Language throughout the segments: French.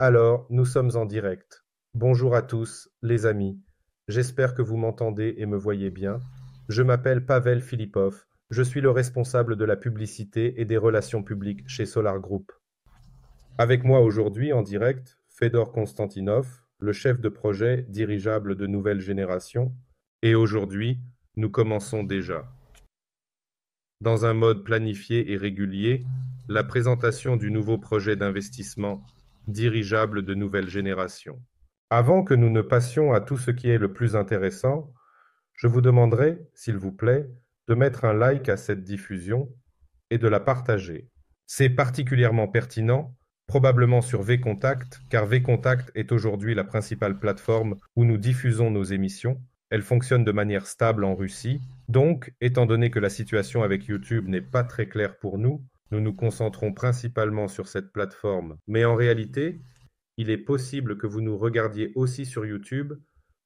Alors, nous sommes en direct. Bonjour à tous, les amis. J'espère que vous m'entendez et me voyez bien. Je m'appelle Pavel Filipov. Je suis le responsable de la publicité et des relations publiques chez Solar Group. Avec moi aujourd'hui en direct, Fedor Konstantinov, le chef de projet dirigeable de nouvelle génération. Et aujourd'hui, nous commençons déjà. Dans un mode planifié et régulier, la présentation du nouveau projet d'investissement dirigeable de nouvelle génération. Avant que nous ne passions à tout ce qui est le plus intéressant, je vous demanderai, s'il vous plaît, de mettre un like à cette diffusion et de la partager. C'est particulièrement pertinent, probablement sur VContact, car VContact est aujourd'hui la principale plateforme où nous diffusons nos émissions. Elle fonctionne de manière stable en Russie. Donc, étant donné que la situation avec YouTube n'est pas très claire pour nous, nous nous concentrons principalement sur cette plateforme, mais en réalité, il est possible que vous nous regardiez aussi sur YouTube.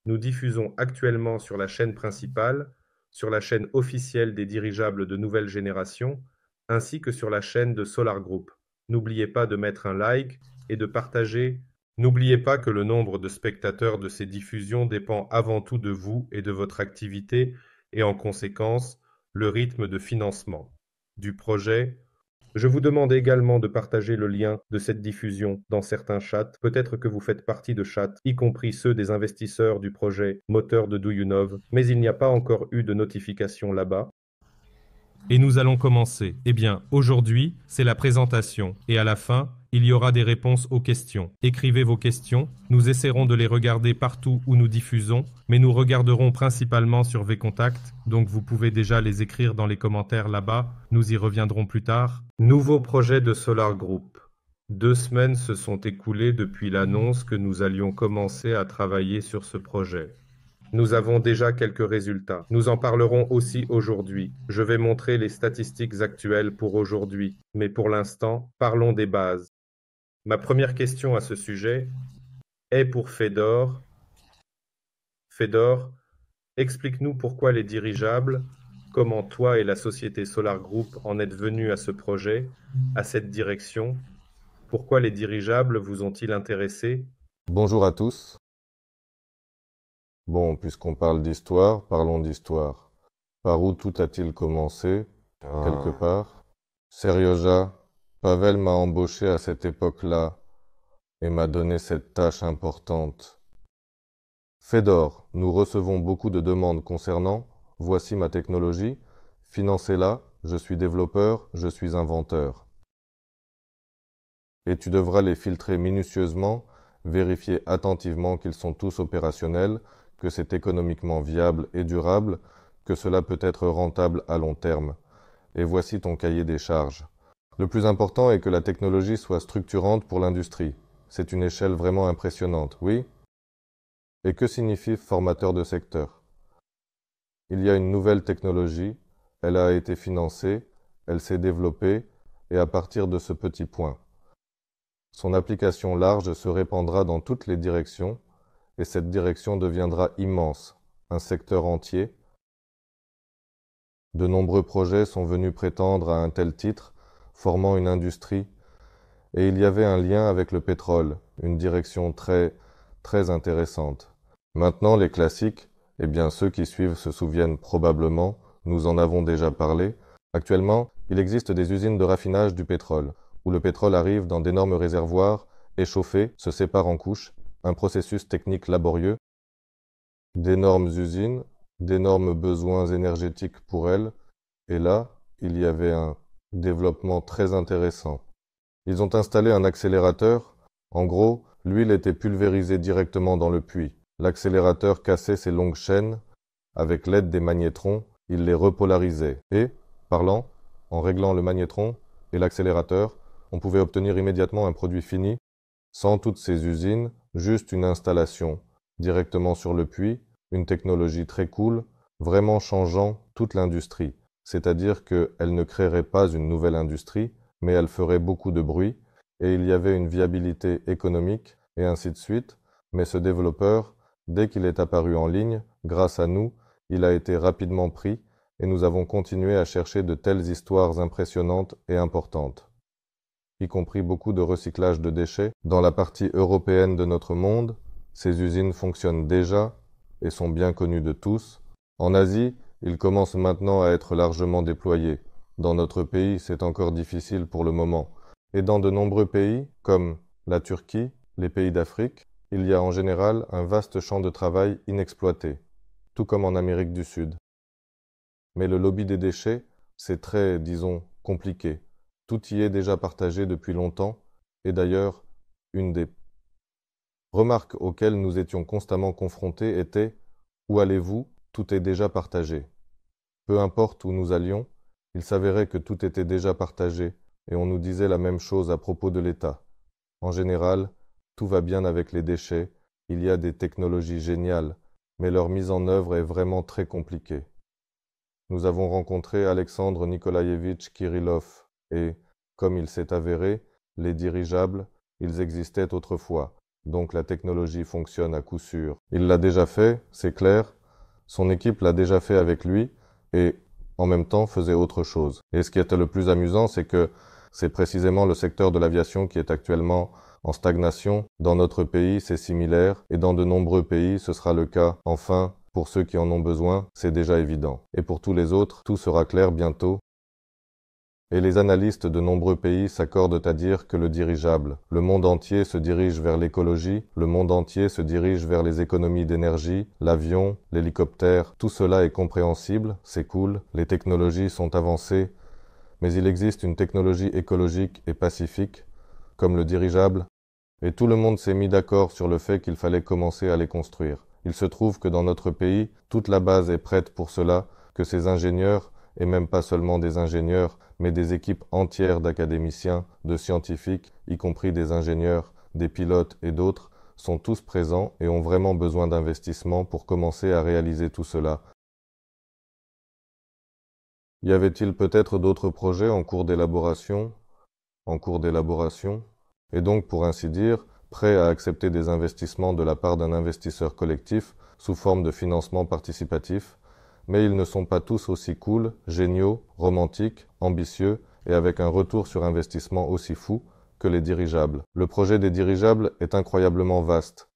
Nous diffusons actuellement sur la chaîne principale, sur la chaîne officielle des dirigeables de nouvelle génération, ainsi que sur la chaîne de Solar Group. N'oubliez pas de mettre un like et de partager. N'oubliez pas que le nombre de spectateurs de ces diffusions dépend avant tout de vous et de votre activité et en conséquence, le rythme de financement du projet je vous demande également de partager le lien de cette diffusion dans certains chats. Peut-être que vous faites partie de chats, y compris ceux des investisseurs du projet moteur de douyunov mais il n'y a pas encore eu de notification là-bas. Et nous allons commencer. Eh bien, aujourd'hui, c'est la présentation. Et à la fin, il y aura des réponses aux questions. Écrivez vos questions, nous essaierons de les regarder partout où nous diffusons, mais nous regarderons principalement sur Vcontact, donc vous pouvez déjà les écrire dans les commentaires là-bas, nous y reviendrons plus tard. Nouveau projet de Solar Group. Deux semaines se sont écoulées depuis l'annonce que nous allions commencer à travailler sur ce projet. Nous avons déjà quelques résultats. Nous en parlerons aussi aujourd'hui. Je vais montrer les statistiques actuelles pour aujourd'hui, mais pour l'instant, parlons des bases. Ma première question à ce sujet est pour Fedor. Fedor, explique-nous pourquoi les dirigeables, comment toi et la société Solar Group en êtes venus à ce projet, à cette direction, pourquoi les dirigeables vous ont-ils intéressé Bonjour à tous. Bon, puisqu'on parle d'histoire, parlons d'histoire. Par où tout a-t-il commencé ah. Quelque part Serioja, Pavel m'a embauché à cette époque-là et m'a donné cette tâche importante. Fedor, nous recevons beaucoup de demandes concernant voici ma technologie, financez-la, je suis développeur, je suis inventeur. Et tu devras les filtrer minutieusement, vérifier attentivement qu'ils sont tous opérationnels que c'est économiquement viable et durable, que cela peut être rentable à long terme. Et voici ton cahier des charges. Le plus important est que la technologie soit structurante pour l'industrie. C'est une échelle vraiment impressionnante, oui Et que signifie formateur de secteur Il y a une nouvelle technologie, elle a été financée, elle s'est développée, et à partir de ce petit point. Son application large se répandra dans toutes les directions, et cette direction deviendra immense, un secteur entier. De nombreux projets sont venus prétendre à un tel titre, formant une industrie, et il y avait un lien avec le pétrole, une direction très, très intéressante. Maintenant, les classiques, et eh bien ceux qui suivent se souviennent probablement, nous en avons déjà parlé. Actuellement, il existe des usines de raffinage du pétrole, où le pétrole arrive dans d'énormes réservoirs, échauffés, se sépare en couches, un processus technique laborieux, d'énormes usines, d'énormes besoins énergétiques pour elles, et là, il y avait un développement très intéressant. Ils ont installé un accélérateur, en gros, l'huile était pulvérisée directement dans le puits. L'accélérateur cassait ses longues chaînes, avec l'aide des magnétrons, il les repolarisait, et, parlant, en réglant le magnétron et l'accélérateur, on pouvait obtenir immédiatement un produit fini, sans toutes ces usines, juste une installation, directement sur le puits, une technologie très cool, vraiment changeant toute l'industrie. C'est-à-dire qu'elle ne créerait pas une nouvelle industrie, mais elle ferait beaucoup de bruit, et il y avait une viabilité économique, et ainsi de suite, mais ce développeur, dès qu'il est apparu en ligne, grâce à nous, il a été rapidement pris, et nous avons continué à chercher de telles histoires impressionnantes et importantes y compris beaucoup de recyclage de déchets, dans la partie européenne de notre monde, ces usines fonctionnent déjà et sont bien connues de tous. En Asie, ils commencent maintenant à être largement déployés. Dans notre pays, c'est encore difficile pour le moment. Et dans de nombreux pays, comme la Turquie, les pays d'Afrique, il y a en général un vaste champ de travail inexploité, tout comme en Amérique du Sud. Mais le lobby des déchets, c'est très, disons, compliqué. Tout y est déjà partagé depuis longtemps, et d'ailleurs, une des remarques auxquelles nous étions constamment confrontés était Où allez-vous Tout est déjà partagé. Peu importe où nous allions, il s'avérait que tout était déjà partagé, et on nous disait la même chose à propos de l'État. En général, tout va bien avec les déchets, il y a des technologies géniales, mais leur mise en œuvre est vraiment très compliquée. Nous avons rencontré Alexandre Nikolaevitch Kirillov, et, comme il s'est avéré, les dirigeables, ils existaient autrefois, donc la technologie fonctionne à coup sûr. Il l'a déjà fait, c'est clair, son équipe l'a déjà fait avec lui, et en même temps faisait autre chose. Et ce qui était le plus amusant, c'est que c'est précisément le secteur de l'aviation qui est actuellement en stagnation. Dans notre pays, c'est similaire, et dans de nombreux pays, ce sera le cas. Enfin, pour ceux qui en ont besoin, c'est déjà évident. Et pour tous les autres, tout sera clair bientôt, et les analystes de nombreux pays s'accordent à dire que le dirigeable, le monde entier se dirige vers l'écologie, le monde entier se dirige vers les économies d'énergie, l'avion, l'hélicoptère, tout cela est compréhensible, c'est cool, les technologies sont avancées, mais il existe une technologie écologique et pacifique, comme le dirigeable, et tout le monde s'est mis d'accord sur le fait qu'il fallait commencer à les construire. Il se trouve que dans notre pays, toute la base est prête pour cela, que ces ingénieurs, et même pas seulement des ingénieurs, mais des équipes entières d'académiciens, de scientifiques, y compris des ingénieurs, des pilotes et d'autres, sont tous présents et ont vraiment besoin d'investissement pour commencer à réaliser tout cela. Y avait-il peut-être d'autres projets en cours d'élaboration En cours d'élaboration Et donc, pour ainsi dire, prêts à accepter des investissements de la part d'un investisseur collectif sous forme de financement participatif mais ils ne sont pas tous aussi cool, géniaux, romantiques, ambitieux et avec un retour sur investissement aussi fou que les dirigeables. Le projet des dirigeables est incroyablement vaste.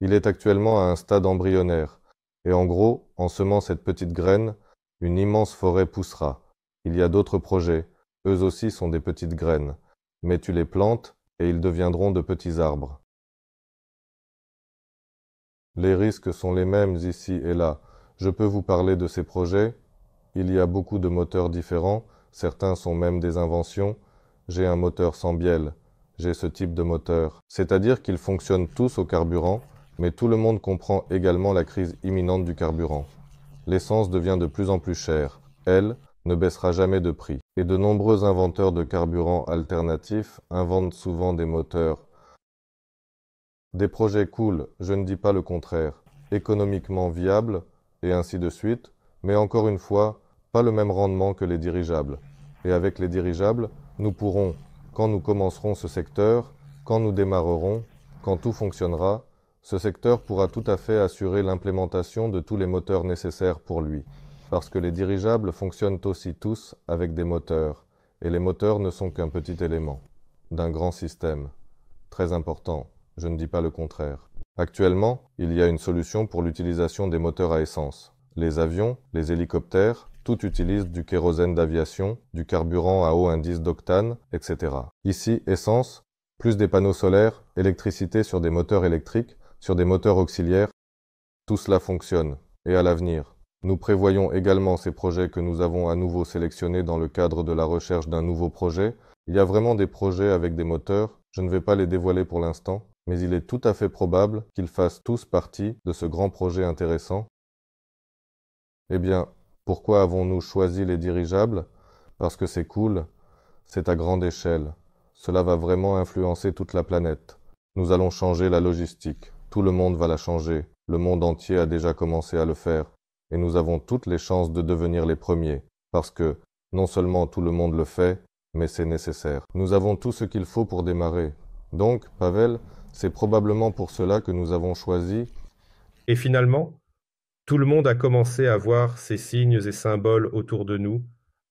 Il est actuellement à un stade embryonnaire, et en gros, en semant cette petite graine, une immense forêt poussera. Il y a d'autres projets, eux aussi sont des petites graines, mais tu les plantes et ils deviendront de petits arbres. Les risques sont les mêmes ici et là, je peux vous parler de ces projets. Il y a beaucoup de moteurs différents, certains sont même des inventions. J'ai un moteur sans bielle. J'ai ce type de moteur. C'est-à-dire qu'ils fonctionnent tous au carburant, mais tout le monde comprend également la crise imminente du carburant. L'essence devient de plus en plus chère. Elle ne baissera jamais de prix. Et de nombreux inventeurs de carburants alternatifs inventent souvent des moteurs. Des projets cool, je ne dis pas le contraire, économiquement viables, et ainsi de suite, mais encore une fois, pas le même rendement que les dirigeables. Et avec les dirigeables, nous pourrons, quand nous commencerons ce secteur, quand nous démarrerons, quand tout fonctionnera, ce secteur pourra tout à fait assurer l'implémentation de tous les moteurs nécessaires pour lui, parce que les dirigeables fonctionnent aussi tous avec des moteurs, et les moteurs ne sont qu'un petit élément d'un grand système. Très important, je ne dis pas le contraire. Actuellement, il y a une solution pour l'utilisation des moteurs à essence. Les avions, les hélicoptères, tout utilise du kérosène d'aviation, du carburant à haut indice d'octane, etc. Ici, essence, plus des panneaux solaires, électricité sur des moteurs électriques, sur des moteurs auxiliaires. Tout cela fonctionne, et à l'avenir. Nous prévoyons également ces projets que nous avons à nouveau sélectionnés dans le cadre de la recherche d'un nouveau projet. Il y a vraiment des projets avec des moteurs, je ne vais pas les dévoiler pour l'instant, mais il est tout à fait probable qu'ils fassent tous partie de ce grand projet intéressant. Eh bien, pourquoi avons-nous choisi les dirigeables Parce que c'est cool, c'est à grande échelle. Cela va vraiment influencer toute la planète. Nous allons changer la logistique. Tout le monde va la changer. Le monde entier a déjà commencé à le faire. Et nous avons toutes les chances de devenir les premiers. Parce que, non seulement tout le monde le fait, mais c'est nécessaire. Nous avons tout ce qu'il faut pour démarrer. Donc, Pavel, c'est probablement pour cela que nous avons choisi. Et finalement, tout le monde a commencé à voir ces signes et symboles autour de nous,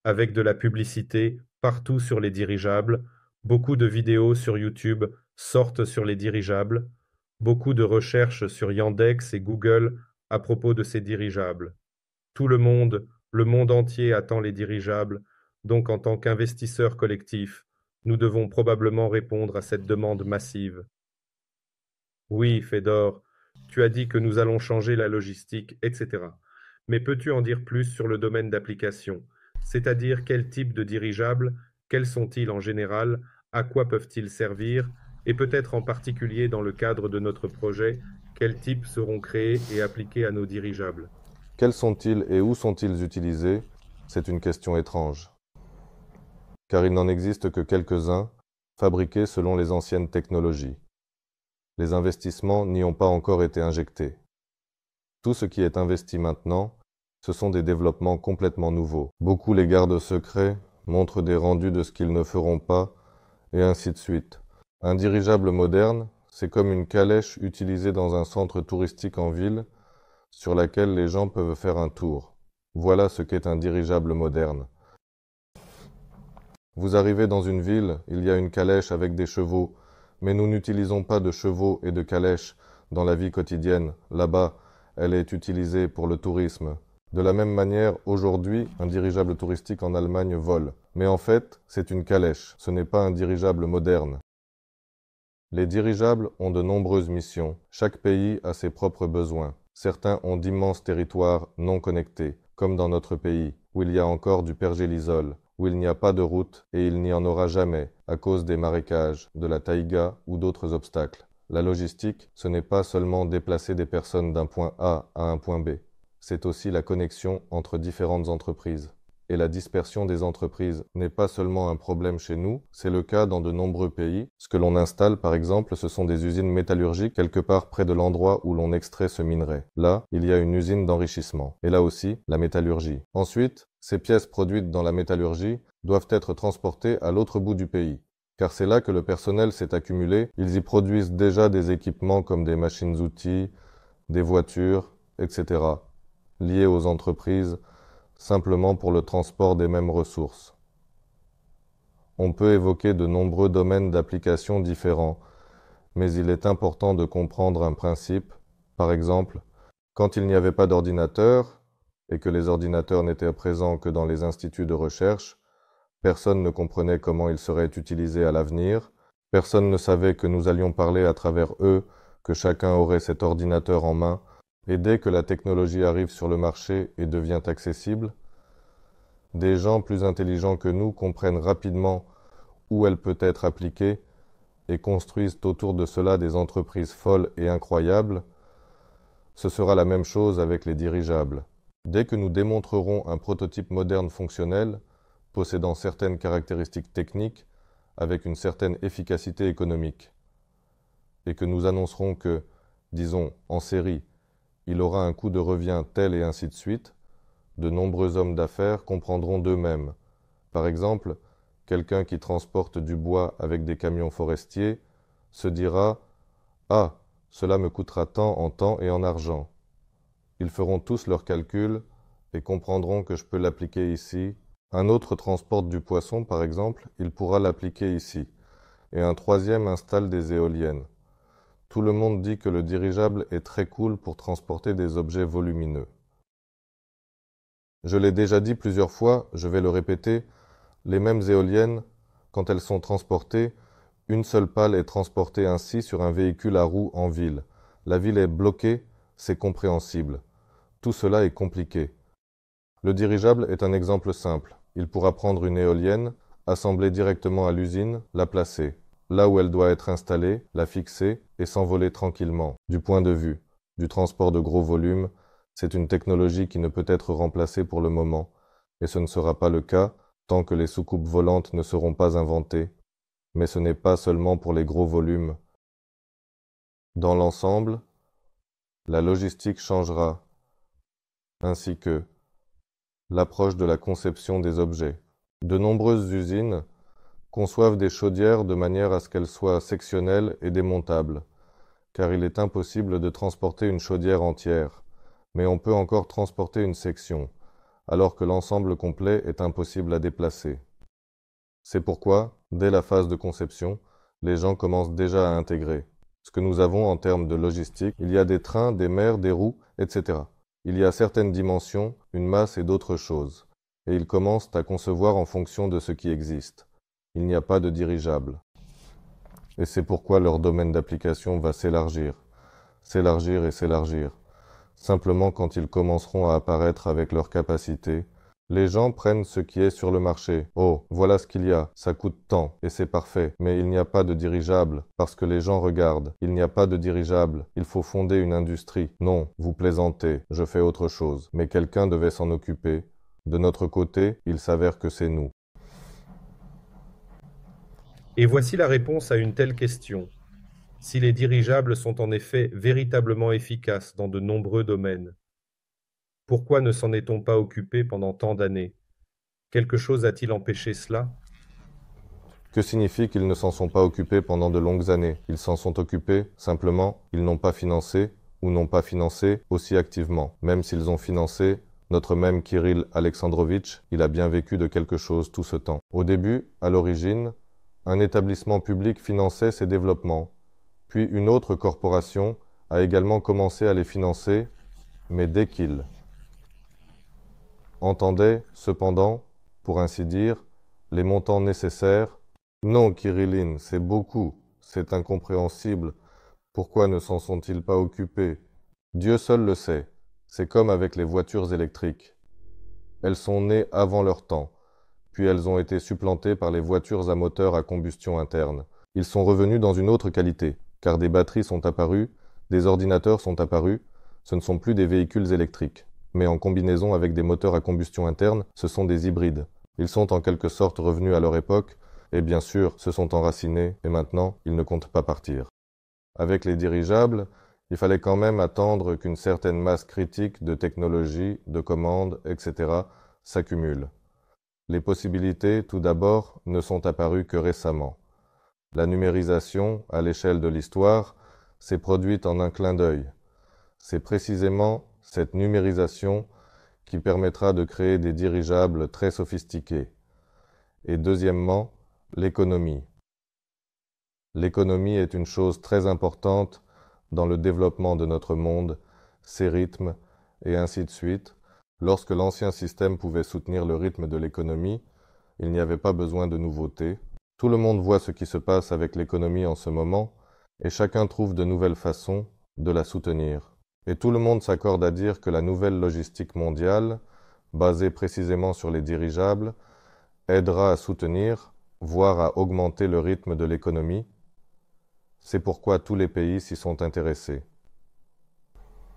avec de la publicité partout sur les dirigeables, beaucoup de vidéos sur YouTube sortent sur les dirigeables, beaucoup de recherches sur Yandex et Google à propos de ces dirigeables. Tout le monde, le monde entier attend les dirigeables, donc en tant qu'investisseurs collectifs, nous devons probablement répondre à cette demande massive. Oui, Fedor, tu as dit que nous allons changer la logistique, etc. Mais peux-tu en dire plus sur le domaine d'application C'est-à-dire quel type de dirigeables, quels sont-ils en général, à quoi peuvent-ils servir, et peut-être en particulier dans le cadre de notre projet, quels types seront créés et appliqués à nos dirigeables Quels sont-ils et où sont-ils utilisés C'est une question étrange. Car il n'en existe que quelques-uns, fabriqués selon les anciennes technologies les investissements n'y ont pas encore été injectés. Tout ce qui est investi maintenant, ce sont des développements complètement nouveaux. Beaucoup les gardent secrets, montrent des rendus de ce qu'ils ne feront pas, et ainsi de suite. Un dirigeable moderne, c'est comme une calèche utilisée dans un centre touristique en ville, sur laquelle les gens peuvent faire un tour. Voilà ce qu'est un dirigeable moderne. Vous arrivez dans une ville, il y a une calèche avec des chevaux, mais nous n'utilisons pas de chevaux et de calèches dans la vie quotidienne. Là-bas, elle est utilisée pour le tourisme. De la même manière, aujourd'hui, un dirigeable touristique en Allemagne vole. Mais en fait, c'est une calèche, ce n'est pas un dirigeable moderne. Les dirigeables ont de nombreuses missions. Chaque pays a ses propres besoins. Certains ont d'immenses territoires non connectés, comme dans notre pays, où il y a encore du pergélisol, où il n'y a pas de route et il n'y en aura jamais, à cause des marécages, de la taïga ou d'autres obstacles. La logistique, ce n'est pas seulement déplacer des personnes d'un point A à un point B, c'est aussi la connexion entre différentes entreprises et la dispersion des entreprises n'est pas seulement un problème chez nous, c'est le cas dans de nombreux pays. Ce que l'on installe par exemple, ce sont des usines métallurgiques quelque part près de l'endroit où l'on extrait ce minerai. Là, il y a une usine d'enrichissement. Et là aussi, la métallurgie. Ensuite, ces pièces produites dans la métallurgie doivent être transportées à l'autre bout du pays. Car c'est là que le personnel s'est accumulé, ils y produisent déjà des équipements comme des machines-outils, des voitures, etc., liés aux entreprises, simplement pour le transport des mêmes ressources. On peut évoquer de nombreux domaines d'application différents, mais il est important de comprendre un principe. Par exemple, quand il n'y avait pas d'ordinateur, et que les ordinateurs n'étaient présents que dans les instituts de recherche, personne ne comprenait comment ils seraient utilisés à l'avenir, personne ne savait que nous allions parler à travers eux, que chacun aurait cet ordinateur en main, et dès que la technologie arrive sur le marché et devient accessible, des gens plus intelligents que nous comprennent rapidement où elle peut être appliquée et construisent autour de cela des entreprises folles et incroyables, ce sera la même chose avec les dirigeables. Dès que nous démontrerons un prototype moderne fonctionnel, possédant certaines caractéristiques techniques, avec une certaine efficacité économique, et que nous annoncerons que, disons, en série, il aura un coût de revient tel et ainsi de suite, de nombreux hommes d'affaires comprendront d'eux-mêmes. Par exemple, quelqu'un qui transporte du bois avec des camions forestiers se dira Ah, cela me coûtera tant en temps et en argent. Ils feront tous leurs calculs et comprendront que je peux l'appliquer ici. Un autre transporte du poisson, par exemple, il pourra l'appliquer ici. Et un troisième installe des éoliennes. Tout le monde dit que le dirigeable est très cool pour transporter des objets volumineux. Je l'ai déjà dit plusieurs fois, je vais le répéter, les mêmes éoliennes, quand elles sont transportées, une seule pale est transportée ainsi sur un véhicule à roues en ville. La ville est bloquée, c'est compréhensible. Tout cela est compliqué. Le dirigeable est un exemple simple. Il pourra prendre une éolienne, assembler directement à l'usine, la placer là où elle doit être installée, la fixer et s'envoler tranquillement. Du point de vue du transport de gros volumes, c'est une technologie qui ne peut être remplacée pour le moment, et ce ne sera pas le cas tant que les soucoupes volantes ne seront pas inventées. Mais ce n'est pas seulement pour les gros volumes. Dans l'ensemble, la logistique changera, ainsi que l'approche de la conception des objets. De nombreuses usines conçoivent des chaudières de manière à ce qu'elles soient sectionnelles et démontables, car il est impossible de transporter une chaudière entière, mais on peut encore transporter une section, alors que l'ensemble complet est impossible à déplacer. C'est pourquoi, dès la phase de conception, les gens commencent déjà à intégrer ce que nous avons en termes de logistique. Il y a des trains, des mers, des roues, etc. Il y a certaines dimensions, une masse et d'autres choses, et ils commencent à concevoir en fonction de ce qui existe il n'y a pas de dirigeable. Et c'est pourquoi leur domaine d'application va s'élargir, s'élargir et s'élargir. Simplement quand ils commenceront à apparaître avec leurs capacités, les gens prennent ce qui est sur le marché. Oh, voilà ce qu'il y a, ça coûte tant, et c'est parfait. Mais il n'y a pas de dirigeable, parce que les gens regardent. Il n'y a pas de dirigeable, il faut fonder une industrie. Non, vous plaisantez, je fais autre chose. Mais quelqu'un devait s'en occuper. De notre côté, il s'avère que c'est nous. Et voici la réponse à une telle question. Si les dirigeables sont en effet véritablement efficaces dans de nombreux domaines, pourquoi ne s'en est-on pas occupé pendant tant d'années Quelque chose a-t-il empêché cela Que signifie qu'ils ne s'en sont pas occupés pendant de longues années Ils s'en sont occupés, simplement, ils n'ont pas financé ou n'ont pas financé aussi activement, même s'ils ont financé notre même Kirill Alexandrovitch, il a bien vécu de quelque chose tout ce temps. Au début, à l'origine, un établissement public finançait ces développements, puis une autre corporation a également commencé à les financer, mais dès qu'il entendait, cependant, pour ainsi dire, les montants nécessaires, non, Kirilline, c'est beaucoup, c'est incompréhensible, pourquoi ne s'en sont-ils pas occupés Dieu seul le sait, c'est comme avec les voitures électriques. Elles sont nées avant leur temps, puis elles ont été supplantées par les voitures à moteur à combustion interne. Ils sont revenus dans une autre qualité, car des batteries sont apparues, des ordinateurs sont apparus, ce ne sont plus des véhicules électriques, mais en combinaison avec des moteurs à combustion interne, ce sont des hybrides. Ils sont en quelque sorte revenus à leur époque, et bien sûr se sont enracinés, et maintenant ils ne comptent pas partir. Avec les dirigeables, il fallait quand même attendre qu'une certaine masse critique de technologie, de commandes, etc. s'accumule. Les possibilités, tout d'abord, ne sont apparues que récemment. La numérisation, à l'échelle de l'histoire, s'est produite en un clin d'œil. C'est précisément cette numérisation qui permettra de créer des dirigeables très sophistiqués. Et deuxièmement, l'économie. L'économie est une chose très importante dans le développement de notre monde, ses rythmes, et ainsi de suite, Lorsque l'ancien système pouvait soutenir le rythme de l'économie, il n'y avait pas besoin de nouveautés. Tout le monde voit ce qui se passe avec l'économie en ce moment, et chacun trouve de nouvelles façons de la soutenir. Et tout le monde s'accorde à dire que la nouvelle logistique mondiale, basée précisément sur les dirigeables, aidera à soutenir, voire à augmenter le rythme de l'économie. C'est pourquoi tous les pays s'y sont intéressés.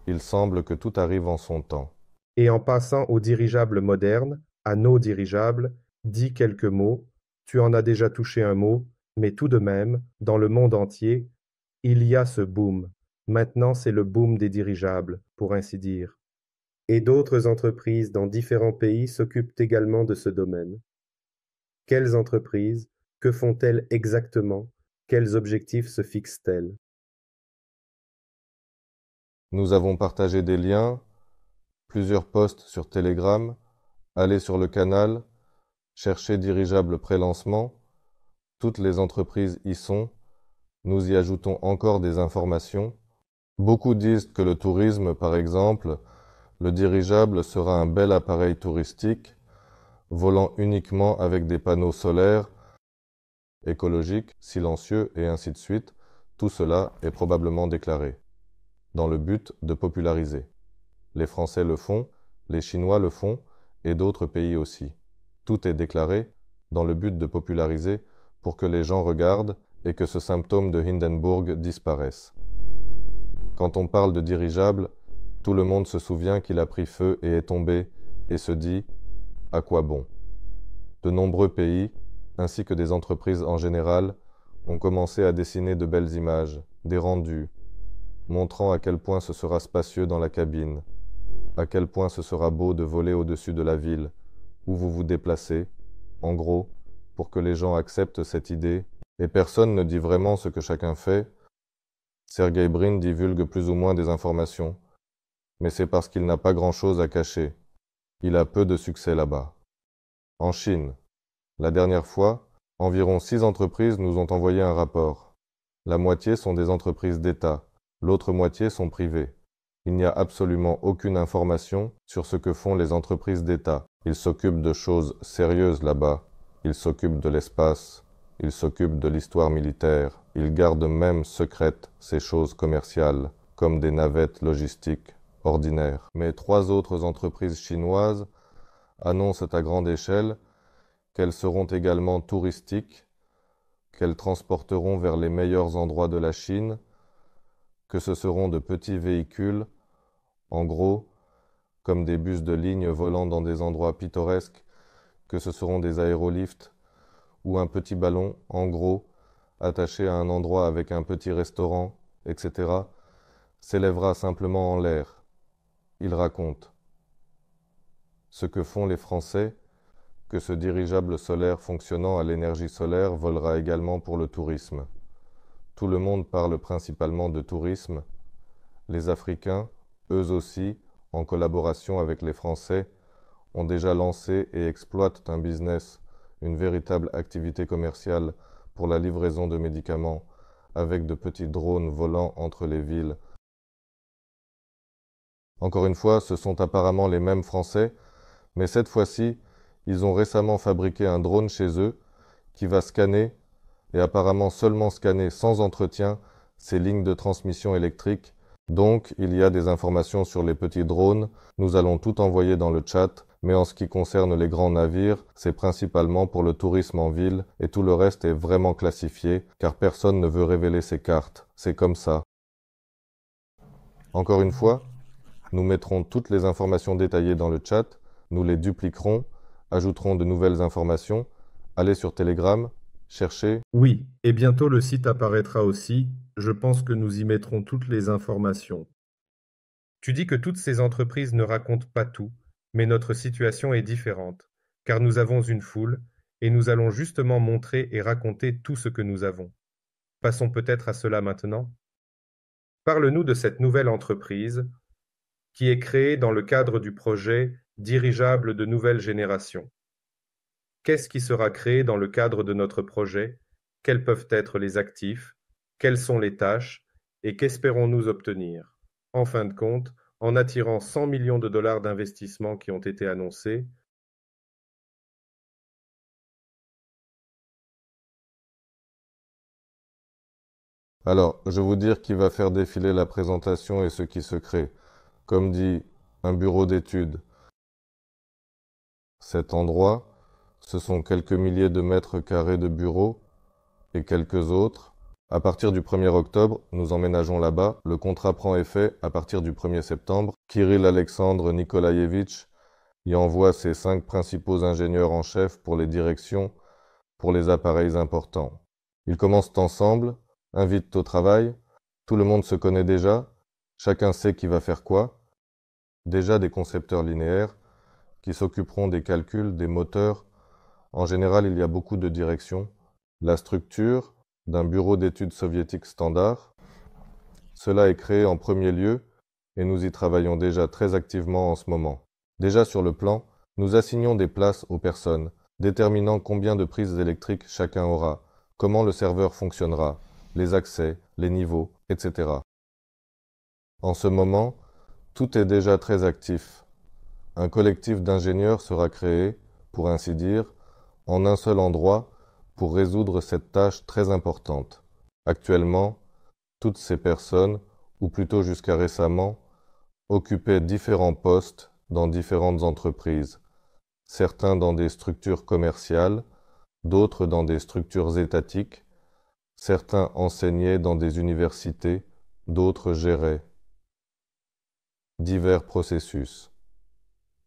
Il semble que tout arrive en son temps et en passant aux dirigeables modernes, à nos dirigeables, dis quelques mots, tu en as déjà touché un mot, mais tout de même, dans le monde entier, il y a ce boom. Maintenant, c'est le boom des dirigeables, pour ainsi dire. Et d'autres entreprises dans différents pays s'occupent également de ce domaine. Quelles entreprises Que font-elles exactement Quels objectifs se fixent-elles Nous avons partagé des liens, Plusieurs postes sur Telegram, aller sur le canal, chercher dirigeable pré-lancement, toutes les entreprises y sont, nous y ajoutons encore des informations. Beaucoup disent que le tourisme, par exemple, le dirigeable sera un bel appareil touristique, volant uniquement avec des panneaux solaires, écologiques, silencieux et ainsi de suite, tout cela est probablement déclaré, dans le but de populariser. Les Français le font, les Chinois le font, et d'autres pays aussi. Tout est déclaré, dans le but de populariser, pour que les gens regardent et que ce symptôme de Hindenburg disparaisse. Quand on parle de dirigeable, tout le monde se souvient qu'il a pris feu et est tombé, et se dit à quoi bon De nombreux pays, ainsi que des entreprises en général, ont commencé à dessiner de belles images, des rendus, montrant à quel point ce sera spacieux dans la cabine, à quel point ce sera beau de voler au-dessus de la ville, où vous vous déplacez, en gros, pour que les gens acceptent cette idée, et personne ne dit vraiment ce que chacun fait, Sergey Brin divulgue plus ou moins des informations, mais c'est parce qu'il n'a pas grand-chose à cacher. Il a peu de succès là-bas. En Chine, la dernière fois, environ six entreprises nous ont envoyé un rapport. La moitié sont des entreprises d'État, l'autre moitié sont privées. Il n'y a absolument aucune information sur ce que font les entreprises d'État. Ils s'occupent de choses sérieuses là-bas. Ils s'occupent de l'espace. Ils s'occupent de l'histoire militaire. Ils gardent même secrètes ces choses commerciales, comme des navettes logistiques ordinaires. Mais trois autres entreprises chinoises annoncent à grande échelle qu'elles seront également touristiques, qu'elles transporteront vers les meilleurs endroits de la Chine, que ce seront de petits véhicules en gros, comme des bus de ligne volant dans des endroits pittoresques, que ce seront des aérolifts ou un petit ballon, en gros, attaché à un endroit avec un petit restaurant, etc., s'élèvera simplement en l'air. Il raconte ce que font les Français, que ce dirigeable solaire fonctionnant à l'énergie solaire volera également pour le tourisme. Tout le monde parle principalement de tourisme. Les Africains, eux aussi, en collaboration avec les Français, ont déjà lancé et exploitent un business, une véritable activité commerciale pour la livraison de médicaments, avec de petits drones volant entre les villes. Encore une fois, ce sont apparemment les mêmes Français, mais cette fois-ci, ils ont récemment fabriqué un drone chez eux qui va scanner, et apparemment seulement scanner sans entretien, ces lignes de transmission électrique donc, il y a des informations sur les petits drones, nous allons tout envoyer dans le chat, mais en ce qui concerne les grands navires, c'est principalement pour le tourisme en ville et tout le reste est vraiment classifié, car personne ne veut révéler ces cartes, c'est comme ça. Encore une fois, nous mettrons toutes les informations détaillées dans le chat, nous les dupliquerons, ajouterons de nouvelles informations, allez sur Telegram, cherchez. Oui, et bientôt le site apparaîtra aussi, je pense que nous y mettrons toutes les informations. Tu dis que toutes ces entreprises ne racontent pas tout, mais notre situation est différente, car nous avons une foule, et nous allons justement montrer et raconter tout ce que nous avons. Passons peut-être à cela maintenant. Parle-nous de cette nouvelle entreprise qui est créée dans le cadre du projet Dirigeable de nouvelle génération. Qu'est-ce qui sera créé dans le cadre de notre projet Quels peuvent être les actifs quelles sont les tâches et qu'espérons-nous obtenir, en fin de compte, en attirant 100 millions de dollars d'investissements qui ont été annoncés Alors, je vous dire qui va faire défiler la présentation et ce qui se crée. Comme dit, un bureau d'études. Cet endroit, ce sont quelques milliers de mètres carrés de bureaux et quelques autres, à partir du 1er octobre, nous emménageons là-bas. Le contrat prend effet à partir du 1er septembre. Kirill Alexandre Nikolaevitch y envoie ses cinq principaux ingénieurs en chef pour les directions, pour les appareils importants. Ils commencent ensemble, invitent au travail, tout le monde se connaît déjà, chacun sait qui va faire quoi. Déjà des concepteurs linéaires qui s'occuperont des calculs, des moteurs. En général, il y a beaucoup de directions. La structure, d'un bureau d'études soviétiques standard. Cela est créé en premier lieu et nous y travaillons déjà très activement en ce moment. Déjà sur le plan, nous assignons des places aux personnes, déterminant combien de prises électriques chacun aura, comment le serveur fonctionnera, les accès, les niveaux, etc. En ce moment, tout est déjà très actif. Un collectif d'ingénieurs sera créé, pour ainsi dire, en un seul endroit, pour résoudre cette tâche très importante. Actuellement, toutes ces personnes, ou plutôt jusqu'à récemment, occupaient différents postes dans différentes entreprises, certains dans des structures commerciales, d'autres dans des structures étatiques, certains enseignaient dans des universités, d'autres géraient divers processus.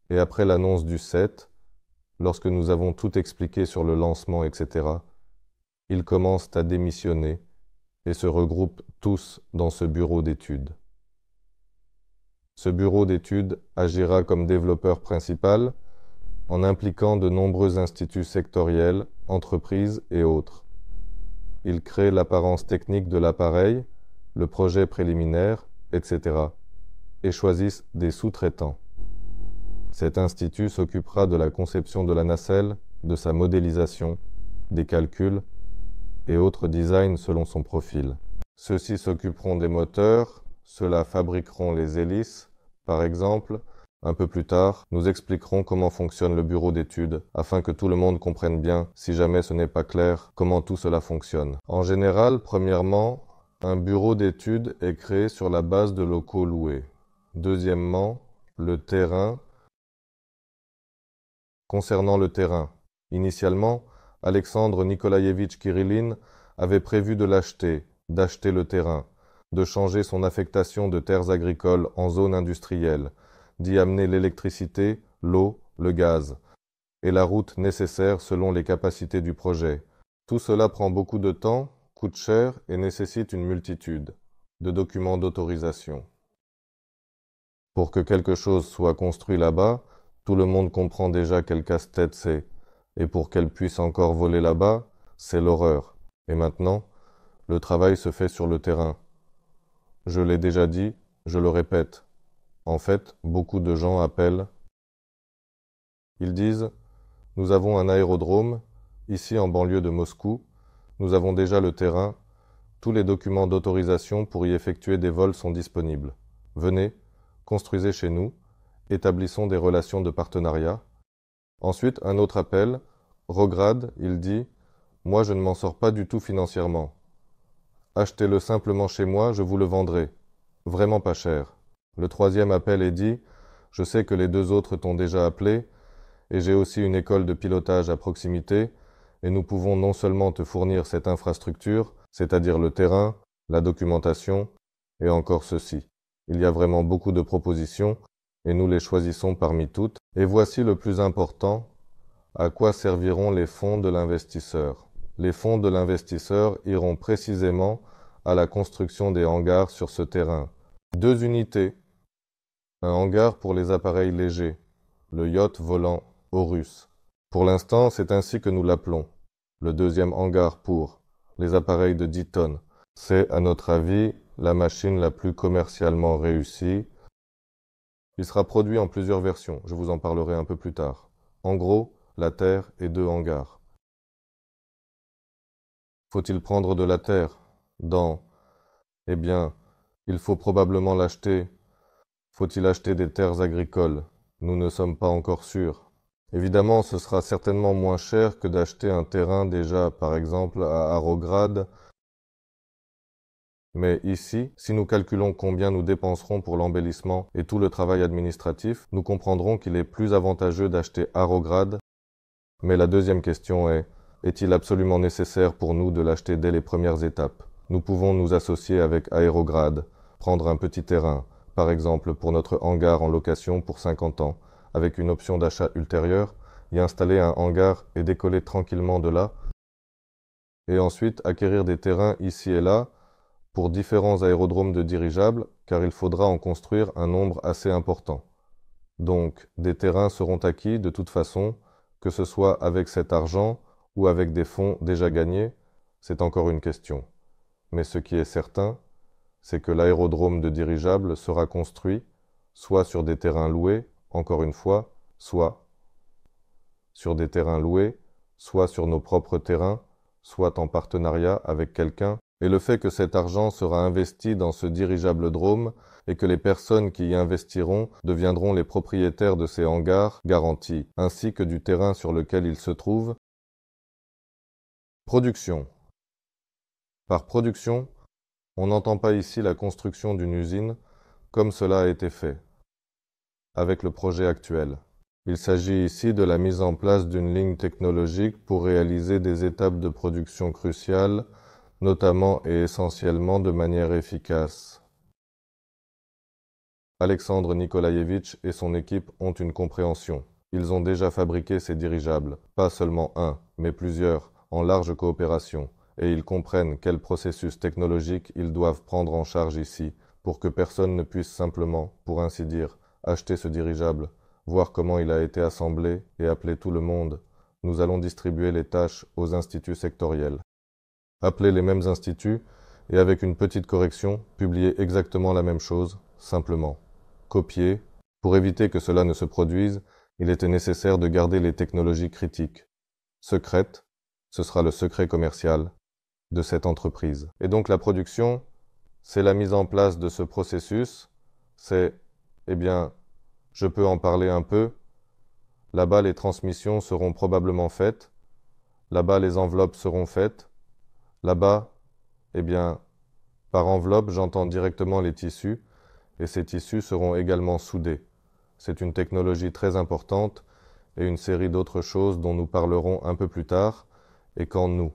Et après l'annonce du 7, lorsque nous avons tout expliqué sur le lancement, etc., ils commencent à démissionner et se regroupent tous dans ce bureau d'études. Ce bureau d'études agira comme développeur principal en impliquant de nombreux instituts sectoriels, entreprises et autres. Il crée l'apparence technique de l'appareil, le projet préliminaire, etc. et choisissent des sous-traitants. Cet institut s'occupera de la conception de la nacelle, de sa modélisation, des calculs et autres designs selon son profil. Ceux-ci s'occuperont des moteurs, ceux-là fabriqueront les hélices, par exemple. Un peu plus tard, nous expliquerons comment fonctionne le bureau d'études, afin que tout le monde comprenne bien, si jamais ce n'est pas clair, comment tout cela fonctionne. En général, premièrement, un bureau d'études est créé sur la base de locaux loués. Deuxièmement, le terrain Concernant le terrain, initialement, Alexandre Nikolaïevitch Kirillin avait prévu de l'acheter, d'acheter le terrain, de changer son affectation de terres agricoles en zone industrielle, d'y amener l'électricité, l'eau, le gaz, et la route nécessaire selon les capacités du projet. Tout cela prend beaucoup de temps, coûte cher et nécessite une multitude de documents d'autorisation. Pour que quelque chose soit construit là-bas, tout le monde comprend déjà quel casse-tête c'est, et pour qu'elle puisse encore voler là-bas, c'est l'horreur. Et maintenant, le travail se fait sur le terrain. Je l'ai déjà dit, je le répète. En fait, beaucoup de gens appellent. Ils disent Nous avons un aérodrome, ici en banlieue de Moscou, nous avons déjà le terrain, tous les documents d'autorisation pour y effectuer des vols sont disponibles. Venez, construisez chez nous, Établissons des relations de partenariat. Ensuite, un autre appel. Regrade, il dit Moi, je ne m'en sors pas du tout financièrement. Achetez-le simplement chez moi, je vous le vendrai. Vraiment pas cher. Le troisième appel est dit Je sais que les deux autres t'ont déjà appelé, et j'ai aussi une école de pilotage à proximité, et nous pouvons non seulement te fournir cette infrastructure, c'est-à-dire le terrain, la documentation, et encore ceci. Il y a vraiment beaucoup de propositions, et nous les choisissons parmi toutes, et voici le plus important, à quoi serviront les fonds de l'investisseur. Les fonds de l'investisseur iront précisément à la construction des hangars sur ce terrain. Deux unités. Un hangar pour les appareils légers, le yacht volant Horus. Pour l'instant, c'est ainsi que nous l'appelons. Le deuxième hangar pour les appareils de 10 tonnes. C'est, à notre avis, la machine la plus commercialement réussie il sera produit en plusieurs versions, je vous en parlerai un peu plus tard. En gros, la terre est deux hangars. Faut-il prendre de la terre dans Eh bien, il faut probablement l'acheter. Faut-il acheter des terres agricoles Nous ne sommes pas encore sûrs. Évidemment, ce sera certainement moins cher que d'acheter un terrain déjà, par exemple, à Arograd, mais ici, si nous calculons combien nous dépenserons pour l'embellissement et tout le travail administratif, nous comprendrons qu'il est plus avantageux d'acheter AeroGrad. Mais la deuxième question est, est-il absolument nécessaire pour nous de l'acheter dès les premières étapes Nous pouvons nous associer avec Aérograde, prendre un petit terrain, par exemple pour notre hangar en location pour 50 ans, avec une option d'achat ultérieure, y installer un hangar et décoller tranquillement de là, et ensuite acquérir des terrains ici et là, différents aérodromes de dirigeables, car il faudra en construire un nombre assez important. Donc, des terrains seront acquis de toute façon, que ce soit avec cet argent ou avec des fonds déjà gagnés, c'est encore une question. Mais ce qui est certain, c'est que l'aérodrome de dirigeables sera construit, soit sur des terrains loués, encore une fois, soit sur des terrains loués, soit sur nos propres terrains, soit en partenariat avec quelqu'un et le fait que cet argent sera investi dans ce dirigeable drôme et que les personnes qui y investiront deviendront les propriétaires de ces hangars garantis, ainsi que du terrain sur lequel ils se trouvent. Production. Par production, on n'entend pas ici la construction d'une usine comme cela a été fait avec le projet actuel. Il s'agit ici de la mise en place d'une ligne technologique pour réaliser des étapes de production cruciales notamment et essentiellement de manière efficace. Alexandre Nikolaevitch et son équipe ont une compréhension. Ils ont déjà fabriqué ces dirigeables, pas seulement un, mais plusieurs, en large coopération, et ils comprennent quel processus technologique ils doivent prendre en charge ici, pour que personne ne puisse simplement, pour ainsi dire, acheter ce dirigeable, voir comment il a été assemblé et appeler tout le monde. Nous allons distribuer les tâches aux instituts sectoriels appeler les mêmes instituts et avec une petite correction, publier exactement la même chose, simplement. Copier. Pour éviter que cela ne se produise, il était nécessaire de garder les technologies critiques. Secrètes, ce sera le secret commercial de cette entreprise. Et donc la production, c'est la mise en place de ce processus, c'est, eh bien, je peux en parler un peu, là-bas les transmissions seront probablement faites, là-bas les enveloppes seront faites, Là-bas, eh bien, par enveloppe, j'entends directement les tissus, et ces tissus seront également soudés. C'est une technologie très importante et une série d'autres choses dont nous parlerons un peu plus tard, et quand nous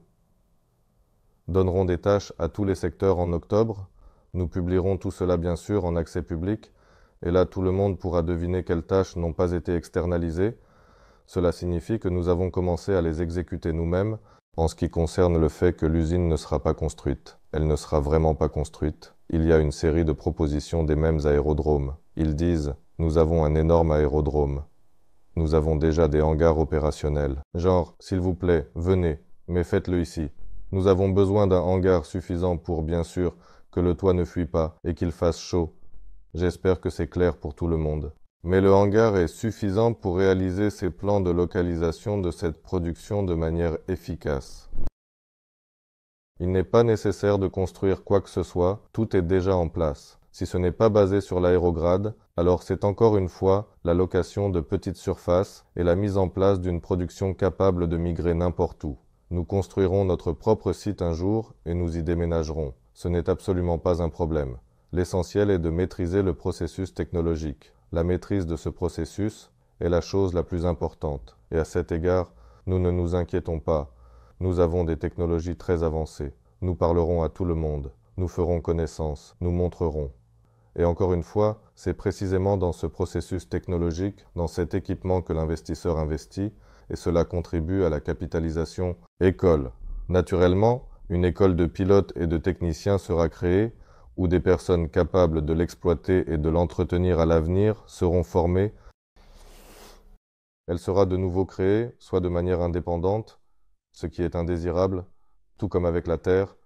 donnerons des tâches à tous les secteurs en octobre, nous publierons tout cela bien sûr en accès public, et là tout le monde pourra deviner quelles tâches n'ont pas été externalisées. Cela signifie que nous avons commencé à les exécuter nous-mêmes en ce qui concerne le fait que l'usine ne sera pas construite, elle ne sera vraiment pas construite. Il y a une série de propositions des mêmes aérodromes. Ils disent Nous avons un énorme aérodrome. Nous avons déjà des hangars opérationnels. Genre, s'il vous plaît, venez, mais faites-le ici. Nous avons besoin d'un hangar suffisant pour, bien sûr, que le toit ne fuit pas et qu'il fasse chaud. J'espère que c'est clair pour tout le monde mais le hangar est suffisant pour réaliser ces plans de localisation de cette production de manière efficace. Il n'est pas nécessaire de construire quoi que ce soit, tout est déjà en place. Si ce n'est pas basé sur l'aérograde, alors c'est encore une fois la location de petites surfaces et la mise en place d'une production capable de migrer n'importe où. Nous construirons notre propre site un jour et nous y déménagerons. Ce n'est absolument pas un problème. L'essentiel est de maîtriser le processus technologique. La maîtrise de ce processus est la chose la plus importante, et à cet égard, nous ne nous inquiétons pas. Nous avons des technologies très avancées. Nous parlerons à tout le monde, nous ferons connaissance, nous montrerons. Et encore une fois, c'est précisément dans ce processus technologique, dans cet équipement que l'investisseur investit, et cela contribue à la capitalisation école. Naturellement, une école de pilotes et de techniciens sera créée où des personnes capables de l'exploiter et de l'entretenir à l'avenir seront formées, elle sera de nouveau créée, soit de manière indépendante, ce qui est indésirable, tout comme avec la Terre,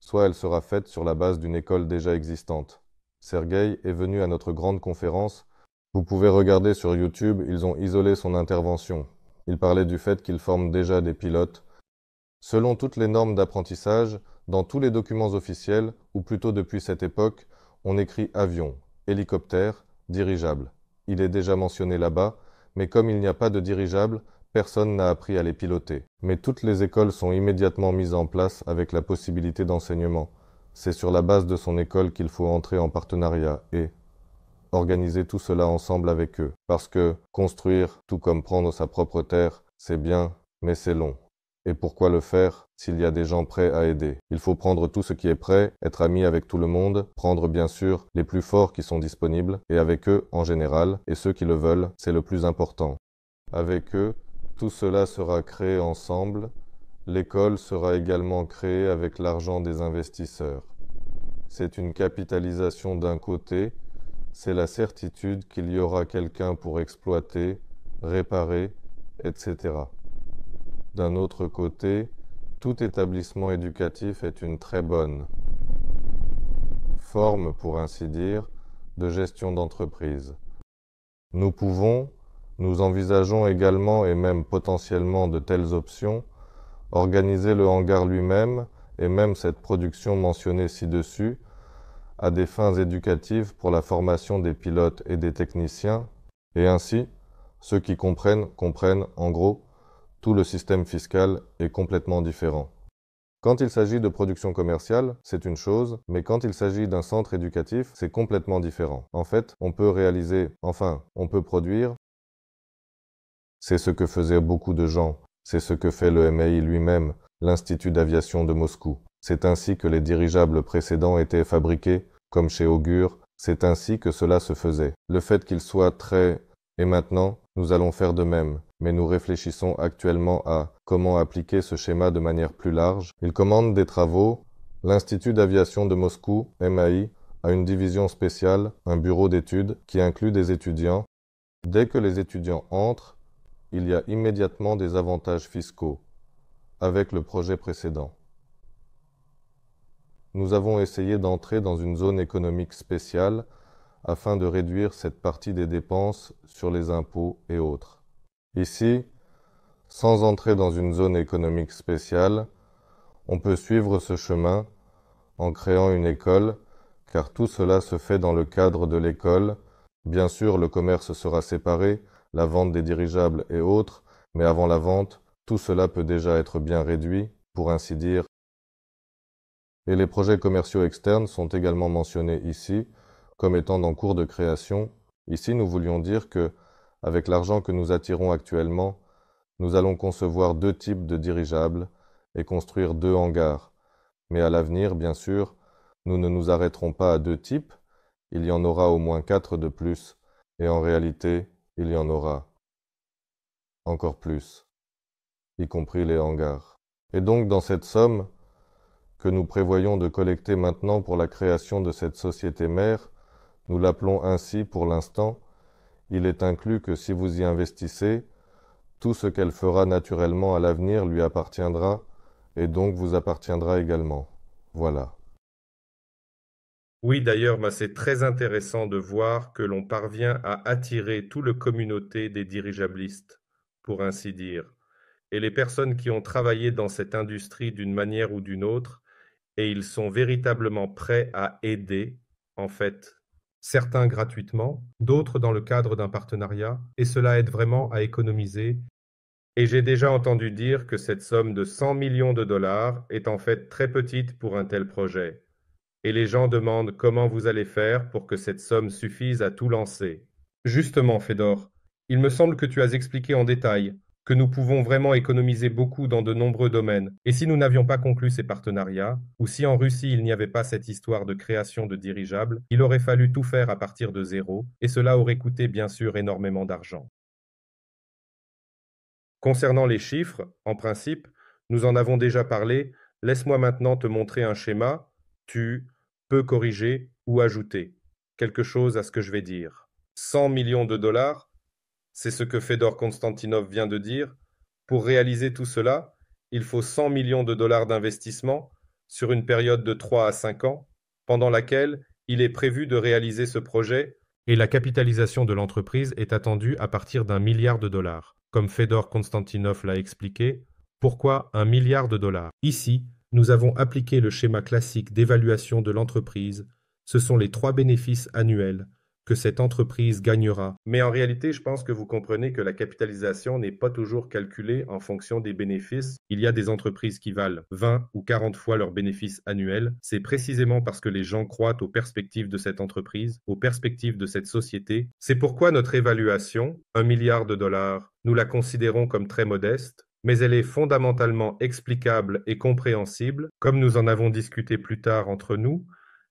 soit elle sera faite sur la base d'une école déjà existante. Sergueï est venu à notre grande conférence. Vous pouvez regarder sur YouTube, ils ont isolé son intervention. Il parlait du fait qu'il forme déjà des pilotes. Selon toutes les normes d'apprentissage, dans tous les documents officiels, ou plutôt depuis cette époque, on écrit avion, hélicoptère, dirigeable. Il est déjà mentionné là-bas, mais comme il n'y a pas de dirigeable, personne n'a appris à les piloter. Mais toutes les écoles sont immédiatement mises en place avec la possibilité d'enseignement. C'est sur la base de son école qu'il faut entrer en partenariat et organiser tout cela ensemble avec eux. Parce que construire, tout comme prendre sa propre terre, c'est bien, mais c'est long. Et pourquoi le faire s'il y a des gens prêts à aider Il faut prendre tout ce qui est prêt, être ami avec tout le monde, prendre bien sûr les plus forts qui sont disponibles, et avec eux en général, et ceux qui le veulent, c'est le plus important. Avec eux, tout cela sera créé ensemble, l'école sera également créée avec l'argent des investisseurs. C'est une capitalisation d'un côté, c'est la certitude qu'il y aura quelqu'un pour exploiter, réparer, etc. D'un autre côté, tout établissement éducatif est une très bonne forme, pour ainsi dire, de gestion d'entreprise. Nous pouvons, nous envisageons également et même potentiellement de telles options, organiser le hangar lui-même et même cette production mentionnée ci-dessus à des fins éducatives pour la formation des pilotes et des techniciens, et ainsi, ceux qui comprennent comprennent en gros tout le système fiscal est complètement différent. Quand il s'agit de production commerciale, c'est une chose, mais quand il s'agit d'un centre éducatif, c'est complètement différent. En fait, on peut réaliser, enfin, on peut produire. C'est ce que faisaient beaucoup de gens, c'est ce que fait le MAI lui-même, l'Institut d'aviation de Moscou. C'est ainsi que les dirigeables précédents étaient fabriqués, comme chez Augur, c'est ainsi que cela se faisait. Le fait qu'ils soient très et maintenant nous allons faire de même, mais nous réfléchissons actuellement à comment appliquer ce schéma de manière plus large. Il commande des travaux. L'Institut d'aviation de Moscou, MAI, a une division spéciale, un bureau d'études, qui inclut des étudiants. Dès que les étudiants entrent, il y a immédiatement des avantages fiscaux, avec le projet précédent. Nous avons essayé d'entrer dans une zone économique spéciale afin de réduire cette partie des dépenses sur les impôts et autres. Ici, sans entrer dans une zone économique spéciale, on peut suivre ce chemin en créant une école, car tout cela se fait dans le cadre de l'école. Bien sûr, le commerce sera séparé, la vente des dirigeables et autres, mais avant la vente, tout cela peut déjà être bien réduit, pour ainsi dire. Et les projets commerciaux externes sont également mentionnés ici, comme étant en cours de création, ici nous voulions dire que, avec l'argent que nous attirons actuellement, nous allons concevoir deux types de dirigeables et construire deux hangars. Mais à l'avenir, bien sûr, nous ne nous arrêterons pas à deux types, il y en aura au moins quatre de plus, et en réalité, il y en aura encore plus, y compris les hangars. Et donc dans cette somme que nous prévoyons de collecter maintenant pour la création de cette société mère, nous l'appelons ainsi pour l'instant. Il est inclus que si vous y investissez, tout ce qu'elle fera naturellement à l'avenir lui appartiendra et donc vous appartiendra également. Voilà. Oui, d'ailleurs, bah, c'est très intéressant de voir que l'on parvient à attirer tout le communauté des dirigeablistes, pour ainsi dire, et les personnes qui ont travaillé dans cette industrie d'une manière ou d'une autre, et ils sont véritablement prêts à aider, en fait, certains gratuitement, d'autres dans le cadre d'un partenariat, et cela aide vraiment à économiser. Et j'ai déjà entendu dire que cette somme de 100 millions de dollars est en fait très petite pour un tel projet. Et les gens demandent comment vous allez faire pour que cette somme suffise à tout lancer. Justement, Fedor, il me semble que tu as expliqué en détail que nous pouvons vraiment économiser beaucoup dans de nombreux domaines. Et si nous n'avions pas conclu ces partenariats, ou si en Russie il n'y avait pas cette histoire de création de dirigeables, il aurait fallu tout faire à partir de zéro, et cela aurait coûté bien sûr énormément d'argent. Concernant les chiffres, en principe, nous en avons déjà parlé, laisse-moi maintenant te montrer un schéma, tu peux corriger ou ajouter quelque chose à ce que je vais dire. 100 millions de dollars c'est ce que Fedor Konstantinov vient de dire. Pour réaliser tout cela, il faut 100 millions de dollars d'investissement sur une période de 3 à 5 ans, pendant laquelle il est prévu de réaliser ce projet et la capitalisation de l'entreprise est attendue à partir d'un milliard de dollars. Comme Fedor Konstantinov l'a expliqué, pourquoi un milliard de dollars Ici, nous avons appliqué le schéma classique d'évaluation de l'entreprise. Ce sont les trois bénéfices annuels que cette entreprise gagnera. Mais en réalité, je pense que vous comprenez que la capitalisation n'est pas toujours calculée en fonction des bénéfices. Il y a des entreprises qui valent 20 ou 40 fois leurs bénéfices annuels. C'est précisément parce que les gens croient aux perspectives de cette entreprise, aux perspectives de cette société. C'est pourquoi notre évaluation, un milliard de dollars, nous la considérons comme très modeste, mais elle est fondamentalement explicable et compréhensible, comme nous en avons discuté plus tard entre nous.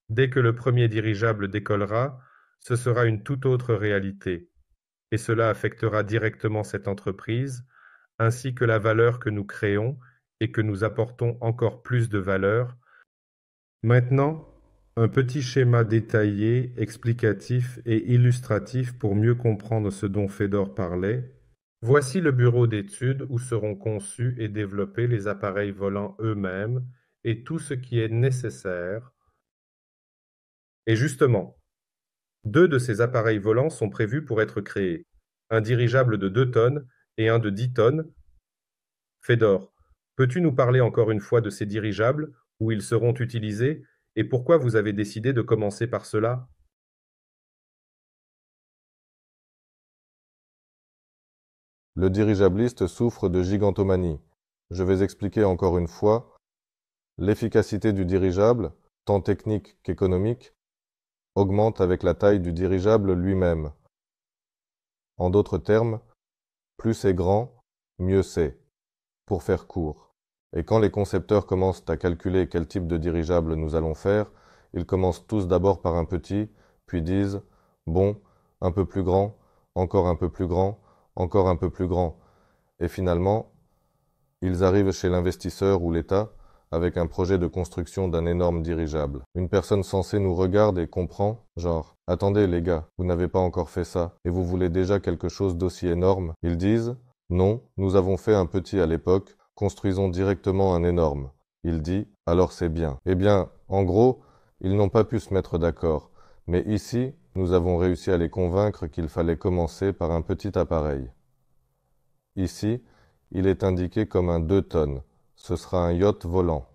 Dès que le premier dirigeable décollera, ce sera une toute autre réalité, et cela affectera directement cette entreprise, ainsi que la valeur que nous créons et que nous apportons encore plus de valeur. Maintenant, un petit schéma détaillé, explicatif et illustratif pour mieux comprendre ce dont Fedor parlait. Voici le bureau d'études où seront conçus et développés les appareils volants eux-mêmes et tout ce qui est nécessaire. Et justement, deux de ces appareils volants sont prévus pour être créés, un dirigeable de 2 tonnes et un de 10 tonnes. Fedor, peux-tu nous parler encore une fois de ces dirigeables, où ils seront utilisés, et pourquoi vous avez décidé de commencer par cela Le dirigeabliste souffre de gigantomanie. Je vais expliquer encore une fois l'efficacité du dirigeable, tant technique qu'économique, augmente avec la taille du dirigeable lui-même. En d'autres termes, plus c'est grand, mieux c'est, pour faire court. Et quand les concepteurs commencent à calculer quel type de dirigeable nous allons faire, ils commencent tous d'abord par un petit, puis disent Bon, un peu plus grand, encore un peu plus grand, encore un peu plus grand. Et finalement, ils arrivent chez l'investisseur ou l'État, avec un projet de construction d'un énorme dirigeable. Une personne censée nous regarde et comprend, genre Attendez les gars, vous n'avez pas encore fait ça, et vous voulez déjà quelque chose d'aussi énorme Ils disent Non, nous avons fait un petit à l'époque, construisons directement un énorme. Il dit Alors c'est bien. Eh bien, en gros, ils n'ont pas pu se mettre d'accord, mais ici, nous avons réussi à les convaincre qu'il fallait commencer par un petit appareil. Ici, il est indiqué comme un 2 tonnes, ce sera un yacht volant.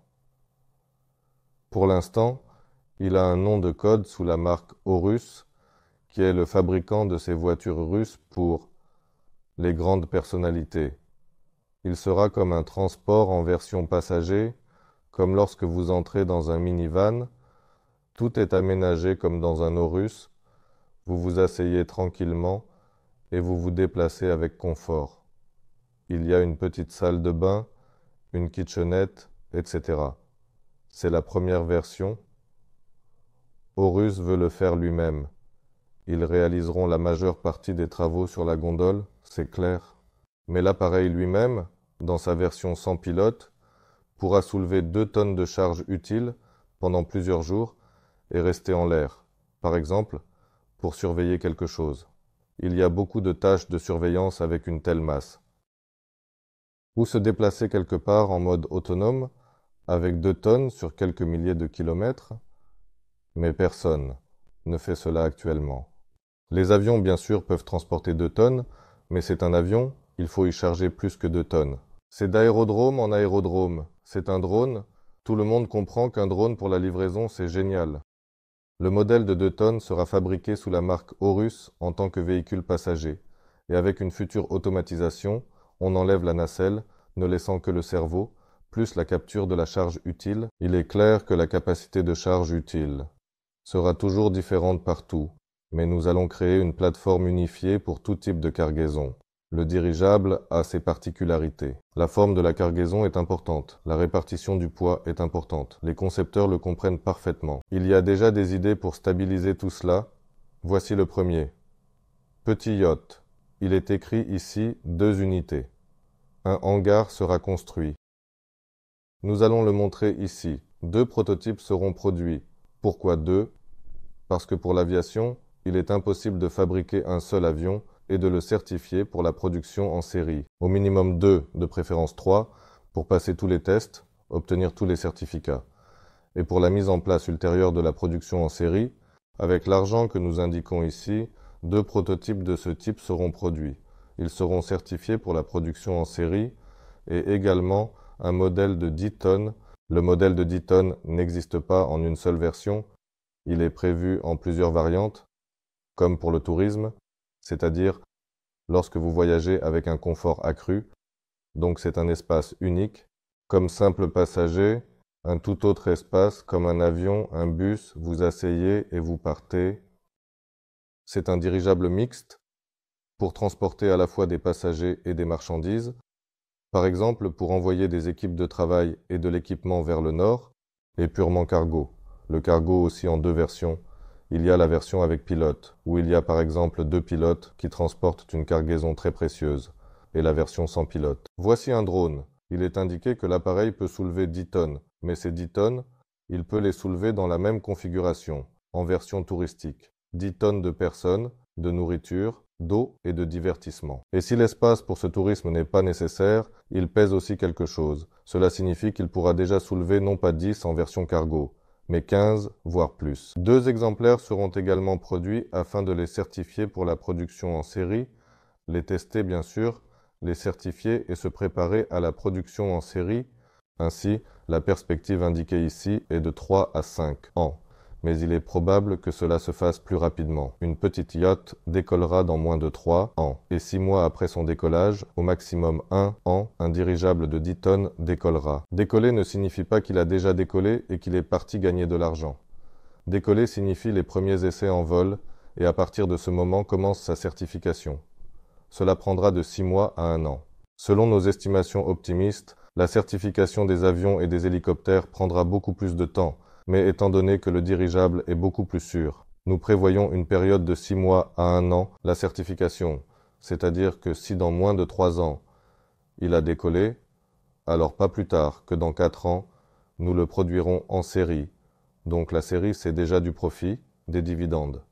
Pour l'instant, il a un nom de code sous la marque Horus, qui est le fabricant de ces voitures russes pour les grandes personnalités. Il sera comme un transport en version passager, comme lorsque vous entrez dans un minivan. Tout est aménagé comme dans un Horus. Vous vous asseyez tranquillement et vous vous déplacez avec confort. Il y a une petite salle de bain, une kitchenette, etc. C'est la première version. Horus veut le faire lui-même. Ils réaliseront la majeure partie des travaux sur la gondole, c'est clair. Mais l'appareil lui-même, dans sa version sans pilote, pourra soulever deux tonnes de charge utile pendant plusieurs jours et rester en l'air, par exemple, pour surveiller quelque chose. Il y a beaucoup de tâches de surveillance avec une telle masse ou se déplacer quelque part en mode autonome avec deux tonnes sur quelques milliers de kilomètres, mais personne ne fait cela actuellement. Les avions, bien sûr, peuvent transporter deux tonnes, mais c'est un avion, il faut y charger plus que deux tonnes. C'est d'aérodrome en aérodrome, c'est un drone, tout le monde comprend qu'un drone pour la livraison, c'est génial. Le modèle de deux tonnes sera fabriqué sous la marque Horus en tant que véhicule passager, et avec une future automatisation, on enlève la nacelle, ne laissant que le cerveau, plus la capture de la charge utile, il est clair que la capacité de charge utile sera toujours différente partout, mais nous allons créer une plateforme unifiée pour tout type de cargaison. Le dirigeable a ses particularités. La forme de la cargaison est importante, la répartition du poids est importante. Les concepteurs le comprennent parfaitement. Il y a déjà des idées pour stabiliser tout cela. Voici le premier. Petit yacht il est écrit ici deux unités. Un hangar sera construit. Nous allons le montrer ici. Deux prototypes seront produits. Pourquoi deux Parce que pour l'aviation, il est impossible de fabriquer un seul avion et de le certifier pour la production en série. Au minimum deux, de préférence trois, pour passer tous les tests, obtenir tous les certificats. Et pour la mise en place ultérieure de la production en série, avec l'argent que nous indiquons ici, deux prototypes de ce type seront produits. Ils seront certifiés pour la production en série et également un modèle de 10 tonnes. Le modèle de 10 tonnes n'existe pas en une seule version, il est prévu en plusieurs variantes, comme pour le tourisme, c'est-à-dire lorsque vous voyagez avec un confort accru, donc c'est un espace unique. Comme simple passager, un tout autre espace comme un avion, un bus, vous asseyez et vous partez c'est un dirigeable mixte pour transporter à la fois des passagers et des marchandises, par exemple pour envoyer des équipes de travail et de l'équipement vers le nord, et purement cargo. Le cargo aussi en deux versions. Il y a la version avec pilote, où il y a par exemple deux pilotes qui transportent une cargaison très précieuse, et la version sans pilote. Voici un drone. Il est indiqué que l'appareil peut soulever 10 tonnes, mais ces 10 tonnes, il peut les soulever dans la même configuration, en version touristique dix tonnes de personnes, de nourriture, d'eau et de divertissement. Et si l'espace pour ce tourisme n'est pas nécessaire, il pèse aussi quelque chose. Cela signifie qu'il pourra déjà soulever non pas 10 en version cargo, mais 15, voire plus. Deux exemplaires seront également produits afin de les certifier pour la production en série, les tester bien sûr, les certifier et se préparer à la production en série. Ainsi, la perspective indiquée ici est de 3 à 5 ans mais il est probable que cela se fasse plus rapidement. Une petite yacht décollera dans moins de 3 ans, et 6 mois après son décollage, au maximum 1 an, un dirigeable de 10 tonnes décollera. Décoller ne signifie pas qu'il a déjà décollé et qu'il est parti gagner de l'argent. Décoller signifie les premiers essais en vol, et à partir de ce moment commence sa certification. Cela prendra de 6 mois à 1 an. Selon nos estimations optimistes, la certification des avions et des hélicoptères prendra beaucoup plus de temps, mais étant donné que le dirigeable est beaucoup plus sûr, nous prévoyons une période de six mois à un an la certification, c'est-à-dire que si dans moins de trois ans il a décollé, alors pas plus tard que dans quatre ans, nous le produirons en série. Donc la série, c'est déjà du profit, des dividendes.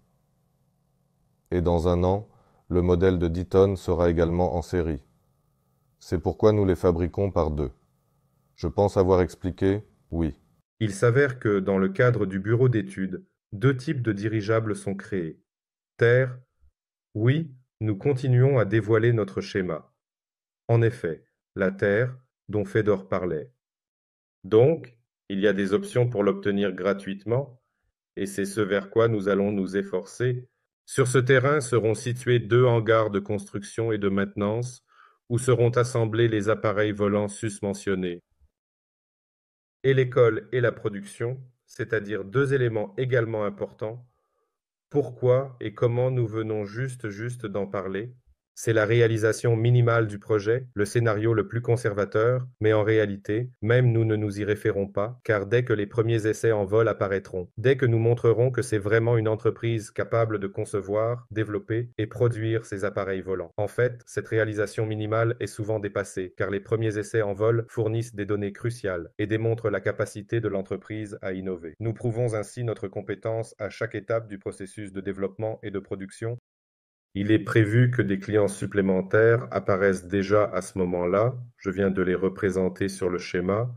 Et dans un an, le modèle de 10 tonnes sera également en série. C'est pourquoi nous les fabriquons par deux. Je pense avoir expliqué, oui. Il s'avère que, dans le cadre du bureau d'études, deux types de dirigeables sont créés. Terre. Oui, nous continuons à dévoiler notre schéma. En effet, la Terre, dont Fédor parlait. Donc, il y a des options pour l'obtenir gratuitement, et c'est ce vers quoi nous allons nous efforcer. Sur ce terrain seront situés deux hangars de construction et de maintenance, où seront assemblés les appareils volants susmentionnés et l'école et la production, c'est-à-dire deux éléments également importants, pourquoi et comment nous venons juste juste d'en parler c'est la réalisation minimale du projet, le scénario le plus conservateur, mais en réalité, même nous ne nous y référons pas, car dès que les premiers essais en vol apparaîtront, dès que nous montrerons que c'est vraiment une entreprise capable de concevoir, développer et produire ces appareils volants. En fait, cette réalisation minimale est souvent dépassée, car les premiers essais en vol fournissent des données cruciales et démontrent la capacité de l'entreprise à innover. Nous prouvons ainsi notre compétence à chaque étape du processus de développement et de production il est prévu que des clients supplémentaires apparaissent déjà à ce moment-là, je viens de les représenter sur le schéma,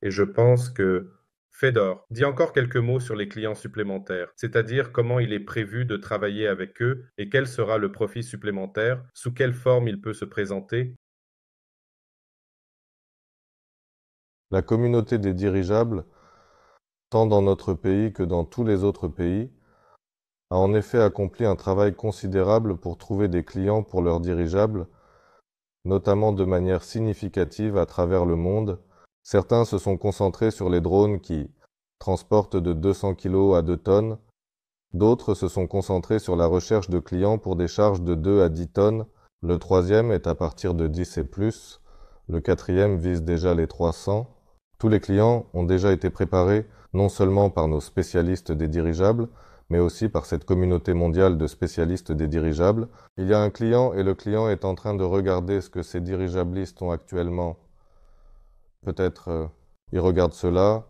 et je pense que Fedor, dis encore quelques mots sur les clients supplémentaires, c'est-à-dire comment il est prévu de travailler avec eux et quel sera le profit supplémentaire, sous quelle forme il peut se présenter. La communauté des dirigeables, tant dans notre pays que dans tous les autres pays, a en effet accompli un travail considérable pour trouver des clients pour leurs dirigeables, notamment de manière significative à travers le monde. Certains se sont concentrés sur les drones qui transportent de 200 kg à 2 tonnes, d'autres se sont concentrés sur la recherche de clients pour des charges de 2 à 10 tonnes, le troisième est à partir de 10 et plus, le quatrième vise déjà les 300. Tous les clients ont déjà été préparés non seulement par nos spécialistes des dirigeables, mais aussi par cette communauté mondiale de spécialistes des dirigeables. Il y a un client et le client est en train de regarder ce que ces dirigeablistes ont actuellement. Peut-être euh, ils regardent cela,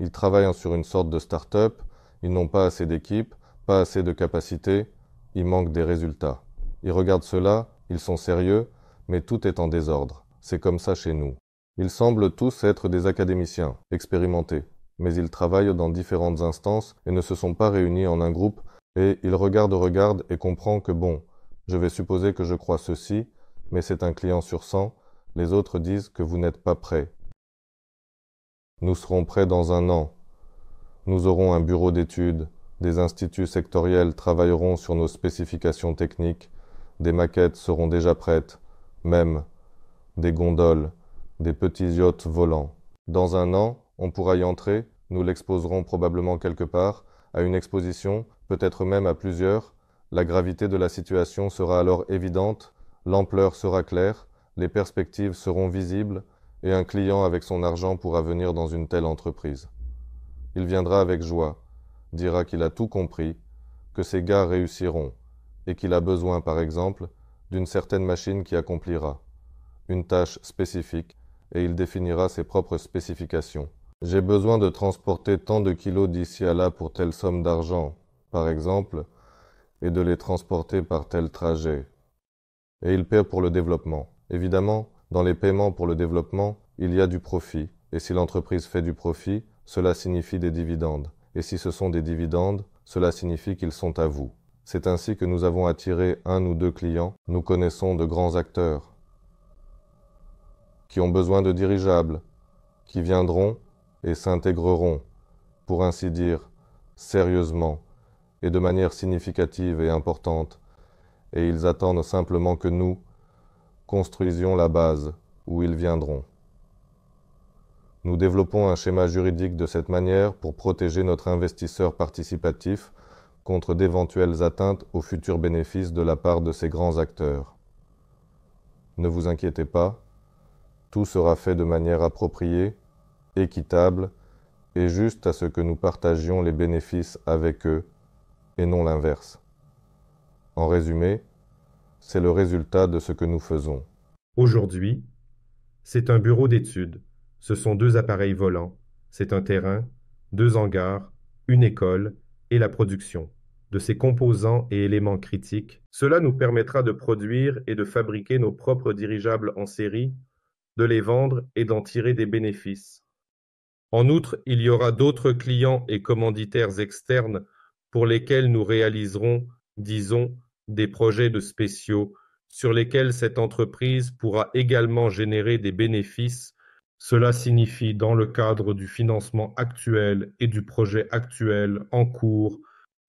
ils travaillent sur une sorte de start-up, ils n'ont pas assez d'équipe, pas assez de capacités. Ils manquent des résultats. Ils regardent cela, ils sont sérieux, mais tout est en désordre. C'est comme ça chez nous. Ils semblent tous être des académiciens, expérimentés mais ils travaillent dans différentes instances et ne se sont pas réunis en un groupe, et il regarde, regarde et comprend que bon, je vais supposer que je crois ceci, mais c'est un client sur 100, les autres disent que vous n'êtes pas prêts. Nous serons prêts dans un an. Nous aurons un bureau d'études, des instituts sectoriels travailleront sur nos spécifications techniques, des maquettes seront déjà prêtes, même des gondoles, des petits yachts volants. Dans un an, on pourra y entrer, nous l'exposerons probablement quelque part, à une exposition, peut-être même à plusieurs. La gravité de la situation sera alors évidente, l'ampleur sera claire, les perspectives seront visibles, et un client avec son argent pourra venir dans une telle entreprise. Il viendra avec joie, dira qu'il a tout compris, que ses gars réussiront, et qu'il a besoin, par exemple, d'une certaine machine qui accomplira une tâche spécifique, et il définira ses propres spécifications. J'ai besoin de transporter tant de kilos d'ici à là pour telle somme d'argent, par exemple, et de les transporter par tel trajet. Et il paie pour le développement. Évidemment, dans les paiements pour le développement, il y a du profit, et si l'entreprise fait du profit, cela signifie des dividendes, et si ce sont des dividendes, cela signifie qu'ils sont à vous. C'est ainsi que nous avons attiré un ou deux clients, nous connaissons de grands acteurs qui ont besoin de dirigeables, qui viendront et s'intégreront, pour ainsi dire, sérieusement et de manière significative et importante, et ils attendent simplement que nous construisions la base où ils viendront. Nous développons un schéma juridique de cette manière pour protéger notre investisseur participatif contre d'éventuelles atteintes aux futurs bénéfices de la part de ces grands acteurs. Ne vous inquiétez pas, tout sera fait de manière appropriée équitable et juste à ce que nous partagions les bénéfices avec eux et non l'inverse. En résumé, c'est le résultat de ce que nous faisons. Aujourd'hui, c'est un bureau d'études, ce sont deux appareils volants, c'est un terrain, deux hangars, une école et la production de ces composants et éléments critiques. Cela nous permettra de produire et de fabriquer nos propres dirigeables en série, de les vendre et d'en tirer des bénéfices. En outre, il y aura d'autres clients et commanditaires externes pour lesquels nous réaliserons, disons, des projets de spéciaux, sur lesquels cette entreprise pourra également générer des bénéfices. Cela signifie, dans le cadre du financement actuel et du projet actuel en cours,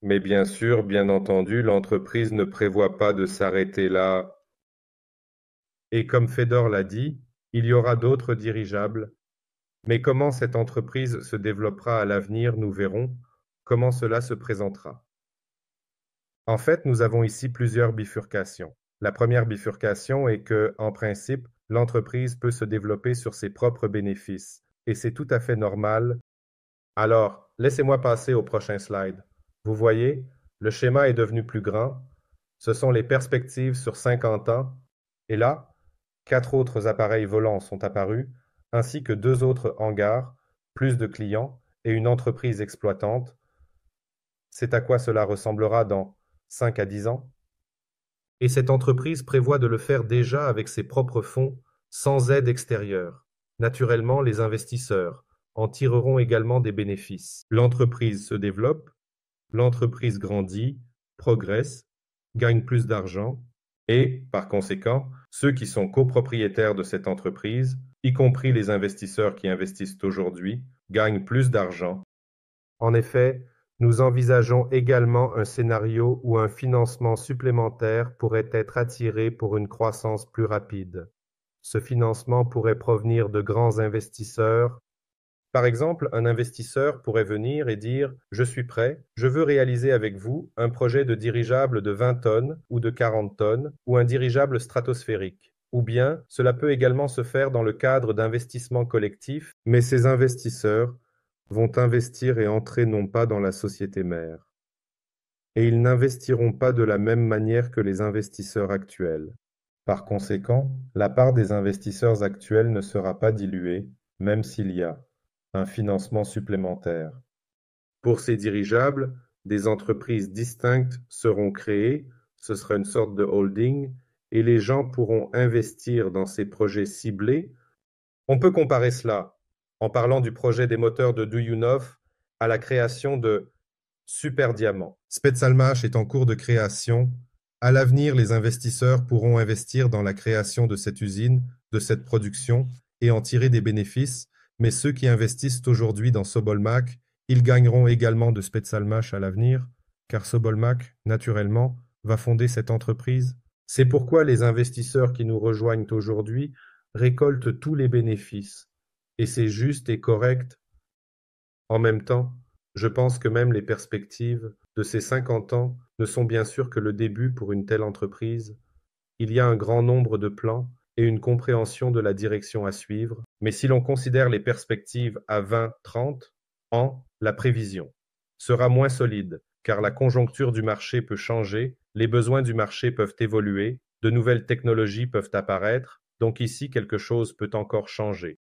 mais bien sûr, bien entendu, l'entreprise ne prévoit pas de s'arrêter là. Et comme Fedor l'a dit, il y aura d'autres dirigeables mais comment cette entreprise se développera à l'avenir, nous verrons, comment cela se présentera. En fait, nous avons ici plusieurs bifurcations. La première bifurcation est que, en principe, l'entreprise peut se développer sur ses propres bénéfices, et c'est tout à fait normal. Alors, laissez-moi passer au prochain slide. Vous voyez, le schéma est devenu plus grand. Ce sont les perspectives sur 50 ans. Et là, quatre autres appareils volants sont apparus, ainsi que deux autres hangars, plus de clients et une entreprise exploitante, c'est à quoi cela ressemblera dans 5 à 10 ans. Et cette entreprise prévoit de le faire déjà avec ses propres fonds, sans aide extérieure. Naturellement, les investisseurs en tireront également des bénéfices. L'entreprise se développe, l'entreprise grandit, progresse, gagne plus d'argent, et, par conséquent, ceux qui sont copropriétaires de cette entreprise, y compris les investisseurs qui investissent aujourd'hui, gagnent plus d'argent. En effet, nous envisageons également un scénario où un financement supplémentaire pourrait être attiré pour une croissance plus rapide. Ce financement pourrait provenir de grands investisseurs par exemple, un investisseur pourrait venir et dire Je suis prêt, je veux réaliser avec vous un projet de dirigeable de 20 tonnes ou de 40 tonnes ou un dirigeable stratosphérique. Ou bien, cela peut également se faire dans le cadre d'investissements collectifs, mais ces investisseurs vont investir et entrer non pas dans la société mère. Et ils n'investiront pas de la même manière que les investisseurs actuels. Par conséquent, la part des investisseurs actuels ne sera pas diluée, même s'il y a un financement supplémentaire. Pour ces dirigeables, des entreprises distinctes seront créées, ce sera une sorte de holding, et les gens pourront investir dans ces projets ciblés. On peut comparer cela, en parlant du projet des moteurs de Doyunov, à la création de Super Diamant. Spetsalmash est en cours de création. À l'avenir, les investisseurs pourront investir dans la création de cette usine, de cette production, et en tirer des bénéfices, mais ceux qui investissent aujourd'hui dans Sobolmac, ils gagneront également de Spetsalmash à l'avenir, car Sobolmac, naturellement, va fonder cette entreprise. C'est pourquoi les investisseurs qui nous rejoignent aujourd'hui récoltent tous les bénéfices. Et c'est juste et correct. En même temps, je pense que même les perspectives de ces 50 ans ne sont bien sûr que le début pour une telle entreprise. Il y a un grand nombre de plans et une compréhension de la direction à suivre, mais si l'on considère les perspectives à 20-30 ans, la prévision sera moins solide, car la conjoncture du marché peut changer, les besoins du marché peuvent évoluer, de nouvelles technologies peuvent apparaître, donc ici quelque chose peut encore changer.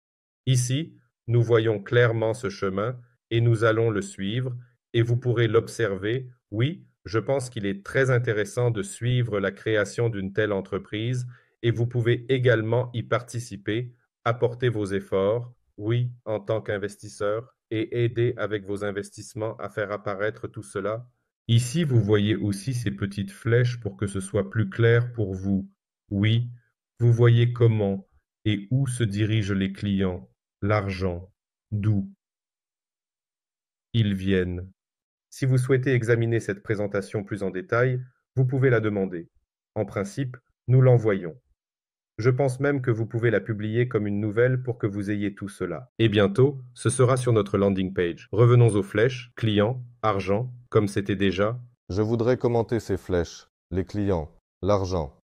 Ici, nous voyons clairement ce chemin et nous allons le suivre, et vous pourrez l'observer. Oui, je pense qu'il est très intéressant de suivre la création d'une telle entreprise, et vous pouvez également y participer Apportez vos efforts, oui, en tant qu'investisseur, et aidez avec vos investissements à faire apparaître tout cela. Ici, vous voyez aussi ces petites flèches pour que ce soit plus clair pour vous. Oui, vous voyez comment et où se dirigent les clients, l'argent, d'où ils viennent. Si vous souhaitez examiner cette présentation plus en détail, vous pouvez la demander. En principe, nous l'envoyons. Je pense même que vous pouvez la publier comme une nouvelle pour que vous ayez tout cela. Et bientôt, ce sera sur notre landing page. Revenons aux flèches, clients, argent, comme c'était déjà. Je voudrais commenter ces flèches, les clients, l'argent.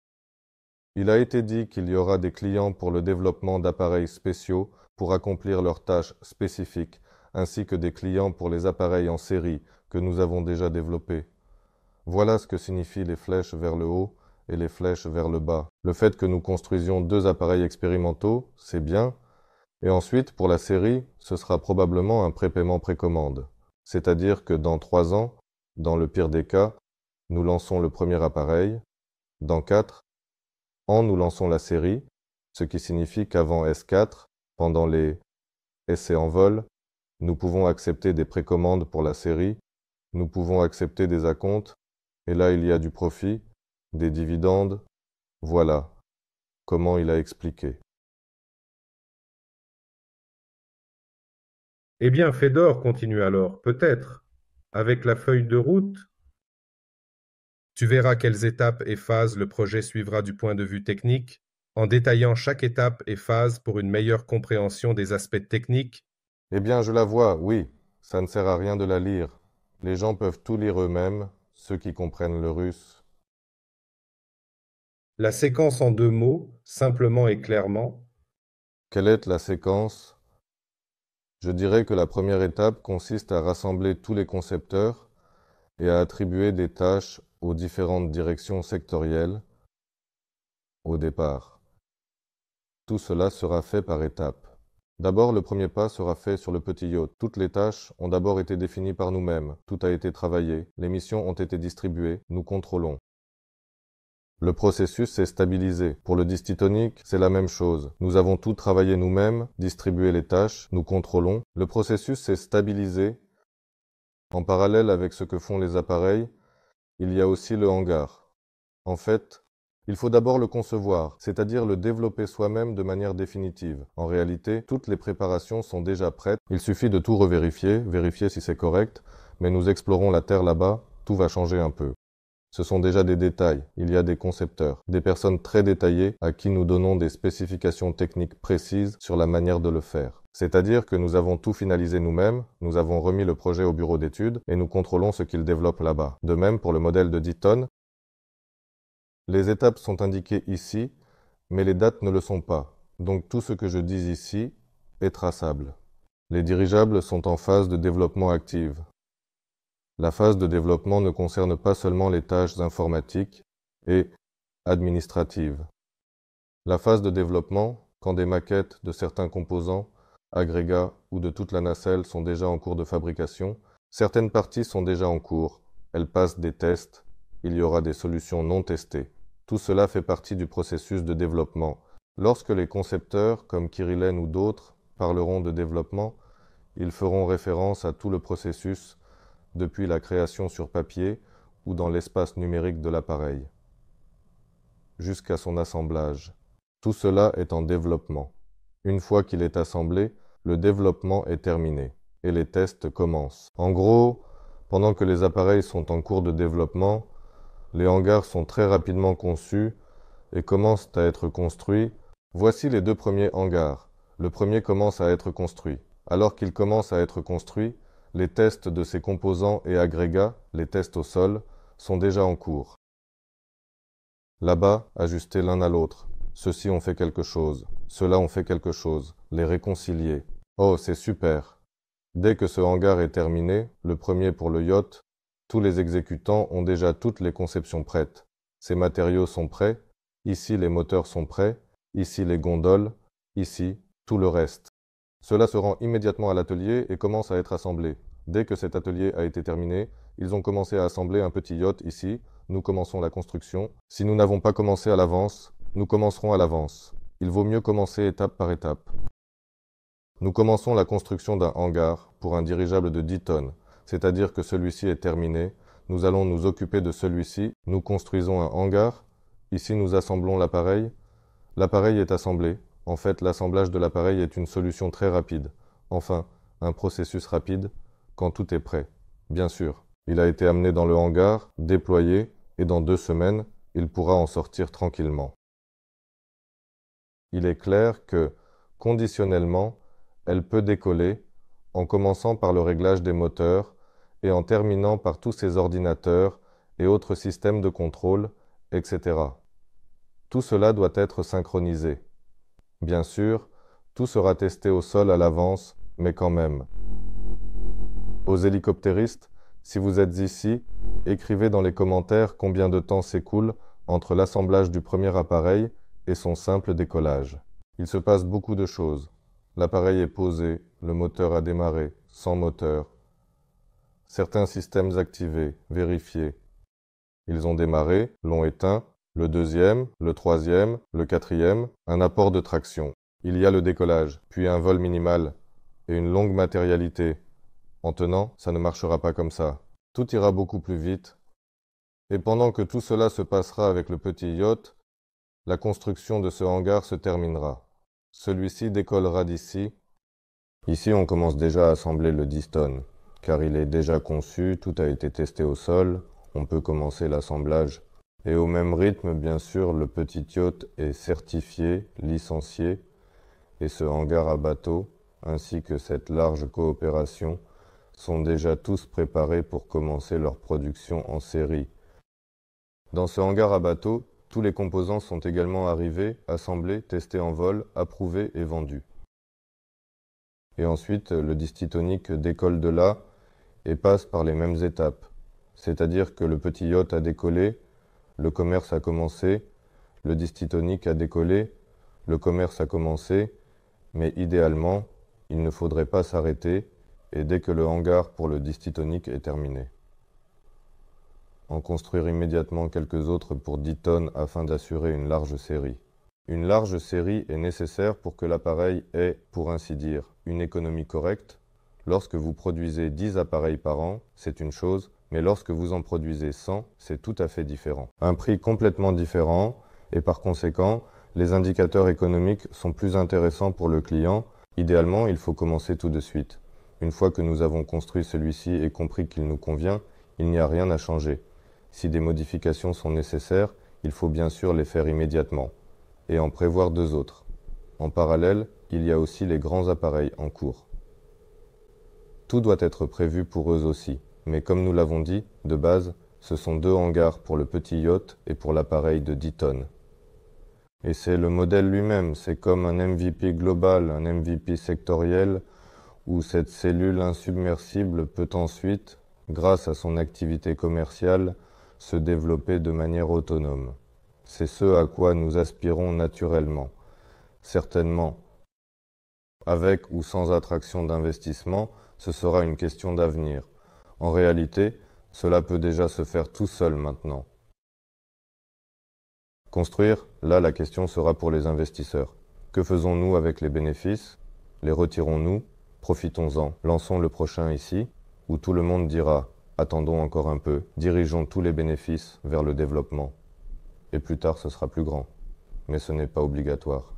Il a été dit qu'il y aura des clients pour le développement d'appareils spéciaux pour accomplir leurs tâches spécifiques, ainsi que des clients pour les appareils en série que nous avons déjà développés. Voilà ce que signifient les flèches vers le haut et les flèches vers le bas. Le fait que nous construisions deux appareils expérimentaux, c'est bien, et ensuite, pour la série, ce sera probablement un prépaiement précommande. C'est-à-dire que dans trois ans, dans le pire des cas, nous lançons le premier appareil, dans quatre, en nous lançons la série, ce qui signifie qu'avant S4, pendant les essais en vol, nous pouvons accepter des précommandes pour la série, nous pouvons accepter des acomptes, et là il y a du profit, des dividendes, voilà comment il a expliqué. Eh bien, Fédor continue alors, peut-être, avec la feuille de route. Tu verras quelles étapes et phases le projet suivra du point de vue technique, en détaillant chaque étape et phase pour une meilleure compréhension des aspects techniques. Eh bien, je la vois, oui, ça ne sert à rien de la lire. Les gens peuvent tout lire eux-mêmes, ceux qui comprennent le russe. La séquence en deux mots, simplement et clairement. Quelle est la séquence Je dirais que la première étape consiste à rassembler tous les concepteurs et à attribuer des tâches aux différentes directions sectorielles au départ. Tout cela sera fait par étapes. D'abord, le premier pas sera fait sur le petit yacht. Toutes les tâches ont d'abord été définies par nous-mêmes, tout a été travaillé, les missions ont été distribuées, nous contrôlons. Le processus s'est stabilisé. Pour le distitonique, c'est la même chose. Nous avons tout travaillé nous-mêmes, distribué les tâches, nous contrôlons. Le processus s'est stabilisé. En parallèle avec ce que font les appareils, il y a aussi le hangar. En fait, il faut d'abord le concevoir, c'est-à-dire le développer soi-même de manière définitive. En réalité, toutes les préparations sont déjà prêtes. Il suffit de tout revérifier, vérifier si c'est correct, mais nous explorons la Terre là-bas, tout va changer un peu. Ce sont déjà des détails, il y a des concepteurs, des personnes très détaillées à qui nous donnons des spécifications techniques précises sur la manière de le faire. C'est-à-dire que nous avons tout finalisé nous-mêmes, nous avons remis le projet au bureau d'études et nous contrôlons ce qu'il développe là-bas. De même pour le modèle de tonnes, les étapes sont indiquées ici, mais les dates ne le sont pas. Donc tout ce que je dis ici est traçable. Les dirigeables sont en phase de développement active. La phase de développement ne concerne pas seulement les tâches informatiques et administratives. La phase de développement, quand des maquettes de certains composants, agrégats ou de toute la nacelle sont déjà en cours de fabrication, certaines parties sont déjà en cours, elles passent des tests, il y aura des solutions non testées. Tout cela fait partie du processus de développement. Lorsque les concepteurs, comme Kirillen ou d'autres, parleront de développement, ils feront référence à tout le processus depuis la création sur papier ou dans l'espace numérique de l'appareil, jusqu'à son assemblage. Tout cela est en développement. Une fois qu'il est assemblé, le développement est terminé et les tests commencent. En gros, pendant que les appareils sont en cours de développement, les hangars sont très rapidement conçus et commencent à être construits. Voici les deux premiers hangars. Le premier commence à être construit. Alors qu'il commence à être construit, les tests de ces composants et agrégats, les tests au sol, sont déjà en cours. Là-bas, ajustés l'un à l'autre. Ceux-ci ont fait quelque chose, ceux-là ont fait quelque chose, les réconcilier. Oh, c'est super. Dès que ce hangar est terminé, le premier pour le yacht, tous les exécutants ont déjà toutes les conceptions prêtes. Ces matériaux sont prêts, ici les moteurs sont prêts, ici les gondoles, ici tout le reste. Cela se rend immédiatement à l'atelier et commence à être assemblé. Dès que cet atelier a été terminé, ils ont commencé à assembler un petit yacht ici, nous commençons la construction. Si nous n'avons pas commencé à l'avance, nous commencerons à l'avance. Il vaut mieux commencer étape par étape. Nous commençons la construction d'un hangar pour un dirigeable de 10 tonnes, c'est-à-dire que celui-ci est terminé, nous allons nous occuper de celui-ci, nous construisons un hangar, ici nous assemblons l'appareil, l'appareil est assemblé, en fait l'assemblage de l'appareil est une solution très rapide, enfin un processus rapide, quand tout est prêt. Bien sûr, il a été amené dans le hangar, déployé, et dans deux semaines, il pourra en sortir tranquillement. Il est clair que, conditionnellement, elle peut décoller, en commençant par le réglage des moteurs et en terminant par tous ses ordinateurs et autres systèmes de contrôle, etc. Tout cela doit être synchronisé. Bien sûr, tout sera testé au sol à l'avance, mais quand même, aux hélicoptéristes, si vous êtes ici, écrivez dans les commentaires combien de temps s'écoule entre l'assemblage du premier appareil et son simple décollage. Il se passe beaucoup de choses. L'appareil est posé, le moteur a démarré, sans moteur. Certains systèmes activés, vérifiés. Ils ont démarré, l'ont éteint, le deuxième, le troisième, le quatrième, un apport de traction. Il y a le décollage, puis un vol minimal, et une longue matérialité, en tenant, ça ne marchera pas comme ça. Tout ira beaucoup plus vite. Et pendant que tout cela se passera avec le petit yacht, la construction de ce hangar se terminera. Celui-ci décollera d'ici. Ici, on commence déjà à assembler le tonnes. car il est déjà conçu, tout a été testé au sol, on peut commencer l'assemblage. Et au même rythme, bien sûr, le petit yacht est certifié, licencié, et ce hangar à bateau, ainsi que cette large coopération, sont déjà tous préparés pour commencer leur production en série. Dans ce hangar à bateaux, tous les composants sont également arrivés, assemblés, testés en vol, approuvés et vendus. Et ensuite, le distitonique décolle de là et passe par les mêmes étapes. C'est-à-dire que le petit yacht a décollé, le commerce a commencé, le distitonique a décollé, le commerce a commencé, mais idéalement, il ne faudrait pas s'arrêter et dès que le hangar pour le distitonique est terminé. En construire immédiatement quelques autres pour 10 tonnes afin d'assurer une large série. Une large série est nécessaire pour que l'appareil ait, pour ainsi dire, une économie correcte. Lorsque vous produisez 10 appareils par an, c'est une chose, mais lorsque vous en produisez 100, c'est tout à fait différent. Un prix complètement différent, et par conséquent, les indicateurs économiques sont plus intéressants pour le client. Idéalement, il faut commencer tout de suite. Une fois que nous avons construit celui-ci et compris qu'il nous convient, il n'y a rien à changer. Si des modifications sont nécessaires, il faut bien sûr les faire immédiatement, et en prévoir deux autres. En parallèle, il y a aussi les grands appareils en cours. Tout doit être prévu pour eux aussi, mais comme nous l'avons dit, de base, ce sont deux hangars pour le petit yacht et pour l'appareil de 10 tonnes. Et c'est le modèle lui-même, c'est comme un MVP global, un MVP sectoriel, où cette cellule insubmersible peut ensuite, grâce à son activité commerciale, se développer de manière autonome. C'est ce à quoi nous aspirons naturellement, certainement. Avec ou sans attraction d'investissement, ce sera une question d'avenir. En réalité, cela peut déjà se faire tout seul maintenant. Construire, là la question sera pour les investisseurs. Que faisons-nous avec les bénéfices Les retirons-nous Profitons-en, lançons le prochain ici, où tout le monde dira Attendons encore un peu, dirigeons tous les bénéfices vers le développement. Et plus tard, ce sera plus grand. Mais ce n'est pas obligatoire.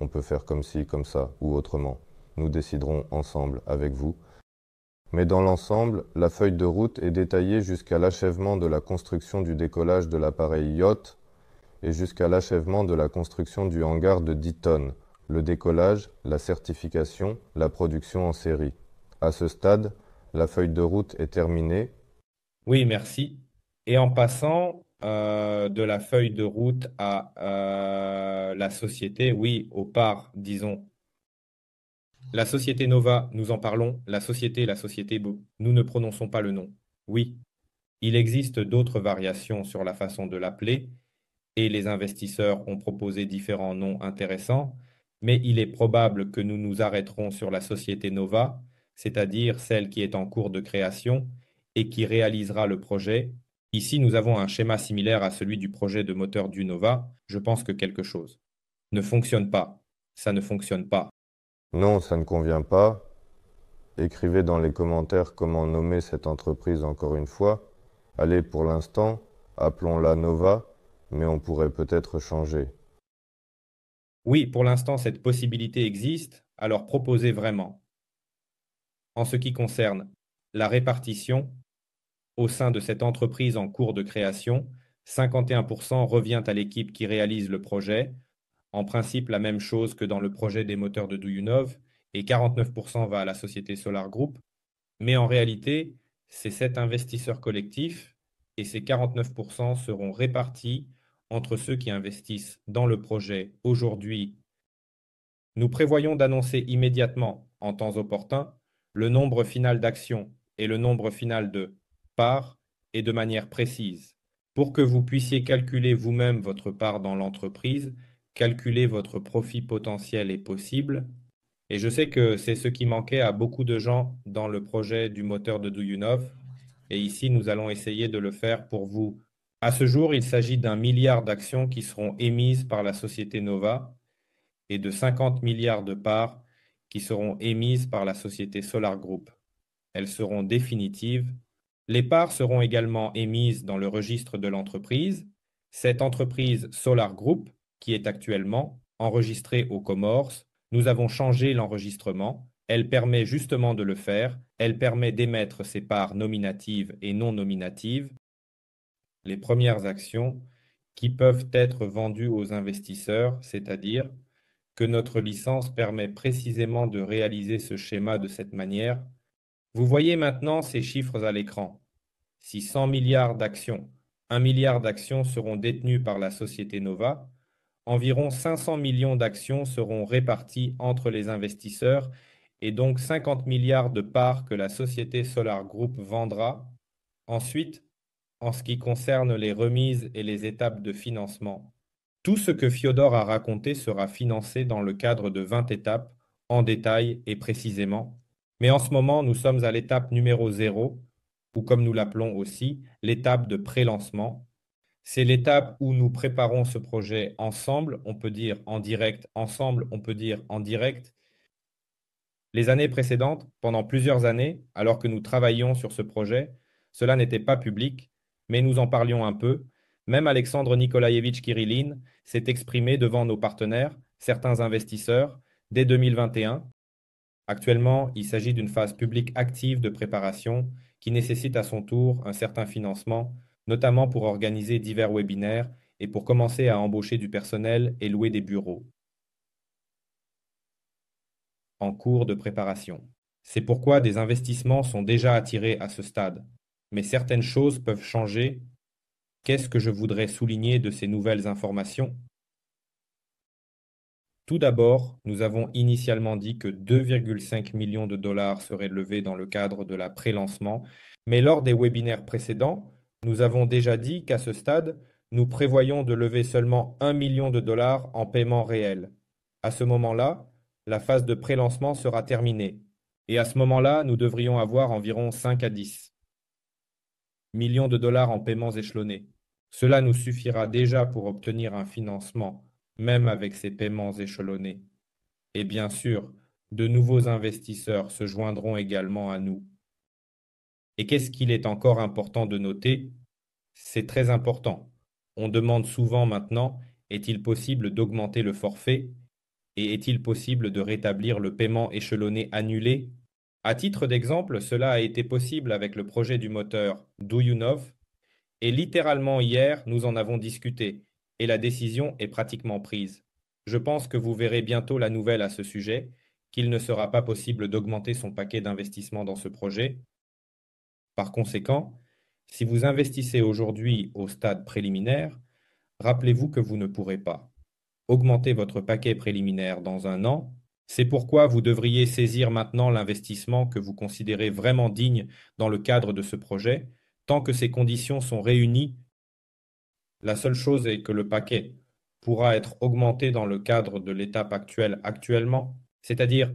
On peut faire comme ci, comme ça, ou autrement. Nous déciderons ensemble avec vous. Mais dans l'ensemble, la feuille de route est détaillée jusqu'à l'achèvement de la construction du décollage de l'appareil yacht et jusqu'à l'achèvement de la construction du hangar de 10 tonnes, le décollage, la certification, la production en série. À ce stade, la feuille de route est terminée. Oui, merci. Et en passant euh, de la feuille de route à euh, la société, oui, au par disons. La société Nova, nous en parlons. La société, la société, nous ne prononçons pas le nom. Oui, il existe d'autres variations sur la façon de l'appeler, et les investisseurs ont proposé différents noms intéressants, mais il est probable que nous nous arrêterons sur la société Nova, c'est-à-dire celle qui est en cours de création et qui réalisera le projet. Ici, nous avons un schéma similaire à celui du projet de moteur du Nova. Je pense que quelque chose ne fonctionne pas. Ça ne fonctionne pas. Non, ça ne convient pas. Écrivez dans les commentaires comment nommer cette entreprise encore une fois. Allez, pour l'instant, appelons-la Nova, mais on pourrait peut-être changer. Oui, pour l'instant, cette possibilité existe, alors proposez vraiment. En ce qui concerne la répartition, au sein de cette entreprise en cours de création, 51% revient à l'équipe qui réalise le projet, en principe la même chose que dans le projet des moteurs de Douyunov, et 49% va à la société Solar Group, mais en réalité, c'est cet investisseur collectif et ces 49% seront répartis entre ceux qui investissent dans le projet aujourd'hui. Nous prévoyons d'annoncer immédiatement, en temps opportun, le nombre final d'actions et le nombre final de parts et de manière précise, pour que vous puissiez calculer vous-même votre part dans l'entreprise, calculer votre profit potentiel et possible. Et je sais que c'est ce qui manquait à beaucoup de gens dans le projet du moteur de Do Et ici, nous allons essayer de le faire pour vous à ce jour, il s'agit d'un milliard d'actions qui seront émises par la société Nova et de 50 milliards de parts qui seront émises par la société Solar Group. Elles seront définitives. Les parts seront également émises dans le registre de l'entreprise. Cette entreprise Solar Group, qui est actuellement enregistrée au Comores, nous avons changé l'enregistrement. Elle permet justement de le faire. Elle permet d'émettre ses parts nominatives et non nominatives les premières actions qui peuvent être vendues aux investisseurs, c'est-à-dire que notre licence permet précisément de réaliser ce schéma de cette manière. Vous voyez maintenant ces chiffres à l'écran. Si 100 milliards d'actions, 1 milliard d'actions seront détenues par la société Nova, environ 500 millions d'actions seront réparties entre les investisseurs et donc 50 milliards de parts que la société Solar Group vendra. Ensuite, en ce qui concerne les remises et les étapes de financement, tout ce que Fiodor a raconté sera financé dans le cadre de 20 étapes, en détail et précisément. Mais en ce moment, nous sommes à l'étape numéro zéro, ou comme nous l'appelons aussi, l'étape de pré-lancement. C'est l'étape où nous préparons ce projet ensemble, on peut dire en direct, ensemble, on peut dire en direct. Les années précédentes, pendant plusieurs années, alors que nous travaillions sur ce projet, cela n'était pas public mais nous en parlions un peu. Même Alexandre Nikolaevitch Kirillin s'est exprimé devant nos partenaires, certains investisseurs, dès 2021. Actuellement, il s'agit d'une phase publique active de préparation qui nécessite à son tour un certain financement, notamment pour organiser divers webinaires et pour commencer à embaucher du personnel et louer des bureaux. En cours de préparation. C'est pourquoi des investissements sont déjà attirés à ce stade mais certaines choses peuvent changer. Qu'est-ce que je voudrais souligner de ces nouvelles informations Tout d'abord, nous avons initialement dit que 2,5 millions de dollars seraient levés dans le cadre de la pré-lancement, mais lors des webinaires précédents, nous avons déjà dit qu'à ce stade, nous prévoyons de lever seulement 1 million de dollars en paiement réel. À ce moment-là, la phase de pré-lancement sera terminée. Et à ce moment-là, nous devrions avoir environ 5 à 10 millions de dollars en paiements échelonnés. Cela nous suffira déjà pour obtenir un financement, même avec ces paiements échelonnés. Et bien sûr, de nouveaux investisseurs se joindront également à nous. Et qu'est-ce qu'il est encore important de noter C'est très important. On demande souvent maintenant, est-il possible d'augmenter le forfait Et est-il possible de rétablir le paiement échelonné annulé à titre d'exemple, cela a été possible avec le projet du moteur know ?» et littéralement hier, nous en avons discuté et la décision est pratiquement prise. Je pense que vous verrez bientôt la nouvelle à ce sujet, qu'il ne sera pas possible d'augmenter son paquet d'investissement dans ce projet. Par conséquent, si vous investissez aujourd'hui au stade préliminaire, rappelez-vous que vous ne pourrez pas augmenter votre paquet préliminaire dans un an c'est pourquoi vous devriez saisir maintenant l'investissement que vous considérez vraiment digne dans le cadre de ce projet. Tant que ces conditions sont réunies, la seule chose est que le paquet pourra être augmenté dans le cadre de l'étape actuelle actuellement, c'est-à-dire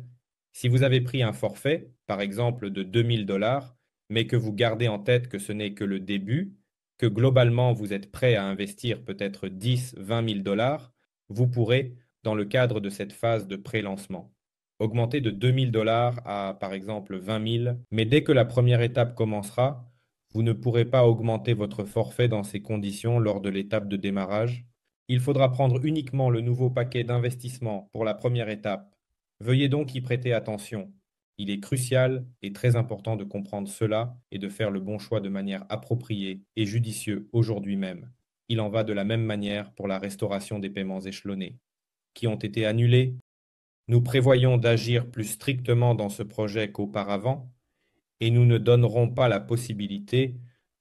si vous avez pris un forfait, par exemple de 2000 dollars, mais que vous gardez en tête que ce n'est que le début, que globalement vous êtes prêt à investir peut-être 10, 20 000 dollars, vous pourrez dans le cadre de cette phase de pré-lancement. Augmenter de $2000 dollars à, par exemple, 20 000, mais dès que la première étape commencera, vous ne pourrez pas augmenter votre forfait dans ces conditions lors de l'étape de démarrage. Il faudra prendre uniquement le nouveau paquet d'investissement pour la première étape. Veuillez donc y prêter attention. Il est crucial et très important de comprendre cela et de faire le bon choix de manière appropriée et judicieuse aujourd'hui même. Il en va de la même manière pour la restauration des paiements échelonnés ont été annulés, Nous prévoyons d'agir plus strictement dans ce projet qu'auparavant et nous ne donnerons pas la possibilité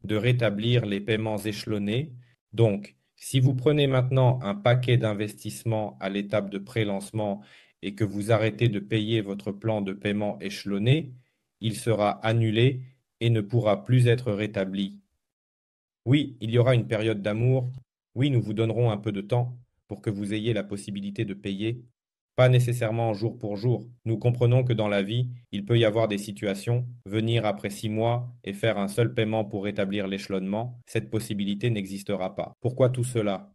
de rétablir les paiements échelonnés. Donc, si vous prenez maintenant un paquet d'investissements à l'étape de pré-lancement et que vous arrêtez de payer votre plan de paiement échelonné, il sera annulé et ne pourra plus être rétabli. Oui, il y aura une période d'amour. Oui, nous vous donnerons un peu de temps pour que vous ayez la possibilité de payer Pas nécessairement jour pour jour. Nous comprenons que dans la vie, il peut y avoir des situations, venir après six mois et faire un seul paiement pour rétablir l'échelonnement, cette possibilité n'existera pas. Pourquoi tout cela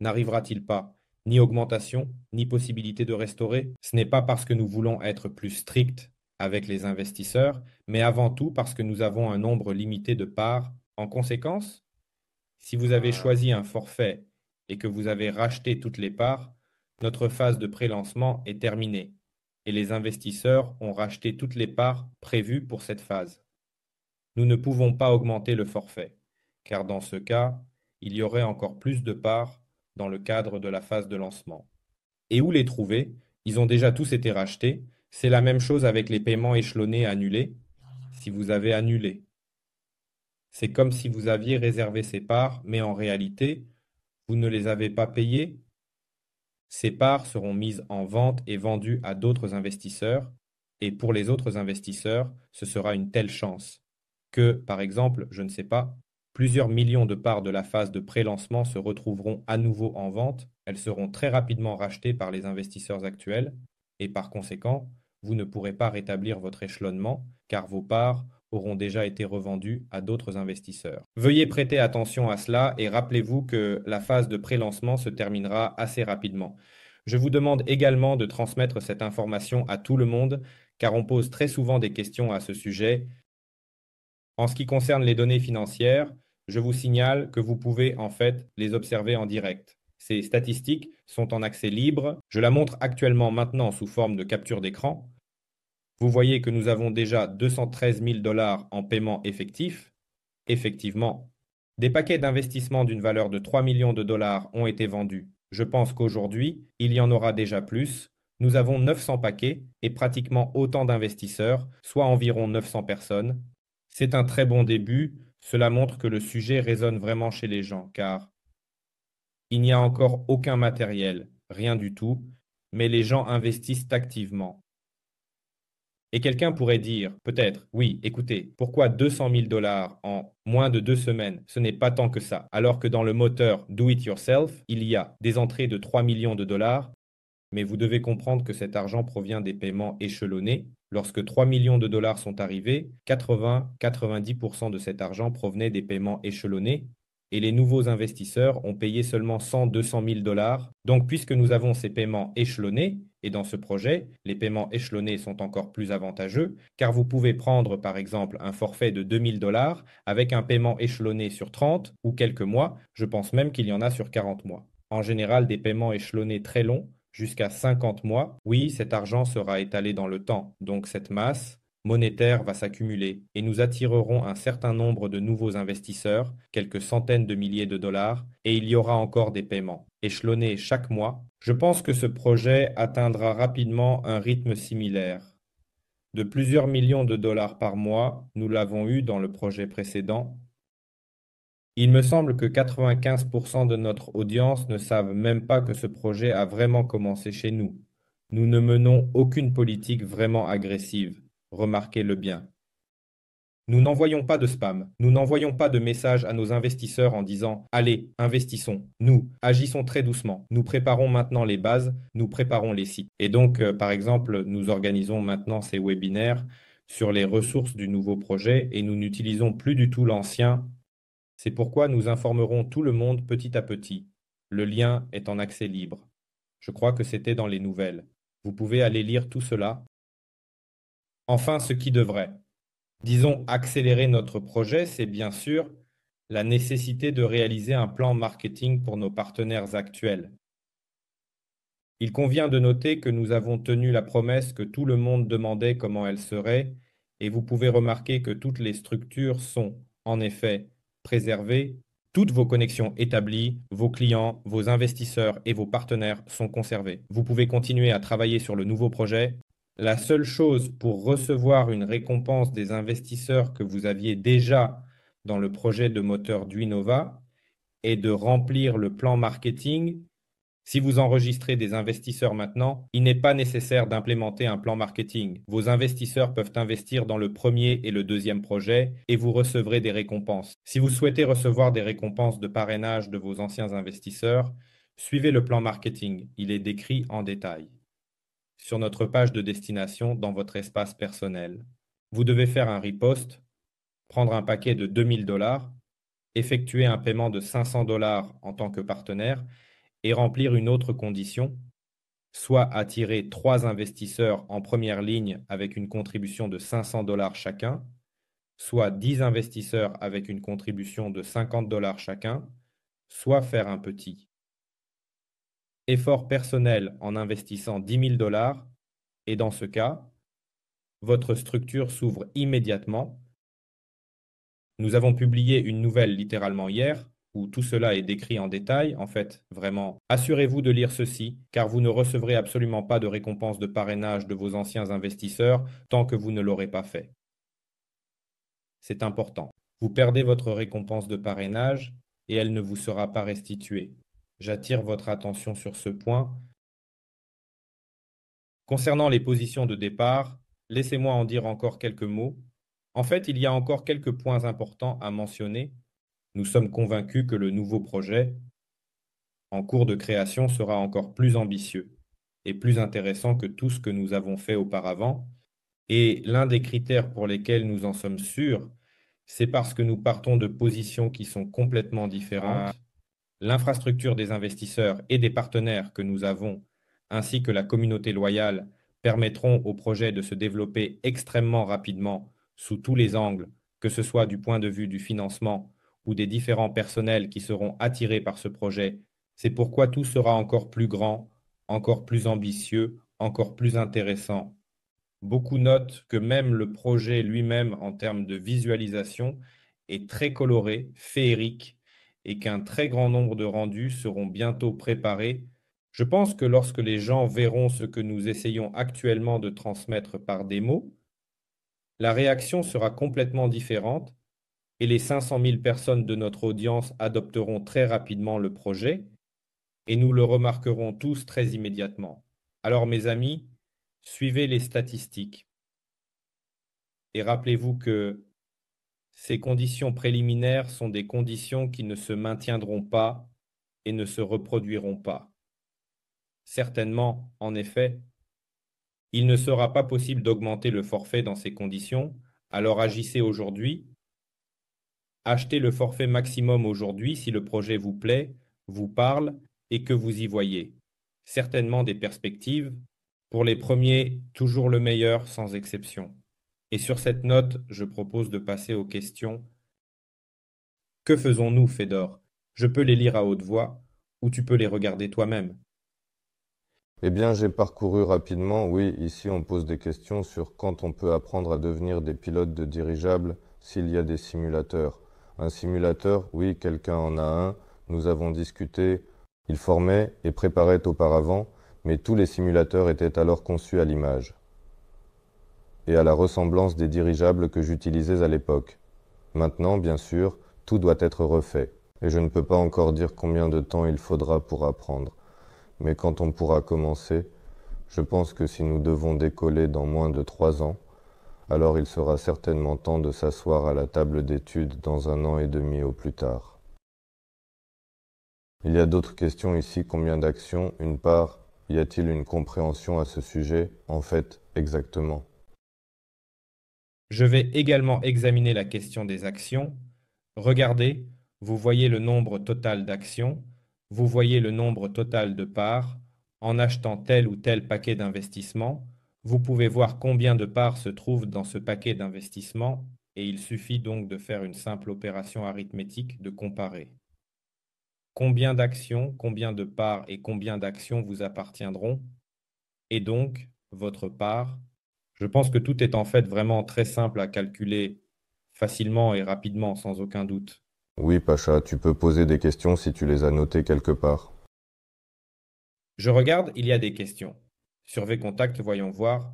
N'arrivera-t-il pas ni augmentation, ni possibilité de restaurer. Ce n'est pas parce que nous voulons être plus stricts avec les investisseurs, mais avant tout parce que nous avons un nombre limité de parts. En conséquence, si vous avez ah. choisi un forfait et que vous avez racheté toutes les parts, notre phase de pré-lancement est terminée et les investisseurs ont racheté toutes les parts prévues pour cette phase. Nous ne pouvons pas augmenter le forfait, car dans ce cas, il y aurait encore plus de parts dans le cadre de la phase de lancement. Et où les trouver Ils ont déjà tous été rachetés. C'est la même chose avec les paiements échelonnés annulés, si vous avez annulé. C'est comme si vous aviez réservé ces parts, mais en réalité, vous ne les avez pas payés? Ces parts seront mises en vente et vendues à d'autres investisseurs, et pour les autres investisseurs, ce sera une telle chance que, par exemple, je ne sais pas, plusieurs millions de parts de la phase de pré-lancement se retrouveront à nouveau en vente, elles seront très rapidement rachetées par les investisseurs actuels, et par conséquent, vous ne pourrez pas rétablir votre échelonnement, car vos parts auront déjà été revendus à d'autres investisseurs. Veuillez prêter attention à cela et rappelez-vous que la phase de pré-lancement se terminera assez rapidement. Je vous demande également de transmettre cette information à tout le monde, car on pose très souvent des questions à ce sujet. En ce qui concerne les données financières, je vous signale que vous pouvez en fait les observer en direct. Ces statistiques sont en accès libre. Je la montre actuellement maintenant sous forme de capture d'écran. Vous voyez que nous avons déjà 213 000 dollars en paiement effectif. Effectivement, des paquets d'investissement d'une valeur de 3 millions de dollars ont été vendus. Je pense qu'aujourd'hui, il y en aura déjà plus. Nous avons 900 paquets et pratiquement autant d'investisseurs, soit environ 900 personnes. C'est un très bon début. Cela montre que le sujet résonne vraiment chez les gens, car il n'y a encore aucun matériel, rien du tout, mais les gens investissent activement. Et quelqu'un pourrait dire, peut-être, oui, écoutez, pourquoi 200 000 dollars en moins de deux semaines Ce n'est pas tant que ça. Alors que dans le moteur Do It Yourself, il y a des entrées de 3 millions de dollars, mais vous devez comprendre que cet argent provient des paiements échelonnés. Lorsque 3 millions de dollars sont arrivés, 80-90% de cet argent provenait des paiements échelonnés, et les nouveaux investisseurs ont payé seulement 100-200 000 dollars. Donc puisque nous avons ces paiements échelonnés, et dans ce projet, les paiements échelonnés sont encore plus avantageux, car vous pouvez prendre par exemple un forfait de 2000 dollars avec un paiement échelonné sur 30 ou quelques mois, je pense même qu'il y en a sur 40 mois. En général, des paiements échelonnés très longs, jusqu'à 50 mois, oui, cet argent sera étalé dans le temps, donc cette masse monétaire va s'accumuler, et nous attirerons un certain nombre de nouveaux investisseurs, quelques centaines de milliers de dollars, et il y aura encore des paiements, échelonnés chaque mois, je pense que ce projet atteindra rapidement un rythme similaire. De plusieurs millions de dollars par mois, nous l'avons eu dans le projet précédent. Il me semble que 95% de notre audience ne savent même pas que ce projet a vraiment commencé chez nous. Nous ne menons aucune politique vraiment agressive. Remarquez-le bien. Nous n'envoyons pas de spam, nous n'envoyons pas de messages à nos investisseurs en disant Allez, investissons, nous, agissons très doucement, nous préparons maintenant les bases, nous préparons les sites. Et donc, euh, par exemple, nous organisons maintenant ces webinaires sur les ressources du nouveau projet et nous n'utilisons plus du tout l'ancien. C'est pourquoi nous informerons tout le monde petit à petit. Le lien est en accès libre. Je crois que c'était dans les nouvelles. Vous pouvez aller lire tout cela. Enfin, ce qui devrait disons, accélérer notre projet, c'est bien sûr la nécessité de réaliser un plan marketing pour nos partenaires actuels. Il convient de noter que nous avons tenu la promesse que tout le monde demandait comment elle serait, et vous pouvez remarquer que toutes les structures sont, en effet, préservées, toutes vos connexions établies, vos clients, vos investisseurs et vos partenaires sont conservés. Vous pouvez continuer à travailler sur le nouveau projet la seule chose pour recevoir une récompense des investisseurs que vous aviez déjà dans le projet de moteur d'Uinova est de remplir le plan marketing. Si vous enregistrez des investisseurs maintenant, il n'est pas nécessaire d'implémenter un plan marketing. Vos investisseurs peuvent investir dans le premier et le deuxième projet et vous recevrez des récompenses. Si vous souhaitez recevoir des récompenses de parrainage de vos anciens investisseurs, suivez le plan marketing. Il est décrit en détail sur notre page de destination dans votre espace personnel. Vous devez faire un riposte, prendre un paquet de 2000 dollars, effectuer un paiement de 500 dollars en tant que partenaire et remplir une autre condition, soit attirer trois investisseurs en première ligne avec une contribution de 500 dollars chacun, soit 10 investisseurs avec une contribution de 50 dollars chacun, soit faire un petit effort personnel en investissant 10 000 dollars, et dans ce cas, votre structure s'ouvre immédiatement. Nous avons publié une nouvelle littéralement hier où tout cela est décrit en détail. En fait, vraiment, assurez-vous de lire ceci, car vous ne recevrez absolument pas de récompense de parrainage de vos anciens investisseurs tant que vous ne l'aurez pas fait. C'est important. Vous perdez votre récompense de parrainage et elle ne vous sera pas restituée. J'attire votre attention sur ce point. Concernant les positions de départ, laissez-moi en dire encore quelques mots. En fait, il y a encore quelques points importants à mentionner. Nous sommes convaincus que le nouveau projet en cours de création sera encore plus ambitieux et plus intéressant que tout ce que nous avons fait auparavant. Et l'un des critères pour lesquels nous en sommes sûrs, c'est parce que nous partons de positions qui sont complètement différentes L'infrastructure des investisseurs et des partenaires que nous avons, ainsi que la communauté loyale, permettront au projet de se développer extrêmement rapidement sous tous les angles, que ce soit du point de vue du financement ou des différents personnels qui seront attirés par ce projet. C'est pourquoi tout sera encore plus grand, encore plus ambitieux, encore plus intéressant. Beaucoup notent que même le projet lui-même en termes de visualisation est très coloré, féerique et qu'un très grand nombre de rendus seront bientôt préparés. Je pense que lorsque les gens verront ce que nous essayons actuellement de transmettre par des mots, la réaction sera complètement différente et les 500 000 personnes de notre audience adopteront très rapidement le projet et nous le remarquerons tous très immédiatement. Alors mes amis, suivez les statistiques. Et rappelez-vous que ces conditions préliminaires sont des conditions qui ne se maintiendront pas et ne se reproduiront pas. Certainement, en effet, il ne sera pas possible d'augmenter le forfait dans ces conditions, alors agissez aujourd'hui. Achetez le forfait maximum aujourd'hui si le projet vous plaît, vous parle et que vous y voyez. Certainement des perspectives. Pour les premiers, toujours le meilleur sans exception. Et sur cette note, je propose de passer aux questions. Que faisons-nous, Fédor Je peux les lire à haute voix, ou tu peux les regarder toi-même. Eh bien, j'ai parcouru rapidement, oui, ici on pose des questions sur quand on peut apprendre à devenir des pilotes de dirigeables s'il y a des simulateurs. Un simulateur, oui, quelqu'un en a un, nous avons discuté, il formait et préparait auparavant, mais tous les simulateurs étaient alors conçus à l'image et à la ressemblance des dirigeables que j'utilisais à l'époque. Maintenant, bien sûr, tout doit être refait, et je ne peux pas encore dire combien de temps il faudra pour apprendre. Mais quand on pourra commencer, je pense que si nous devons décoller dans moins de trois ans, alors il sera certainement temps de s'asseoir à la table d'études dans un an et demi au plus tard. Il y a d'autres questions ici, combien d'actions, une part, y a-t-il une compréhension à ce sujet, en fait, exactement je vais également examiner la question des actions. Regardez, vous voyez le nombre total d'actions, vous voyez le nombre total de parts. En achetant tel ou tel paquet d'investissement, vous pouvez voir combien de parts se trouvent dans ce paquet d'investissement et il suffit donc de faire une simple opération arithmétique de comparer. Combien d'actions, combien de parts et combien d'actions vous appartiendront Et donc, votre part je pense que tout est en fait vraiment très simple à calculer facilement et rapidement, sans aucun doute. Oui, Pacha, tu peux poser des questions si tu les as notées quelque part. Je regarde, il y a des questions. v contact, voyons voir.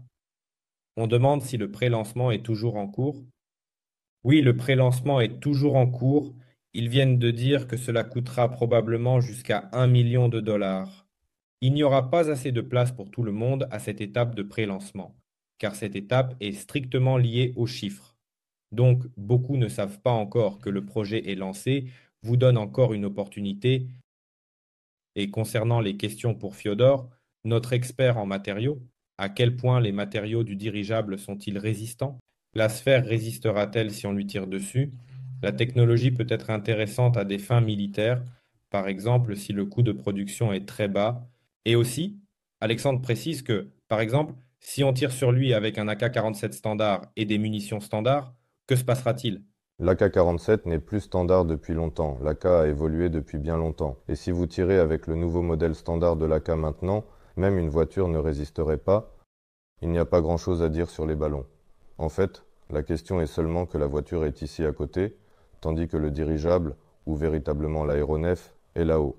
On demande si le pré-lancement est toujours en cours. Oui, le pré-lancement est toujours en cours. Ils viennent de dire que cela coûtera probablement jusqu'à 1 million de dollars. Il n'y aura pas assez de place pour tout le monde à cette étape de pré-lancement car cette étape est strictement liée aux chiffres. Donc, beaucoup ne savent pas encore que le projet est lancé, vous donne encore une opportunité. Et concernant les questions pour Fiodor, notre expert en matériaux, à quel point les matériaux du dirigeable sont-ils résistants La sphère résistera-t-elle si on lui tire dessus La technologie peut être intéressante à des fins militaires, par exemple si le coût de production est très bas. Et aussi, Alexandre précise que, par exemple, si on tire sur lui avec un AK-47 standard et des munitions standards, que se passera-t-il L'AK-47 n'est plus standard depuis longtemps, l'AK a évolué depuis bien longtemps, et si vous tirez avec le nouveau modèle standard de l'AK maintenant, même une voiture ne résisterait pas, il n'y a pas grand-chose à dire sur les ballons. En fait, la question est seulement que la voiture est ici à côté, tandis que le dirigeable, ou véritablement l'aéronef, est là-haut.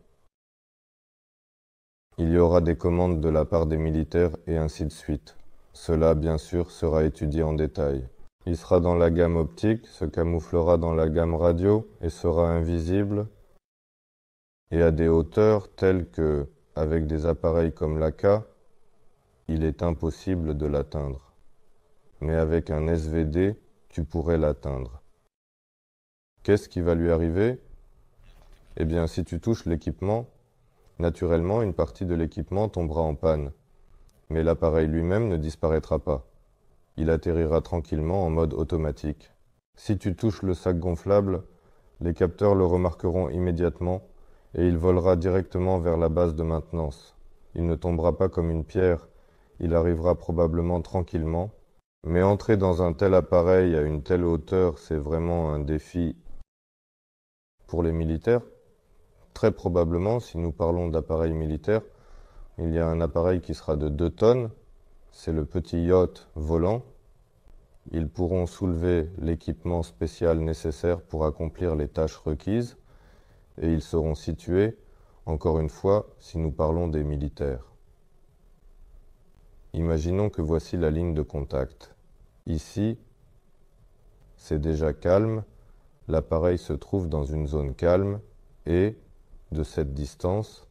Il y aura des commandes de la part des militaires et ainsi de suite. Cela, bien sûr, sera étudié en détail. Il sera dans la gamme optique, se camouflera dans la gamme radio et sera invisible, et à des hauteurs telles que, avec des appareils comme l'AK, il est impossible de l'atteindre. Mais avec un SVD, tu pourrais l'atteindre. Qu'est-ce qui va lui arriver Eh bien, si tu touches l'équipement, Naturellement, une partie de l'équipement tombera en panne, mais l'appareil lui-même ne disparaîtra pas. Il atterrira tranquillement en mode automatique. Si tu touches le sac gonflable, les capteurs le remarqueront immédiatement et il volera directement vers la base de maintenance. Il ne tombera pas comme une pierre, il arrivera probablement tranquillement, mais entrer dans un tel appareil à une telle hauteur, c'est vraiment un défi pour les militaires très probablement, si nous parlons d'appareils militaires, il y a un appareil qui sera de 2 tonnes, c'est le petit yacht volant. Ils pourront soulever l'équipement spécial nécessaire pour accomplir les tâches requises et ils seront situés, encore une fois, si nous parlons des militaires. Imaginons que voici la ligne de contact. Ici, c'est déjà calme, l'appareil se trouve dans une zone calme et de cette distance,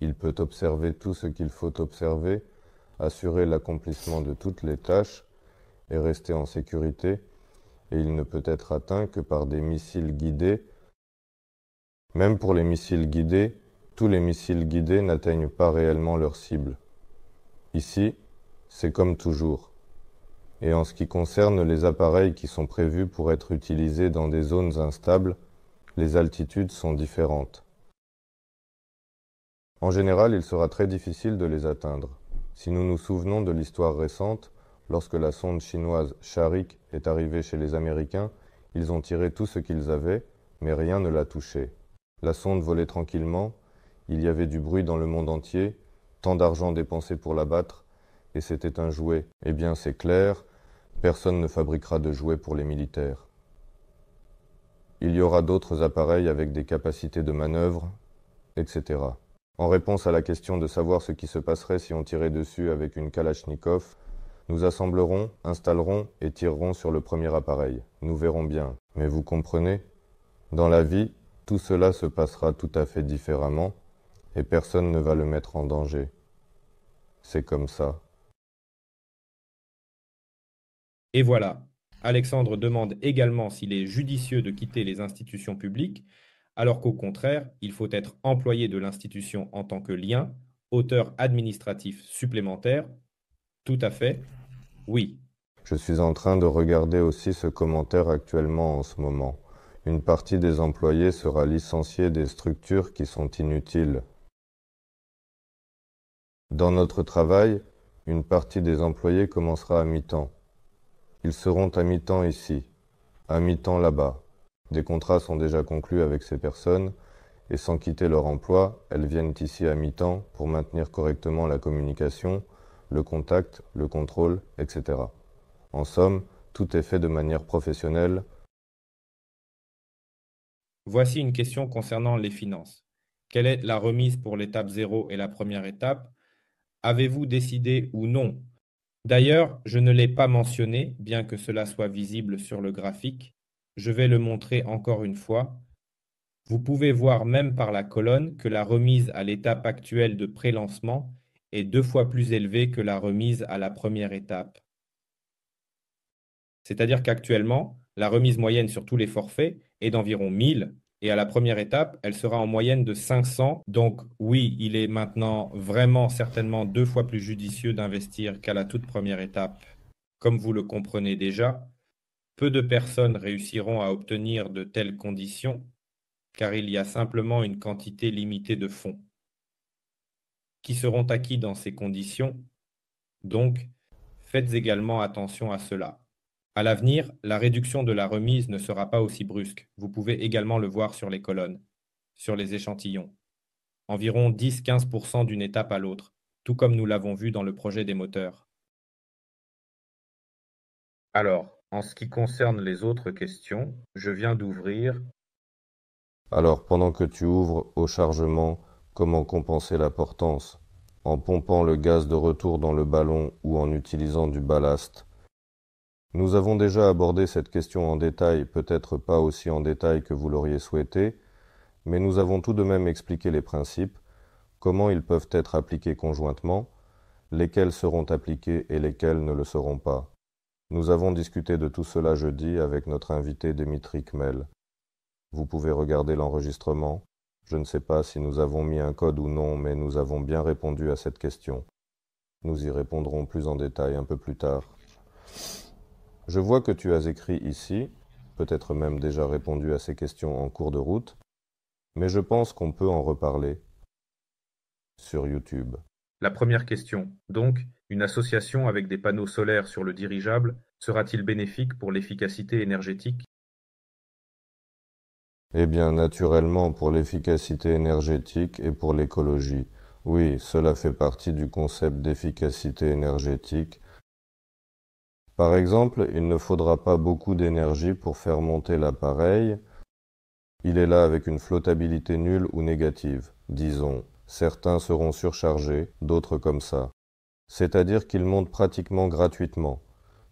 il peut observer tout ce qu'il faut observer, assurer l'accomplissement de toutes les tâches et rester en sécurité, et il ne peut être atteint que par des missiles guidés. Même pour les missiles guidés, tous les missiles guidés n'atteignent pas réellement leur cible. Ici, c'est comme toujours. Et en ce qui concerne les appareils qui sont prévus pour être utilisés dans des zones instables, les altitudes sont différentes. En général, il sera très difficile de les atteindre. Si nous nous souvenons de l'histoire récente, lorsque la sonde chinoise Sharik est arrivée chez les Américains, ils ont tiré tout ce qu'ils avaient, mais rien ne l'a touchée. La sonde volait tranquillement, il y avait du bruit dans le monde entier, tant d'argent dépensé pour l'abattre, et c'était un jouet. Eh bien, c'est clair, personne ne fabriquera de jouets pour les militaires. Il y aura d'autres appareils avec des capacités de manœuvre, etc. En réponse à la question de savoir ce qui se passerait si on tirait dessus avec une Kalachnikov, nous assemblerons, installerons et tirerons sur le premier appareil. Nous verrons bien. Mais vous comprenez Dans la vie, tout cela se passera tout à fait différemment et personne ne va le mettre en danger. C'est comme ça. Et voilà. Alexandre demande également s'il est judicieux de quitter les institutions publiques alors qu'au contraire, il faut être employé de l'institution en tant que lien, auteur administratif supplémentaire. Tout à fait. Oui. Je suis en train de regarder aussi ce commentaire actuellement en ce moment. Une partie des employés sera licenciée des structures qui sont inutiles. Dans notre travail, une partie des employés commencera à mi-temps. Ils seront à mi-temps ici, à mi-temps là-bas. Des contrats sont déjà conclus avec ces personnes et sans quitter leur emploi, elles viennent ici à mi-temps pour maintenir correctement la communication, le contact, le contrôle, etc. En somme, tout est fait de manière professionnelle. Voici une question concernant les finances. Quelle est la remise pour l'étape 0 et la première étape Avez-vous décidé ou non D'ailleurs, je ne l'ai pas mentionné, bien que cela soit visible sur le graphique, je vais le montrer encore une fois. Vous pouvez voir même par la colonne que la remise à l'étape actuelle de pré-lancement est deux fois plus élevée que la remise à la première étape. C'est-à-dire qu'actuellement, la remise moyenne sur tous les forfaits est d'environ 1000 et à la première étape, elle sera en moyenne de 500. Donc oui, il est maintenant vraiment certainement deux fois plus judicieux d'investir qu'à la toute première étape, comme vous le comprenez déjà. Peu de personnes réussiront à obtenir de telles conditions, car il y a simplement une quantité limitée de fonds qui seront acquis dans ces conditions. Donc, faites également attention à cela. À l'avenir, la réduction de la remise ne sera pas aussi brusque. Vous pouvez également le voir sur les colonnes, sur les échantillons. Environ 10-15% d'une étape à l'autre, tout comme nous l'avons vu dans le projet des moteurs. Alors, en ce qui concerne les autres questions, je viens d'ouvrir… Alors pendant que tu ouvres, au chargement, comment compenser la portance En pompant le gaz de retour dans le ballon ou en utilisant du ballast Nous avons déjà abordé cette question en détail, peut-être pas aussi en détail que vous l'auriez souhaité, mais nous avons tout de même expliqué les principes, comment ils peuvent être appliqués conjointement, lesquels seront appliqués et lesquels ne le seront pas. Nous avons discuté de tout cela jeudi avec notre invité Dimitri Kmel. Vous pouvez regarder l'enregistrement. Je ne sais pas si nous avons mis un code ou non, mais nous avons bien répondu à cette question. Nous y répondrons plus en détail un peu plus tard. Je vois que tu as écrit ici, peut-être même déjà répondu à ces questions en cours de route, mais je pense qu'on peut en reparler sur YouTube. La première question, donc, une association avec des panneaux solaires sur le dirigeable sera-t-il bénéfique pour l'efficacité énergétique? Eh bien, naturellement, pour l'efficacité énergétique et pour l'écologie. Oui, cela fait partie du concept d'efficacité énergétique. Par exemple, il ne faudra pas beaucoup d'énergie pour faire monter l'appareil. Il est là avec une flottabilité nulle ou négative. Disons, certains seront surchargés, d'autres comme ça c'est-à-dire qu'ils montent pratiquement gratuitement.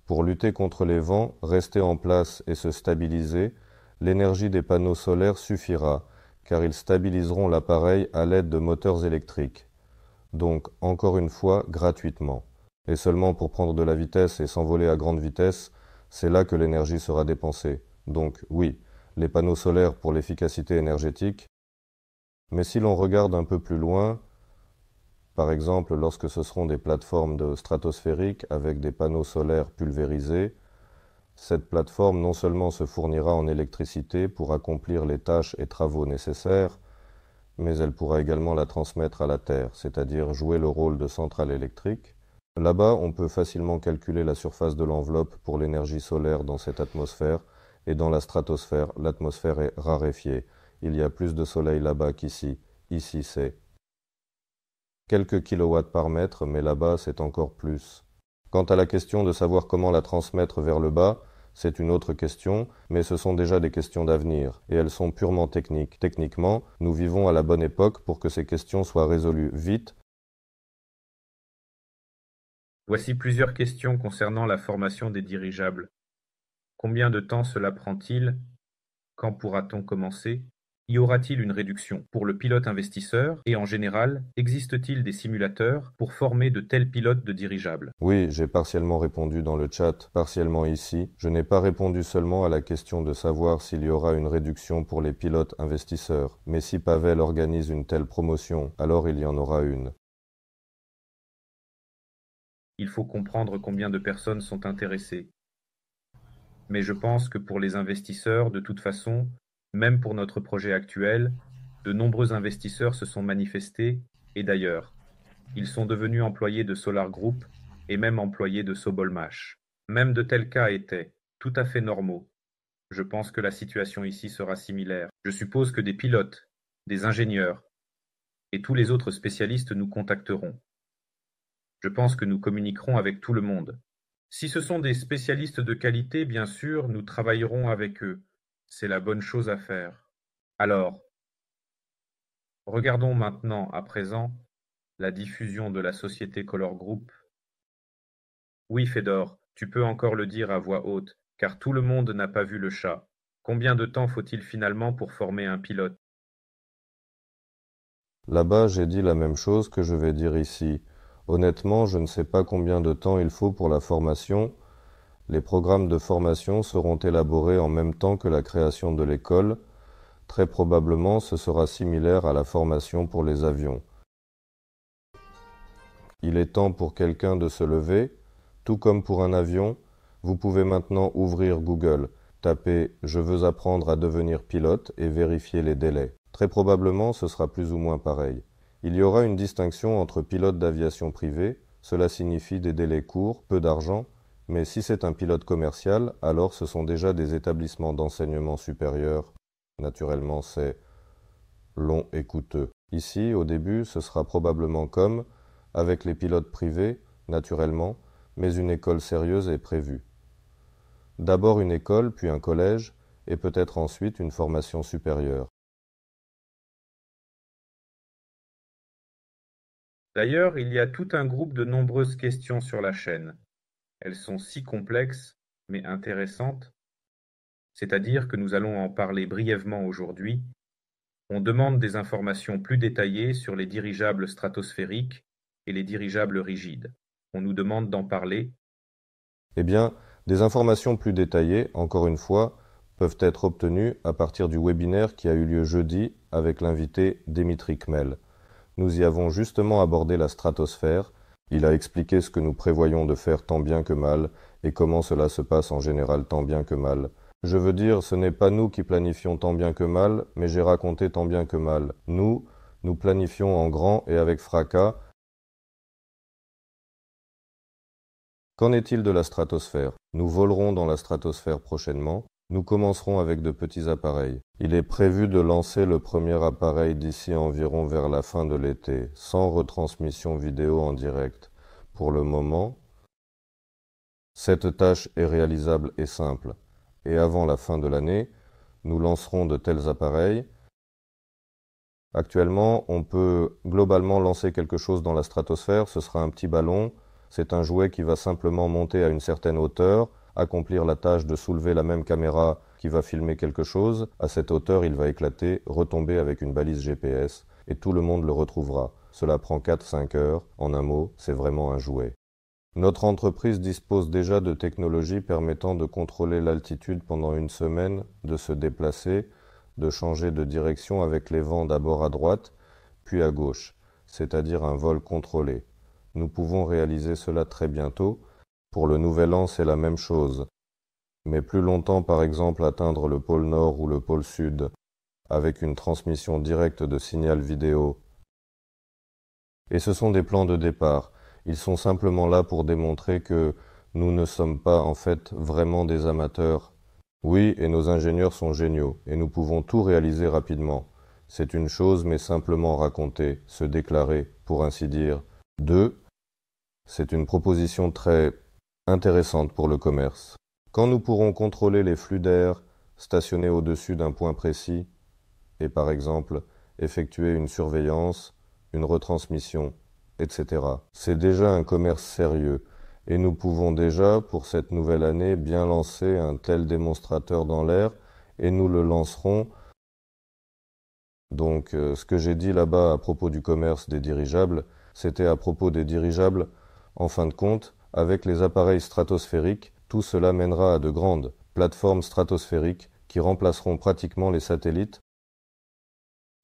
Pour lutter contre les vents, rester en place et se stabiliser, l'énergie des panneaux solaires suffira, car ils stabiliseront l'appareil à l'aide de moteurs électriques. Donc, encore une fois, gratuitement. Et seulement pour prendre de la vitesse et s'envoler à grande vitesse, c'est là que l'énergie sera dépensée. Donc, oui, les panneaux solaires pour l'efficacité énergétique. Mais si l'on regarde un peu plus loin, par exemple, lorsque ce seront des plateformes de stratosphériques avec des panneaux solaires pulvérisés, cette plateforme non seulement se fournira en électricité pour accomplir les tâches et travaux nécessaires, mais elle pourra également la transmettre à la Terre, c'est-à-dire jouer le rôle de centrale électrique. Là-bas, on peut facilement calculer la surface de l'enveloppe pour l'énergie solaire dans cette atmosphère et dans la stratosphère. L'atmosphère est raréfiée. Il y a plus de soleil là-bas qu'ici. Ici c'est quelques kilowatts par mètre, mais là-bas c'est encore plus. Quant à la question de savoir comment la transmettre vers le bas, c'est une autre question, mais ce sont déjà des questions d'avenir, et elles sont purement techniques. Techniquement, nous vivons à la bonne époque pour que ces questions soient résolues vite. Voici plusieurs questions concernant la formation des dirigeables. Combien de temps cela prend-il Quand pourra-t-on commencer y aura-t-il une réduction pour le pilote investisseur et en général, existe-t-il des simulateurs pour former de tels pilotes de dirigeables Oui, j'ai partiellement répondu dans le chat, partiellement ici. Je n'ai pas répondu seulement à la question de savoir s'il y aura une réduction pour les pilotes investisseurs, mais si Pavel organise une telle promotion, alors il y en aura une. Il faut comprendre combien de personnes sont intéressées. Mais je pense que pour les investisseurs, de toute façon, même pour notre projet actuel, de nombreux investisseurs se sont manifestés, et d'ailleurs, ils sont devenus employés de Solar Group et même employés de Sobolmash. Même de tels cas étaient tout à fait normaux. Je pense que la situation ici sera similaire. Je suppose que des pilotes, des ingénieurs et tous les autres spécialistes nous contacteront. Je pense que nous communiquerons avec tout le monde. Si ce sont des spécialistes de qualité, bien sûr, nous travaillerons avec eux c'est la bonne chose à faire. Alors, regardons maintenant à présent la diffusion de la société Color Group. Oui, Fédor, tu peux encore le dire à voix haute, car tout le monde n'a pas vu le chat. Combien de temps faut-il finalement pour former un pilote Là-bas, j'ai dit la même chose que je vais dire ici. Honnêtement, je ne sais pas combien de temps il faut pour la formation, les programmes de formation seront élaborés en même temps que la création de l'école, très probablement ce sera similaire à la formation pour les avions. Il est temps pour quelqu'un de se lever, tout comme pour un avion, vous pouvez maintenant ouvrir Google, taper Je veux apprendre à devenir pilote et vérifier les délais. Très probablement ce sera plus ou moins pareil. Il y aura une distinction entre pilote d'aviation privée, cela signifie des délais courts, peu d'argent, mais si c'est un pilote commercial, alors ce sont déjà des établissements d'enseignement supérieur. Naturellement, c'est long et coûteux. Ici, au début, ce sera probablement comme avec les pilotes privés, naturellement, mais une école sérieuse est prévue. D'abord une école, puis un collège, et peut-être ensuite une formation supérieure. D'ailleurs, il y a tout un groupe de nombreuses questions sur la chaîne. Elles sont si complexes, mais intéressantes, c'est-à-dire que nous allons en parler brièvement aujourd'hui, on demande des informations plus détaillées sur les dirigeables stratosphériques et les dirigeables rigides. On nous demande d'en parler. Eh bien, des informations plus détaillées, encore une fois, peuvent être obtenues à partir du webinaire qui a eu lieu jeudi avec l'invité Dimitri Kmel. Nous y avons justement abordé la stratosphère il a expliqué ce que nous prévoyons de faire tant bien que mal, et comment cela se passe en général tant bien que mal. Je veux dire, ce n'est pas nous qui planifions tant bien que mal, mais j'ai raconté tant bien que mal. Nous, nous planifions en grand et avec fracas. Qu'en est-il de la stratosphère Nous volerons dans la stratosphère prochainement. Nous commencerons avec de petits appareils. Il est prévu de lancer le premier appareil d'ici environ vers la fin de l'été, sans retransmission vidéo en direct. Pour le moment, cette tâche est réalisable et simple, et avant la fin de l'année, nous lancerons de tels appareils. Actuellement, on peut globalement lancer quelque chose dans la stratosphère, ce sera un petit ballon, c'est un jouet qui va simplement monter à une certaine hauteur, accomplir la tâche de soulever la même caméra qui va filmer quelque chose, à cette hauteur il va éclater, retomber avec une balise GPS, et tout le monde le retrouvera. Cela prend 4-5 heures, en un mot, c'est vraiment un jouet. Notre entreprise dispose déjà de technologies permettant de contrôler l'altitude pendant une semaine, de se déplacer, de changer de direction avec les vents d'abord à droite, puis à gauche, c'est-à-dire un vol contrôlé. Nous pouvons réaliser cela très bientôt, pour le nouvel an, c'est la même chose. Mais plus longtemps par exemple atteindre le pôle Nord ou le pôle Sud, avec une transmission directe de signal vidéo. Et ce sont des plans de départ. Ils sont simplement là pour démontrer que nous ne sommes pas en fait vraiment des amateurs. Oui, et nos ingénieurs sont géniaux, et nous pouvons tout réaliser rapidement. C'est une chose, mais simplement raconter, se déclarer, pour ainsi dire. Deux, c'est une proposition très intéressante pour le commerce. Quand nous pourrons contrôler les flux d'air stationnés au-dessus d'un point précis, et par exemple effectuer une surveillance, une retransmission, etc. C'est déjà un commerce sérieux, et nous pouvons déjà, pour cette nouvelle année, bien lancer un tel démonstrateur dans l'air, et nous le lancerons. Donc euh, ce que j'ai dit là-bas à propos du commerce des dirigeables, c'était à propos des dirigeables, en fin de compte, avec les appareils stratosphériques, tout cela mènera à de grandes plateformes stratosphériques qui remplaceront pratiquement les satellites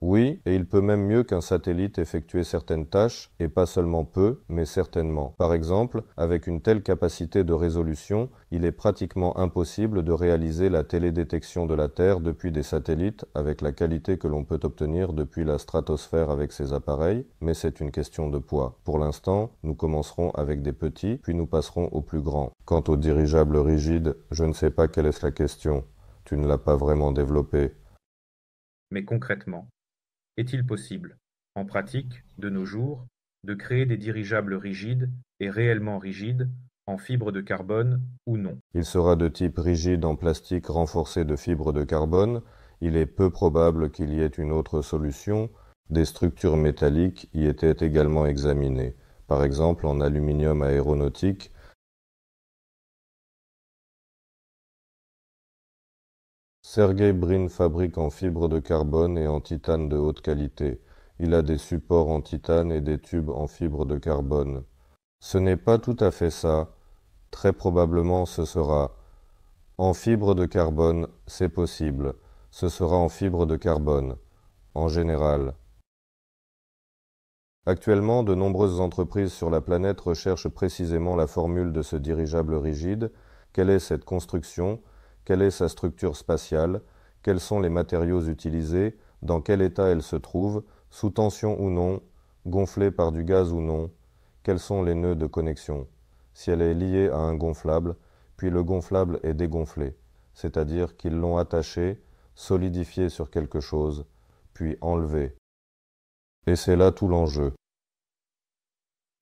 oui, et il peut même mieux qu'un satellite effectuer certaines tâches, et pas seulement peu, mais certainement. Par exemple, avec une telle capacité de résolution, il est pratiquement impossible de réaliser la télédétection de la Terre depuis des satellites avec la qualité que l'on peut obtenir depuis la stratosphère avec ces appareils, mais c'est une question de poids. Pour l'instant, nous commencerons avec des petits, puis nous passerons aux plus grands. Quant aux dirigeables rigides, je ne sais pas quelle est la question. Tu ne l'as pas vraiment développée. Mais concrètement, est-il possible, en pratique, de nos jours, de créer des dirigeables rigides, et réellement rigides, en fibre de carbone ou non Il sera de type rigide en plastique renforcé de fibres de carbone. Il est peu probable qu'il y ait une autre solution. Des structures métalliques y étaient également examinées, par exemple en aluminium aéronautique, « Sergey Brin fabrique en fibre de carbone et en titane de haute qualité. Il a des supports en titane et des tubes en fibre de carbone. Ce n'est pas tout à fait ça. Très probablement ce sera. En fibre de carbone, c'est possible. Ce sera en fibre de carbone. En général. Actuellement, de nombreuses entreprises sur la planète recherchent précisément la formule de ce dirigeable rigide. Quelle est cette construction quelle est sa structure spatiale Quels sont les matériaux utilisés Dans quel état elle se trouve Sous tension ou non Gonflée par du gaz ou non Quels sont les nœuds de connexion Si elle est liée à un gonflable, puis le gonflable est dégonflé, c'est-à-dire qu'ils l'ont attaché, solidifié sur quelque chose, puis enlevé. Et c'est là tout l'enjeu.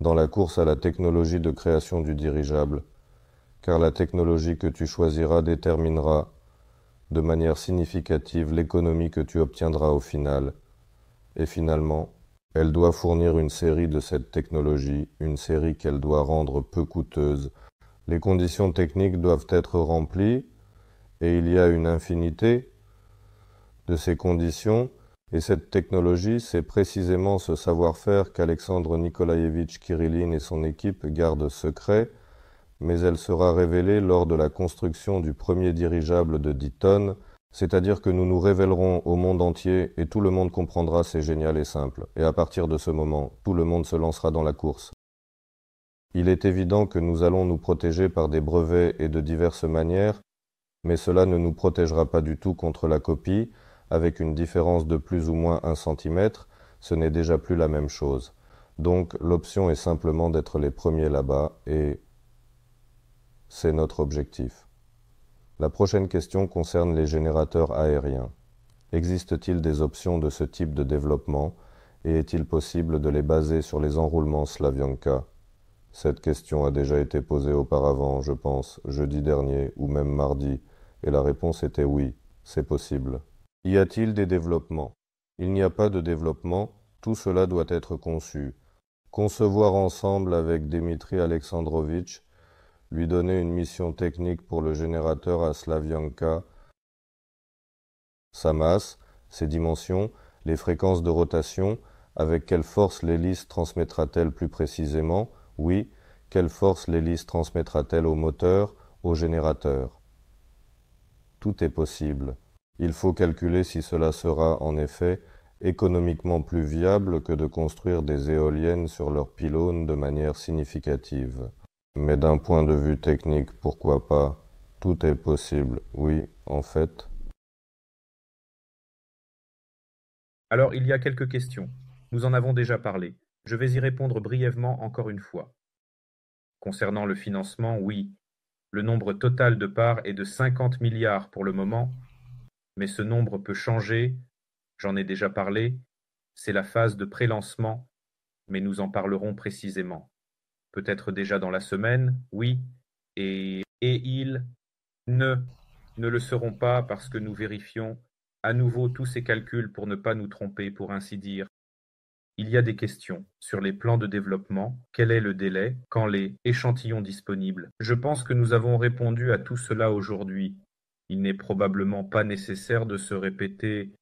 Dans la course à la technologie de création du dirigeable, car la technologie que tu choisiras déterminera de manière significative l'économie que tu obtiendras au final. Et finalement, elle doit fournir une série de cette technologie, une série qu'elle doit rendre peu coûteuse. Les conditions techniques doivent être remplies, et il y a une infinité de ces conditions, et cette technologie, c'est précisément ce savoir-faire qu'Alexandre Nikolaevitch Kirillin et son équipe gardent secret, mais elle sera révélée lors de la construction du premier dirigeable de 10 tonnes, c'est-à-dire que nous nous révélerons au monde entier et tout le monde comprendra c'est génial et simple, et à partir de ce moment, tout le monde se lancera dans la course. Il est évident que nous allons nous protéger par des brevets et de diverses manières, mais cela ne nous protégera pas du tout contre la copie, avec une différence de plus ou moins un centimètre, ce n'est déjà plus la même chose. Donc l'option est simplement d'être les premiers là-bas et c'est notre objectif. La prochaine question concerne les générateurs aériens. Existe-t-il des options de ce type de développement et est-il possible de les baser sur les enroulements Slavyanka Cette question a déjà été posée auparavant, je pense, jeudi dernier ou même mardi, et la réponse était oui, c'est possible. Y a-t-il des développements Il n'y a pas de développement, tout cela doit être conçu. Concevoir ensemble avec Dmitri Alexandrovitch lui donner une mission technique pour le générateur à Slavyanka, sa masse, ses dimensions, les fréquences de rotation, avec quelle force l'hélice transmettra-t-elle plus précisément Oui, quelle force l'hélice transmettra-t-elle au moteur, au générateur Tout est possible. Il faut calculer si cela sera, en effet, économiquement plus viable que de construire des éoliennes sur leurs pylônes de manière significative. Mais d'un point de vue technique, pourquoi pas, tout est possible, oui, en fait. Alors il y a quelques questions. Nous en avons déjà parlé. Je vais y répondre brièvement encore une fois. Concernant le financement, oui, le nombre total de parts est de 50 milliards pour le moment, mais ce nombre peut changer, j'en ai déjà parlé, c'est la phase de pré-lancement, mais nous en parlerons précisément peut-être déjà dans la semaine, oui, et, et ils ne, ne le seront pas parce que nous vérifions à nouveau tous ces calculs pour ne pas nous tromper, pour ainsi dire. Il y a des questions sur les plans de développement, quel est le délai, quand les échantillons disponibles. Je pense que nous avons répondu à tout cela aujourd'hui. Il n'est probablement pas nécessaire de se répéter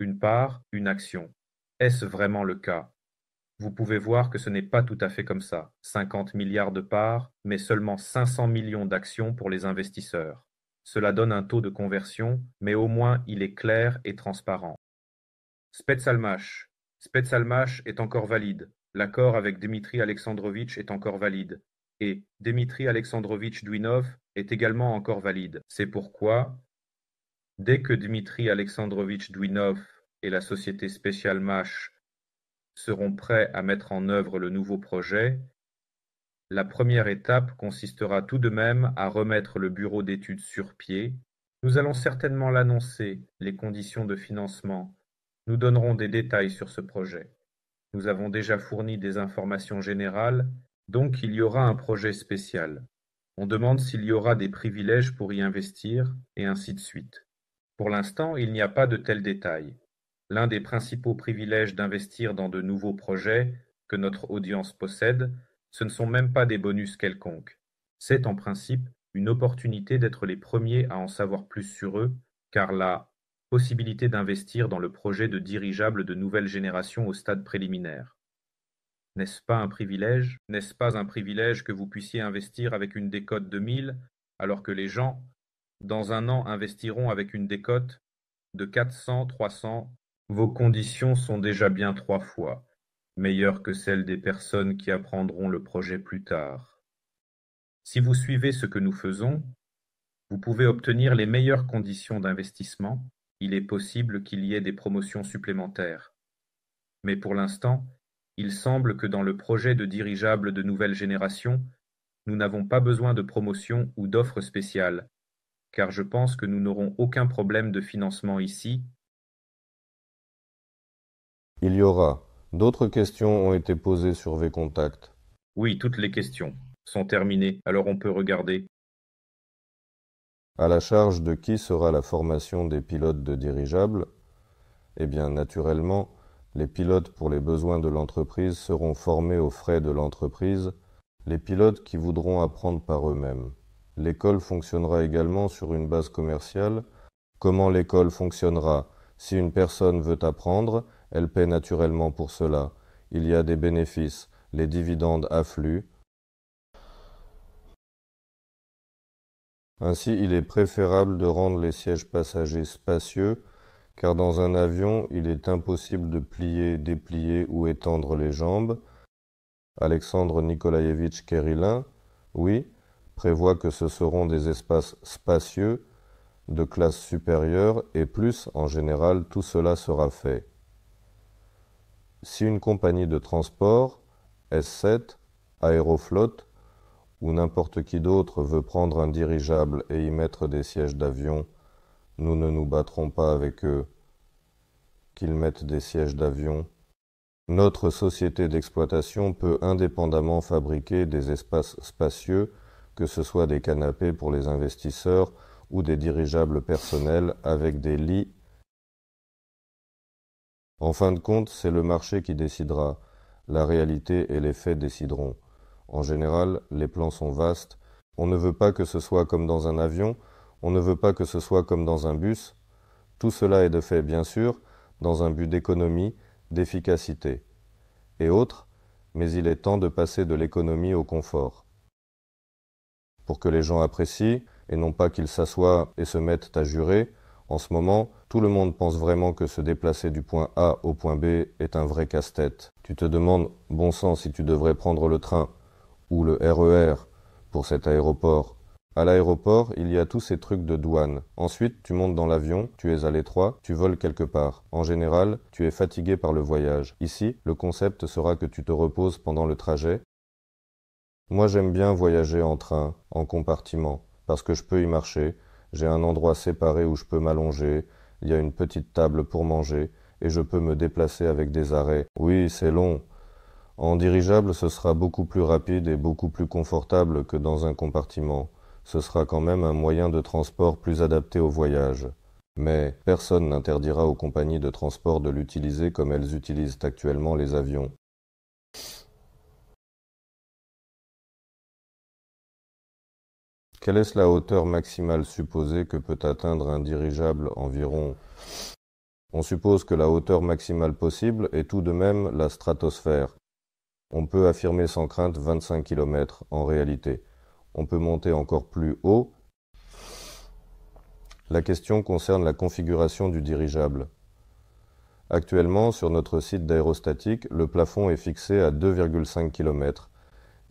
une part, une action. Est-ce vraiment le cas vous pouvez voir que ce n'est pas tout à fait comme ça, 50 milliards de parts, mais seulement 500 millions d'actions pour les investisseurs. Cela donne un taux de conversion, mais au moins il est clair et transparent. Spetsalmash. Spetsalmash est encore valide. L'accord avec Dmitri Alexandrovitch est encore valide. Et Dmitri Alexandrovitch Dwinov est également encore valide. C'est pourquoi, dès que Dmitri Alexandrovitch Dwinov et la société Spetsalmash seront prêts à mettre en œuvre le nouveau projet, la première étape consistera tout de même à remettre le bureau d'études sur pied. Nous allons certainement l'annoncer, les conditions de financement. Nous donnerons des détails sur ce projet. Nous avons déjà fourni des informations générales, donc il y aura un projet spécial. On demande s'il y aura des privilèges pour y investir, et ainsi de suite. Pour l'instant, il n'y a pas de tels détails. L'un des principaux privilèges d'investir dans de nouveaux projets, que notre audience possède, ce ne sont même pas des bonus quelconques. C'est en principe une opportunité d'être les premiers à en savoir plus sur eux, car la possibilité d'investir dans le projet de dirigeable de nouvelle génération au stade préliminaire. N'est-ce pas un privilège N'est-ce pas un privilège que vous puissiez investir avec une décote de 1000, alors que les gens, dans un an, investiront avec une décote de 400, 300, vos conditions sont déjà bien trois fois meilleures que celles des personnes qui apprendront le projet plus tard. Si vous suivez ce que nous faisons, vous pouvez obtenir les meilleures conditions d'investissement, il est possible qu'il y ait des promotions supplémentaires. Mais pour l'instant, il semble que dans le projet de dirigeable de nouvelle génération, nous n'avons pas besoin de promotions ou d'offres spéciales, car je pense que nous n'aurons aucun problème de financement ici il y aura. D'autres questions ont été posées sur V-Contact. Oui, toutes les questions sont terminées, alors on peut regarder. À la charge de qui sera la formation des pilotes de dirigeables Eh bien, naturellement, les pilotes pour les besoins de l'entreprise seront formés aux frais de l'entreprise, les pilotes qui voudront apprendre par eux-mêmes. L'école fonctionnera également sur une base commerciale. Comment l'école fonctionnera Si une personne veut apprendre, elle paie naturellement pour cela. Il y a des bénéfices, les dividendes affluent. Ainsi, il est préférable de rendre les sièges passagers spacieux, car dans un avion, il est impossible de plier, déplier ou étendre les jambes. Alexandre Nikolaevitch Kerilin, oui, prévoit que ce seront des espaces spacieux, de classe supérieure, et plus, en général, tout cela sera fait. Si une compagnie de transport, S7, Aeroflot ou n'importe qui d'autre veut prendre un dirigeable et y mettre des sièges d'avion, nous ne nous battrons pas avec eux. Qu'ils mettent des sièges d'avion. Notre société d'exploitation peut indépendamment fabriquer des espaces spacieux, que ce soit des canapés pour les investisseurs ou des dirigeables personnels avec des lits en fin de compte, c'est le marché qui décidera. La réalité et les faits décideront. En général, les plans sont vastes. On ne veut pas que ce soit comme dans un avion, on ne veut pas que ce soit comme dans un bus. Tout cela est de fait, bien sûr, dans un but d'économie, d'efficacité et autres, mais il est temps de passer de l'économie au confort. Pour que les gens apprécient, et non pas qu'ils s'assoient et se mettent à jurer, en ce moment, tout le monde pense vraiment que se déplacer du point A au point B est un vrai casse-tête. Tu te demandes, bon sang, si tu devrais prendre le train ou le RER e pour cet aéroport. À l'aéroport, il y a tous ces trucs de douane. Ensuite, tu montes dans l'avion, tu es à l'étroit, tu voles quelque part. En général, tu es fatigué par le voyage. Ici, le concept sera que tu te reposes pendant le trajet. Moi, j'aime bien voyager en train, en compartiment, parce que je peux y marcher. J'ai un endroit séparé où je peux m'allonger, il y a une petite table pour manger, et je peux me déplacer avec des arrêts. Oui, c'est long. En dirigeable, ce sera beaucoup plus rapide et beaucoup plus confortable que dans un compartiment. Ce sera quand même un moyen de transport plus adapté au voyage. Mais personne n'interdira aux compagnies de transport de l'utiliser comme elles utilisent actuellement les avions. Quelle est la hauteur maximale supposée que peut atteindre un dirigeable environ On suppose que la hauteur maximale possible est tout de même la stratosphère. On peut affirmer sans crainte 25 km en réalité. On peut monter encore plus haut. La question concerne la configuration du dirigeable. Actuellement, sur notre site d'aérostatique, le plafond est fixé à 2,5 km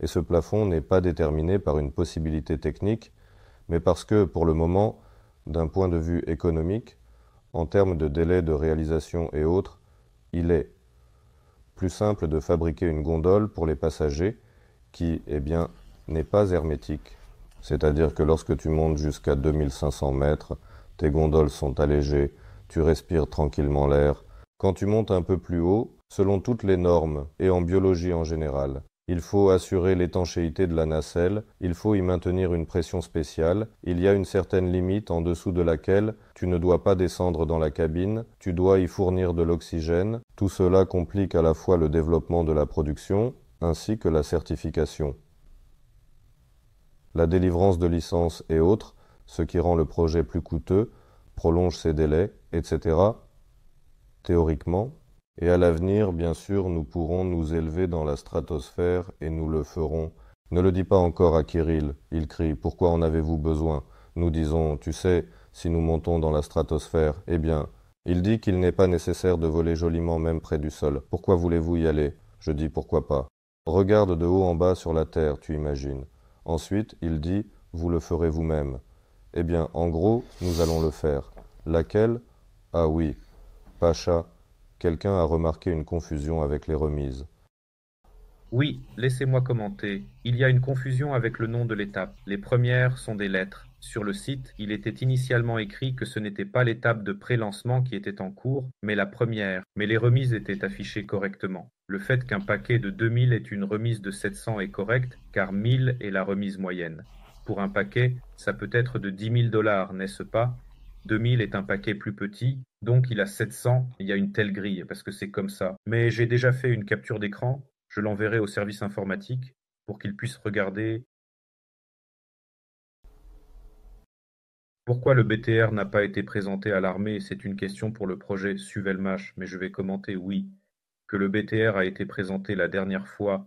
et ce plafond n'est pas déterminé par une possibilité technique, mais parce que, pour le moment, d'un point de vue économique, en termes de délai de réalisation et autres, il est plus simple de fabriquer une gondole pour les passagers qui, eh bien, n'est pas hermétique. C'est-à-dire que lorsque tu montes jusqu'à 2500 mètres, tes gondoles sont allégées, tu respires tranquillement l'air. Quand tu montes un peu plus haut, selon toutes les normes, et en biologie en général, il faut assurer l'étanchéité de la nacelle, il faut y maintenir une pression spéciale, il y a une certaine limite en dessous de laquelle tu ne dois pas descendre dans la cabine, tu dois y fournir de l'oxygène, tout cela complique à la fois le développement de la production ainsi que la certification. La délivrance de licences et autres, ce qui rend le projet plus coûteux, prolonge ses délais, etc. Théoriquement, et à l'avenir, bien sûr, nous pourrons nous élever dans la stratosphère et nous le ferons. Ne le dis pas encore à Kirill, il crie. Pourquoi en avez-vous besoin Nous disons, tu sais, si nous montons dans la stratosphère, eh bien. Il dit qu'il n'est pas nécessaire de voler joliment même près du sol. Pourquoi voulez-vous y aller Je dis pourquoi pas. Regarde de haut en bas sur la terre, tu imagines. Ensuite, il dit vous le ferez vous-même. Eh bien, en gros, nous allons le faire. Laquelle Ah oui, Pacha Quelqu'un a remarqué une confusion avec les remises. Oui, laissez-moi commenter. Il y a une confusion avec le nom de l'étape. Les premières sont des lettres. Sur le site, il était initialement écrit que ce n'était pas l'étape de pré-lancement qui était en cours, mais la première, mais les remises étaient affichées correctement. Le fait qu'un paquet de 2000 est une remise de 700 est correct, car 1000 est la remise moyenne. Pour un paquet, ça peut être de 10 000 dollars, n'est-ce pas 2000 est un paquet plus petit, donc il a 700, il y a une telle grille, parce que c'est comme ça. Mais j'ai déjà fait une capture d'écran, je l'enverrai au service informatique pour qu'il puisse regarder Pourquoi le BTR n'a pas été présenté à l'armée C'est une question pour le projet Suvelmash, mais je vais commenter oui. Que le BTR a été présenté la dernière fois.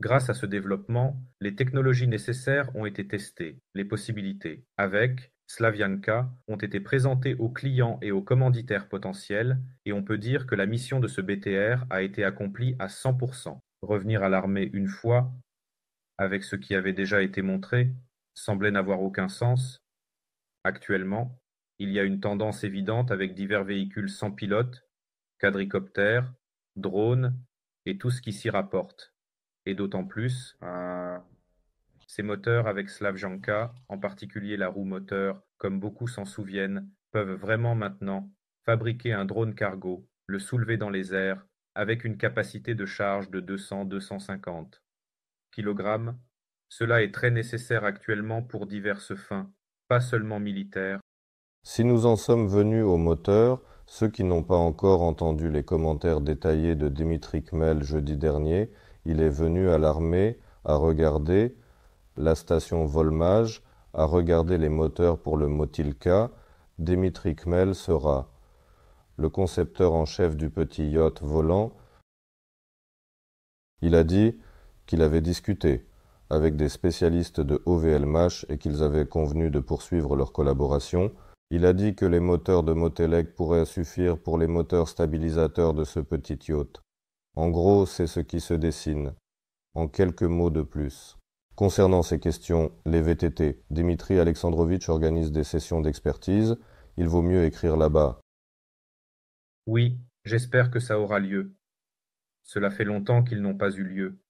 Grâce à ce développement, les technologies nécessaires ont été testées, les possibilités, avec Slavianka ont été présentés aux clients et aux commanditaires potentiels et on peut dire que la mission de ce BTR a été accomplie à 100%. Revenir à l'armée une fois, avec ce qui avait déjà été montré, semblait n'avoir aucun sens. Actuellement, il y a une tendance évidente avec divers véhicules sans pilote, quadricoptères, drones et tout ce qui s'y rapporte. Et d'autant plus, ces moteurs avec Slavjanka, en particulier la roue moteur, comme beaucoup s'en souviennent, peuvent vraiment maintenant fabriquer un drone cargo, le soulever dans les airs, avec une capacité de charge de 200-250 kg. Cela est très nécessaire actuellement pour diverses fins, pas seulement militaires. Si nous en sommes venus au moteur, ceux qui n'ont pas encore entendu les commentaires détaillés de Dimitri Kmel jeudi dernier, il est venu à l'armée à regarder la station Volmage a regardé les moteurs pour le Motilka, Dimitri Kmel sera le concepteur en chef du petit yacht volant. Il a dit qu'il avait discuté avec des spécialistes de OVLMH et qu'ils avaient convenu de poursuivre leur collaboration. Il a dit que les moteurs de Motelec pourraient suffire pour les moteurs stabilisateurs de ce petit yacht. En gros, c'est ce qui se dessine. En quelques mots de plus. Concernant ces questions, les VTT, Dimitri Alexandrovitch organise des sessions d'expertise. Il vaut mieux écrire là-bas. Oui, j'espère que ça aura lieu. Cela fait longtemps qu'ils n'ont pas eu lieu.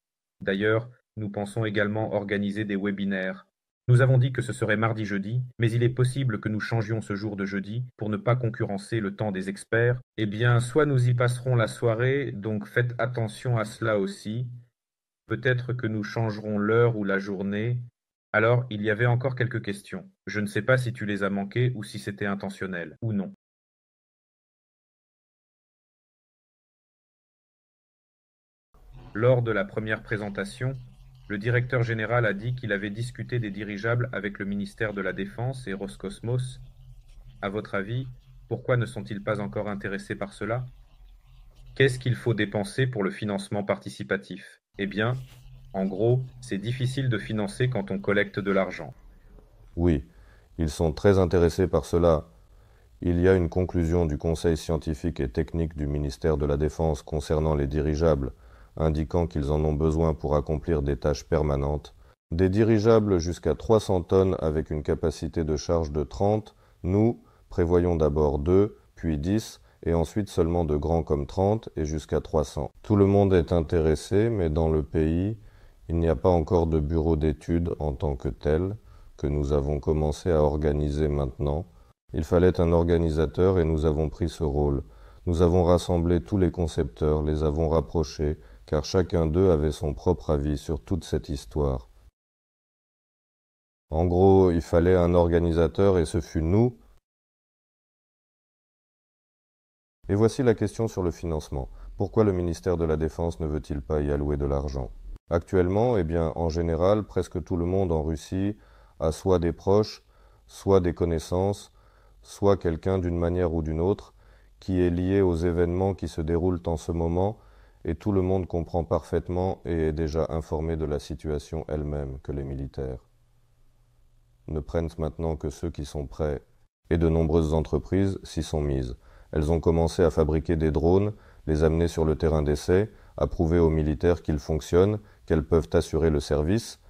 D'ailleurs, nous pensons également organiser des webinaires. Nous avons dit que ce serait mardi-jeudi, mais il est possible que nous changions ce jour de jeudi pour ne pas concurrencer le temps des experts. Eh bien, soit nous y passerons la soirée, donc faites attention à cela aussi, Peut-être que nous changerons l'heure ou la journée… Alors il y avait encore quelques questions. Je ne sais pas si tu les as manquées ou si c'était intentionnel, ou non. Lors de la première présentation, le directeur général a dit qu'il avait discuté des dirigeables avec le ministère de la Défense et Roscosmos. À votre avis, pourquoi ne sont-ils pas encore intéressés par cela Qu'est-ce qu'il faut dépenser pour le financement participatif eh bien, en gros, c'est difficile de financer quand on collecte de l'argent. Oui, ils sont très intéressés par cela. Il y a une conclusion du Conseil scientifique et technique du ministère de la Défense concernant les dirigeables, indiquant qu'ils en ont besoin pour accomplir des tâches permanentes. Des dirigeables jusqu'à 300 tonnes avec une capacité de charge de 30, nous prévoyons d'abord 2, puis 10, et ensuite seulement de grands comme 30 et jusqu'à 300. Tout le monde est intéressé, mais dans le pays, il n'y a pas encore de bureau d'études en tant que tel, que nous avons commencé à organiser maintenant. Il fallait un organisateur et nous avons pris ce rôle. Nous avons rassemblé tous les concepteurs, les avons rapprochés, car chacun d'eux avait son propre avis sur toute cette histoire. En gros, il fallait un organisateur et ce fut nous Et voici la question sur le financement. Pourquoi le ministère de la Défense ne veut-il pas y allouer de l'argent Actuellement, eh bien, en général, presque tout le monde en Russie a soit des proches, soit des connaissances, soit quelqu'un d'une manière ou d'une autre qui est lié aux événements qui se déroulent en ce moment, et tout le monde comprend parfaitement et est déjà informé de la situation elle-même que les militaires. Ne prennent maintenant que ceux qui sont prêts, et de nombreuses entreprises s'y sont mises. Elles ont commencé à fabriquer des drones, les amener sur le terrain d'essai, à prouver aux militaires qu'ils fonctionnent, qu'elles peuvent assurer le service,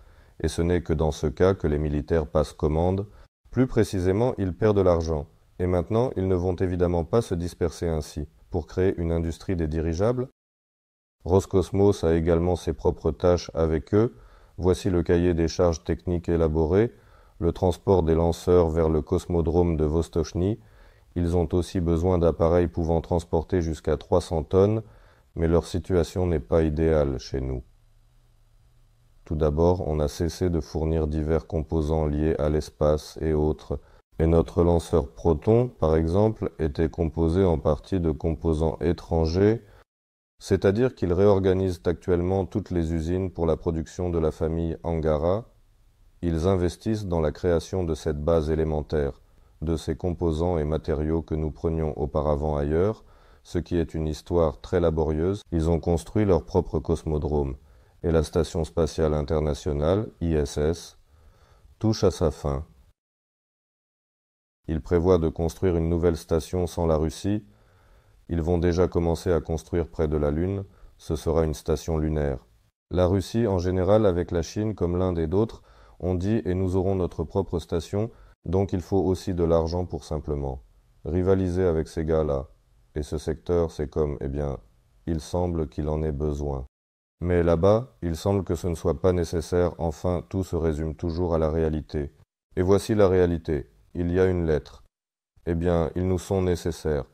et ce n'est que dans ce cas que les militaires passent commande. Plus précisément, ils perdent de l'argent, et maintenant ils ne vont évidemment pas se disperser ainsi, pour créer une industrie des dirigeables. Roscosmos a également ses propres tâches avec eux, voici le cahier des charges techniques élaboré, le transport des lanceurs vers le cosmodrome de Vostochny, ils ont aussi besoin d'appareils pouvant transporter jusqu'à 300 tonnes, mais leur situation n'est pas idéale chez nous. Tout d'abord, on a cessé de fournir divers composants liés à l'espace et autres, et notre lanceur Proton, par exemple, était composé en partie de composants étrangers, c'est-à-dire qu'ils réorganisent actuellement toutes les usines pour la production de la famille Angara, ils investissent dans la création de cette base élémentaire de ces composants et matériaux que nous prenions auparavant ailleurs, ce qui est une histoire très laborieuse, ils ont construit leur propre cosmodrome, et la Station spatiale internationale, ISS, touche à sa fin. Ils prévoient de construire une nouvelle station sans la Russie, ils vont déjà commencer à construire près de la Lune, ce sera une station lunaire. La Russie en général avec la Chine comme l'Inde et d'autres ont dit et nous aurons notre propre station donc il faut aussi de l'argent pour simplement rivaliser avec ces gars-là. Et ce secteur, c'est comme, eh bien, il semble qu'il en ait besoin. Mais là-bas, il semble que ce ne soit pas nécessaire, enfin tout se résume toujours à la réalité. Et voici la réalité, il y a une lettre. Eh bien, ils nous sont nécessaires,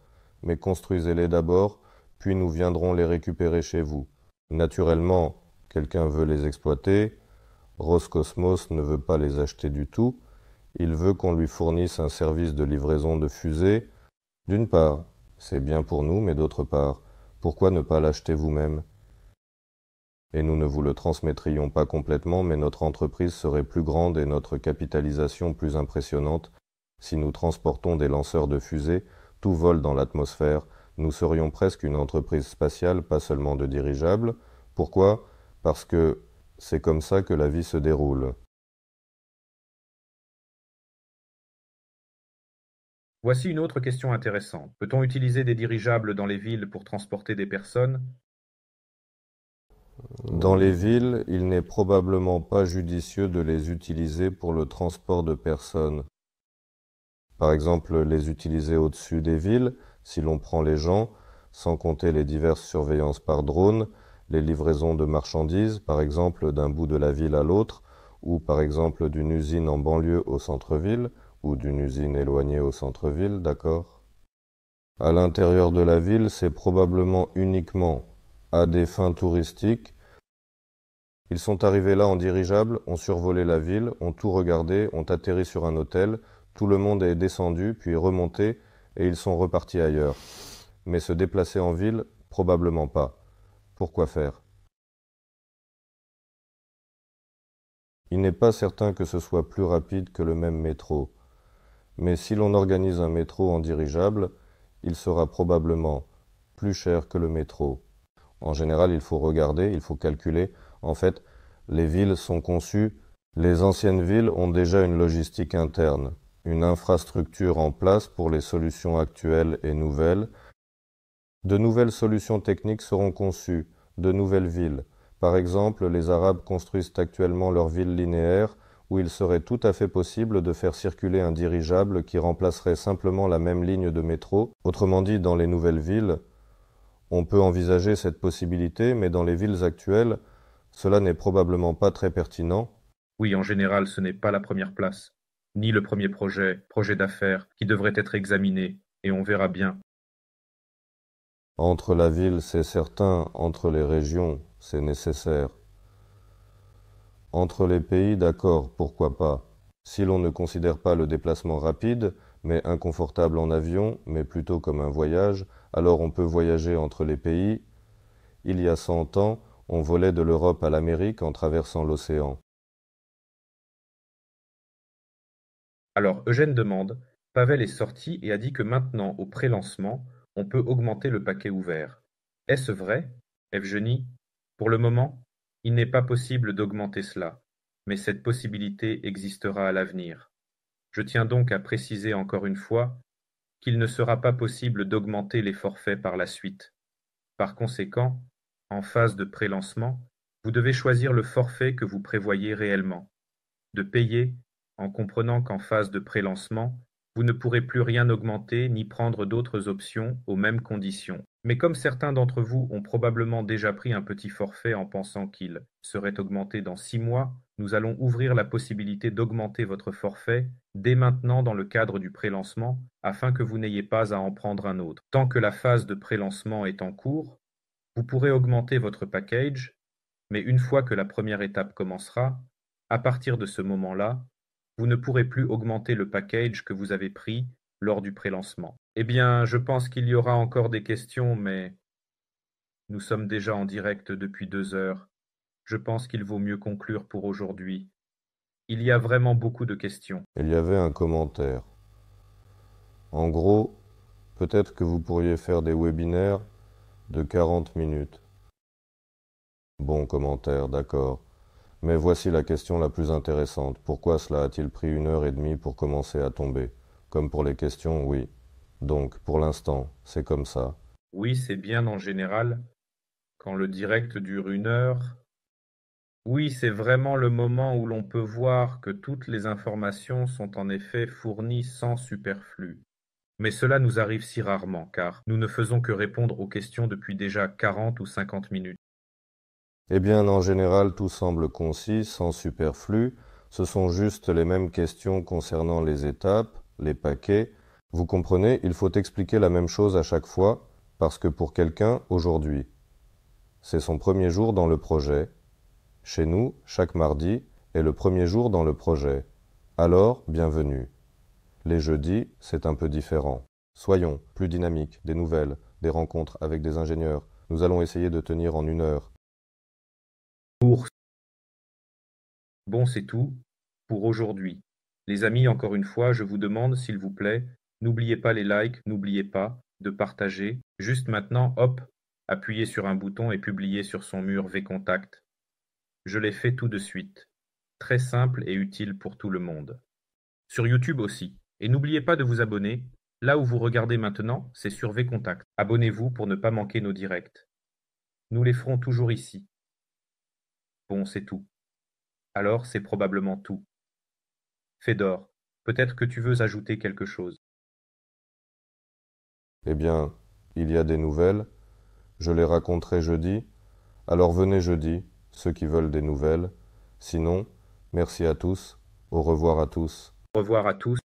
mais construisez-les d'abord, puis nous viendrons les récupérer chez vous. Naturellement, quelqu'un veut les exploiter, Roscosmos ne veut pas les acheter du tout, il veut qu'on lui fournisse un service de livraison de fusées. D'une part, c'est bien pour nous, mais d'autre part, pourquoi ne pas l'acheter vous-même Et nous ne vous le transmettrions pas complètement, mais notre entreprise serait plus grande et notre capitalisation plus impressionnante. Si nous transportons des lanceurs de fusées, tout vole dans l'atmosphère, nous serions presque une entreprise spatiale, pas seulement de dirigeables. Pourquoi Parce que c'est comme ça que la vie se déroule. Voici une autre question intéressante. Peut-on utiliser des dirigeables dans les villes pour transporter des personnes Dans les villes, il n'est probablement pas judicieux de les utiliser pour le transport de personnes. Par exemple, les utiliser au-dessus des villes, si l'on prend les gens, sans compter les diverses surveillances par drone, les livraisons de marchandises, par exemple d'un bout de la ville à l'autre, ou par exemple d'une usine en banlieue au centre-ville, ou d'une usine éloignée au centre-ville, d'accord À l'intérieur de la ville, c'est probablement uniquement à des fins touristiques. Ils sont arrivés là en dirigeable, ont survolé la ville, ont tout regardé, ont atterri sur un hôtel, tout le monde est descendu, puis remonté, et ils sont repartis ailleurs. Mais se déplacer en ville, probablement pas. Pourquoi faire Il n'est pas certain que ce soit plus rapide que le même métro mais si l'on organise un métro en dirigeable, il sera probablement plus cher que le métro. En général, il faut regarder, il faut calculer. En fait, les villes sont conçues, les anciennes villes ont déjà une logistique interne, une infrastructure en place pour les solutions actuelles et nouvelles. De nouvelles solutions techniques seront conçues, de nouvelles villes. Par exemple, les Arabes construisent actuellement leurs villes linéaires où il serait tout à fait possible de faire circuler un dirigeable qui remplacerait simplement la même ligne de métro. Autrement dit, dans les nouvelles villes, on peut envisager cette possibilité, mais dans les villes actuelles, cela n'est probablement pas très pertinent. Oui, en général, ce n'est pas la première place, ni le premier projet, projet d'affaires, qui devrait être examiné, et on verra bien. Entre la ville, c'est certain, entre les régions, c'est nécessaire. Entre les pays, d'accord, pourquoi pas. Si l'on ne considère pas le déplacement rapide, mais inconfortable en avion, mais plutôt comme un voyage, alors on peut voyager entre les pays. Il y a cent ans, on volait de l'Europe à l'Amérique en traversant l'océan. Alors Eugène demande, Pavel est sorti et a dit que maintenant, au pré-lancement, on peut augmenter le paquet ouvert. Est-ce vrai, Evgenie Pour le moment il n'est pas possible d'augmenter cela, mais cette possibilité existera à l'avenir. Je tiens donc à préciser encore une fois qu'il ne sera pas possible d'augmenter les forfaits par la suite. Par conséquent, en phase de prélancement, vous devez choisir le forfait que vous prévoyez réellement, de payer en comprenant qu'en phase de prélancement, vous ne pourrez plus rien augmenter ni prendre d'autres options aux mêmes conditions. Mais comme certains d'entre vous ont probablement déjà pris un petit forfait en pensant qu'il serait augmenté dans six mois, nous allons ouvrir la possibilité d'augmenter votre forfait dès maintenant dans le cadre du prélancement afin que vous n'ayez pas à en prendre un autre. Tant que la phase de prélancement est en cours, vous pourrez augmenter votre package, mais une fois que la première étape commencera, à partir de ce moment-là, vous ne pourrez plus augmenter le package que vous avez pris lors du pré-lancement. Eh bien, je pense qu'il y aura encore des questions, mais nous sommes déjà en direct depuis deux heures. Je pense qu'il vaut mieux conclure pour aujourd'hui. Il y a vraiment beaucoup de questions. Il y avait un commentaire. En gros, peut-être que vous pourriez faire des webinaires de 40 minutes. Bon commentaire, d'accord. Mais voici la question la plus intéressante. Pourquoi cela a-t-il pris une heure et demie pour commencer à tomber Comme pour les questions, oui. Donc, pour l'instant, c'est comme ça. Oui, c'est bien en général. Quand le direct dure une heure. Oui, c'est vraiment le moment où l'on peut voir que toutes les informations sont en effet fournies sans superflu. Mais cela nous arrive si rarement, car nous ne faisons que répondre aux questions depuis déjà quarante ou cinquante minutes. Eh bien, en général, tout semble concis, sans superflu. Ce sont juste les mêmes questions concernant les étapes, les paquets. Vous comprenez, il faut expliquer la même chose à chaque fois, parce que pour quelqu'un, aujourd'hui, c'est son premier jour dans le projet. Chez nous, chaque mardi est le premier jour dans le projet. Alors, bienvenue. Les jeudis, c'est un peu différent. Soyons plus dynamiques, des nouvelles, des rencontres avec des ingénieurs. Nous allons essayer de tenir en une heure. Bon c'est tout, pour aujourd'hui. Les amis, encore une fois, je vous demande, s'il vous plaît, n'oubliez pas les likes, n'oubliez pas de partager. Juste maintenant, hop, appuyez sur un bouton et publiez sur son mur V-Contact. Je l'ai fait tout de suite. Très simple et utile pour tout le monde. Sur YouTube aussi. Et n'oubliez pas de vous abonner. Là où vous regardez maintenant, c'est sur V-Contact. Abonnez-vous pour ne pas manquer nos directs. Nous les ferons toujours ici. Bon, c'est tout. Alors c'est probablement tout. Fédor, peut-être que tu veux ajouter quelque chose. Eh bien, il y a des nouvelles. Je les raconterai jeudi. Alors venez jeudi, ceux qui veulent des nouvelles. Sinon, merci à tous. Au revoir à tous. Au revoir à tous.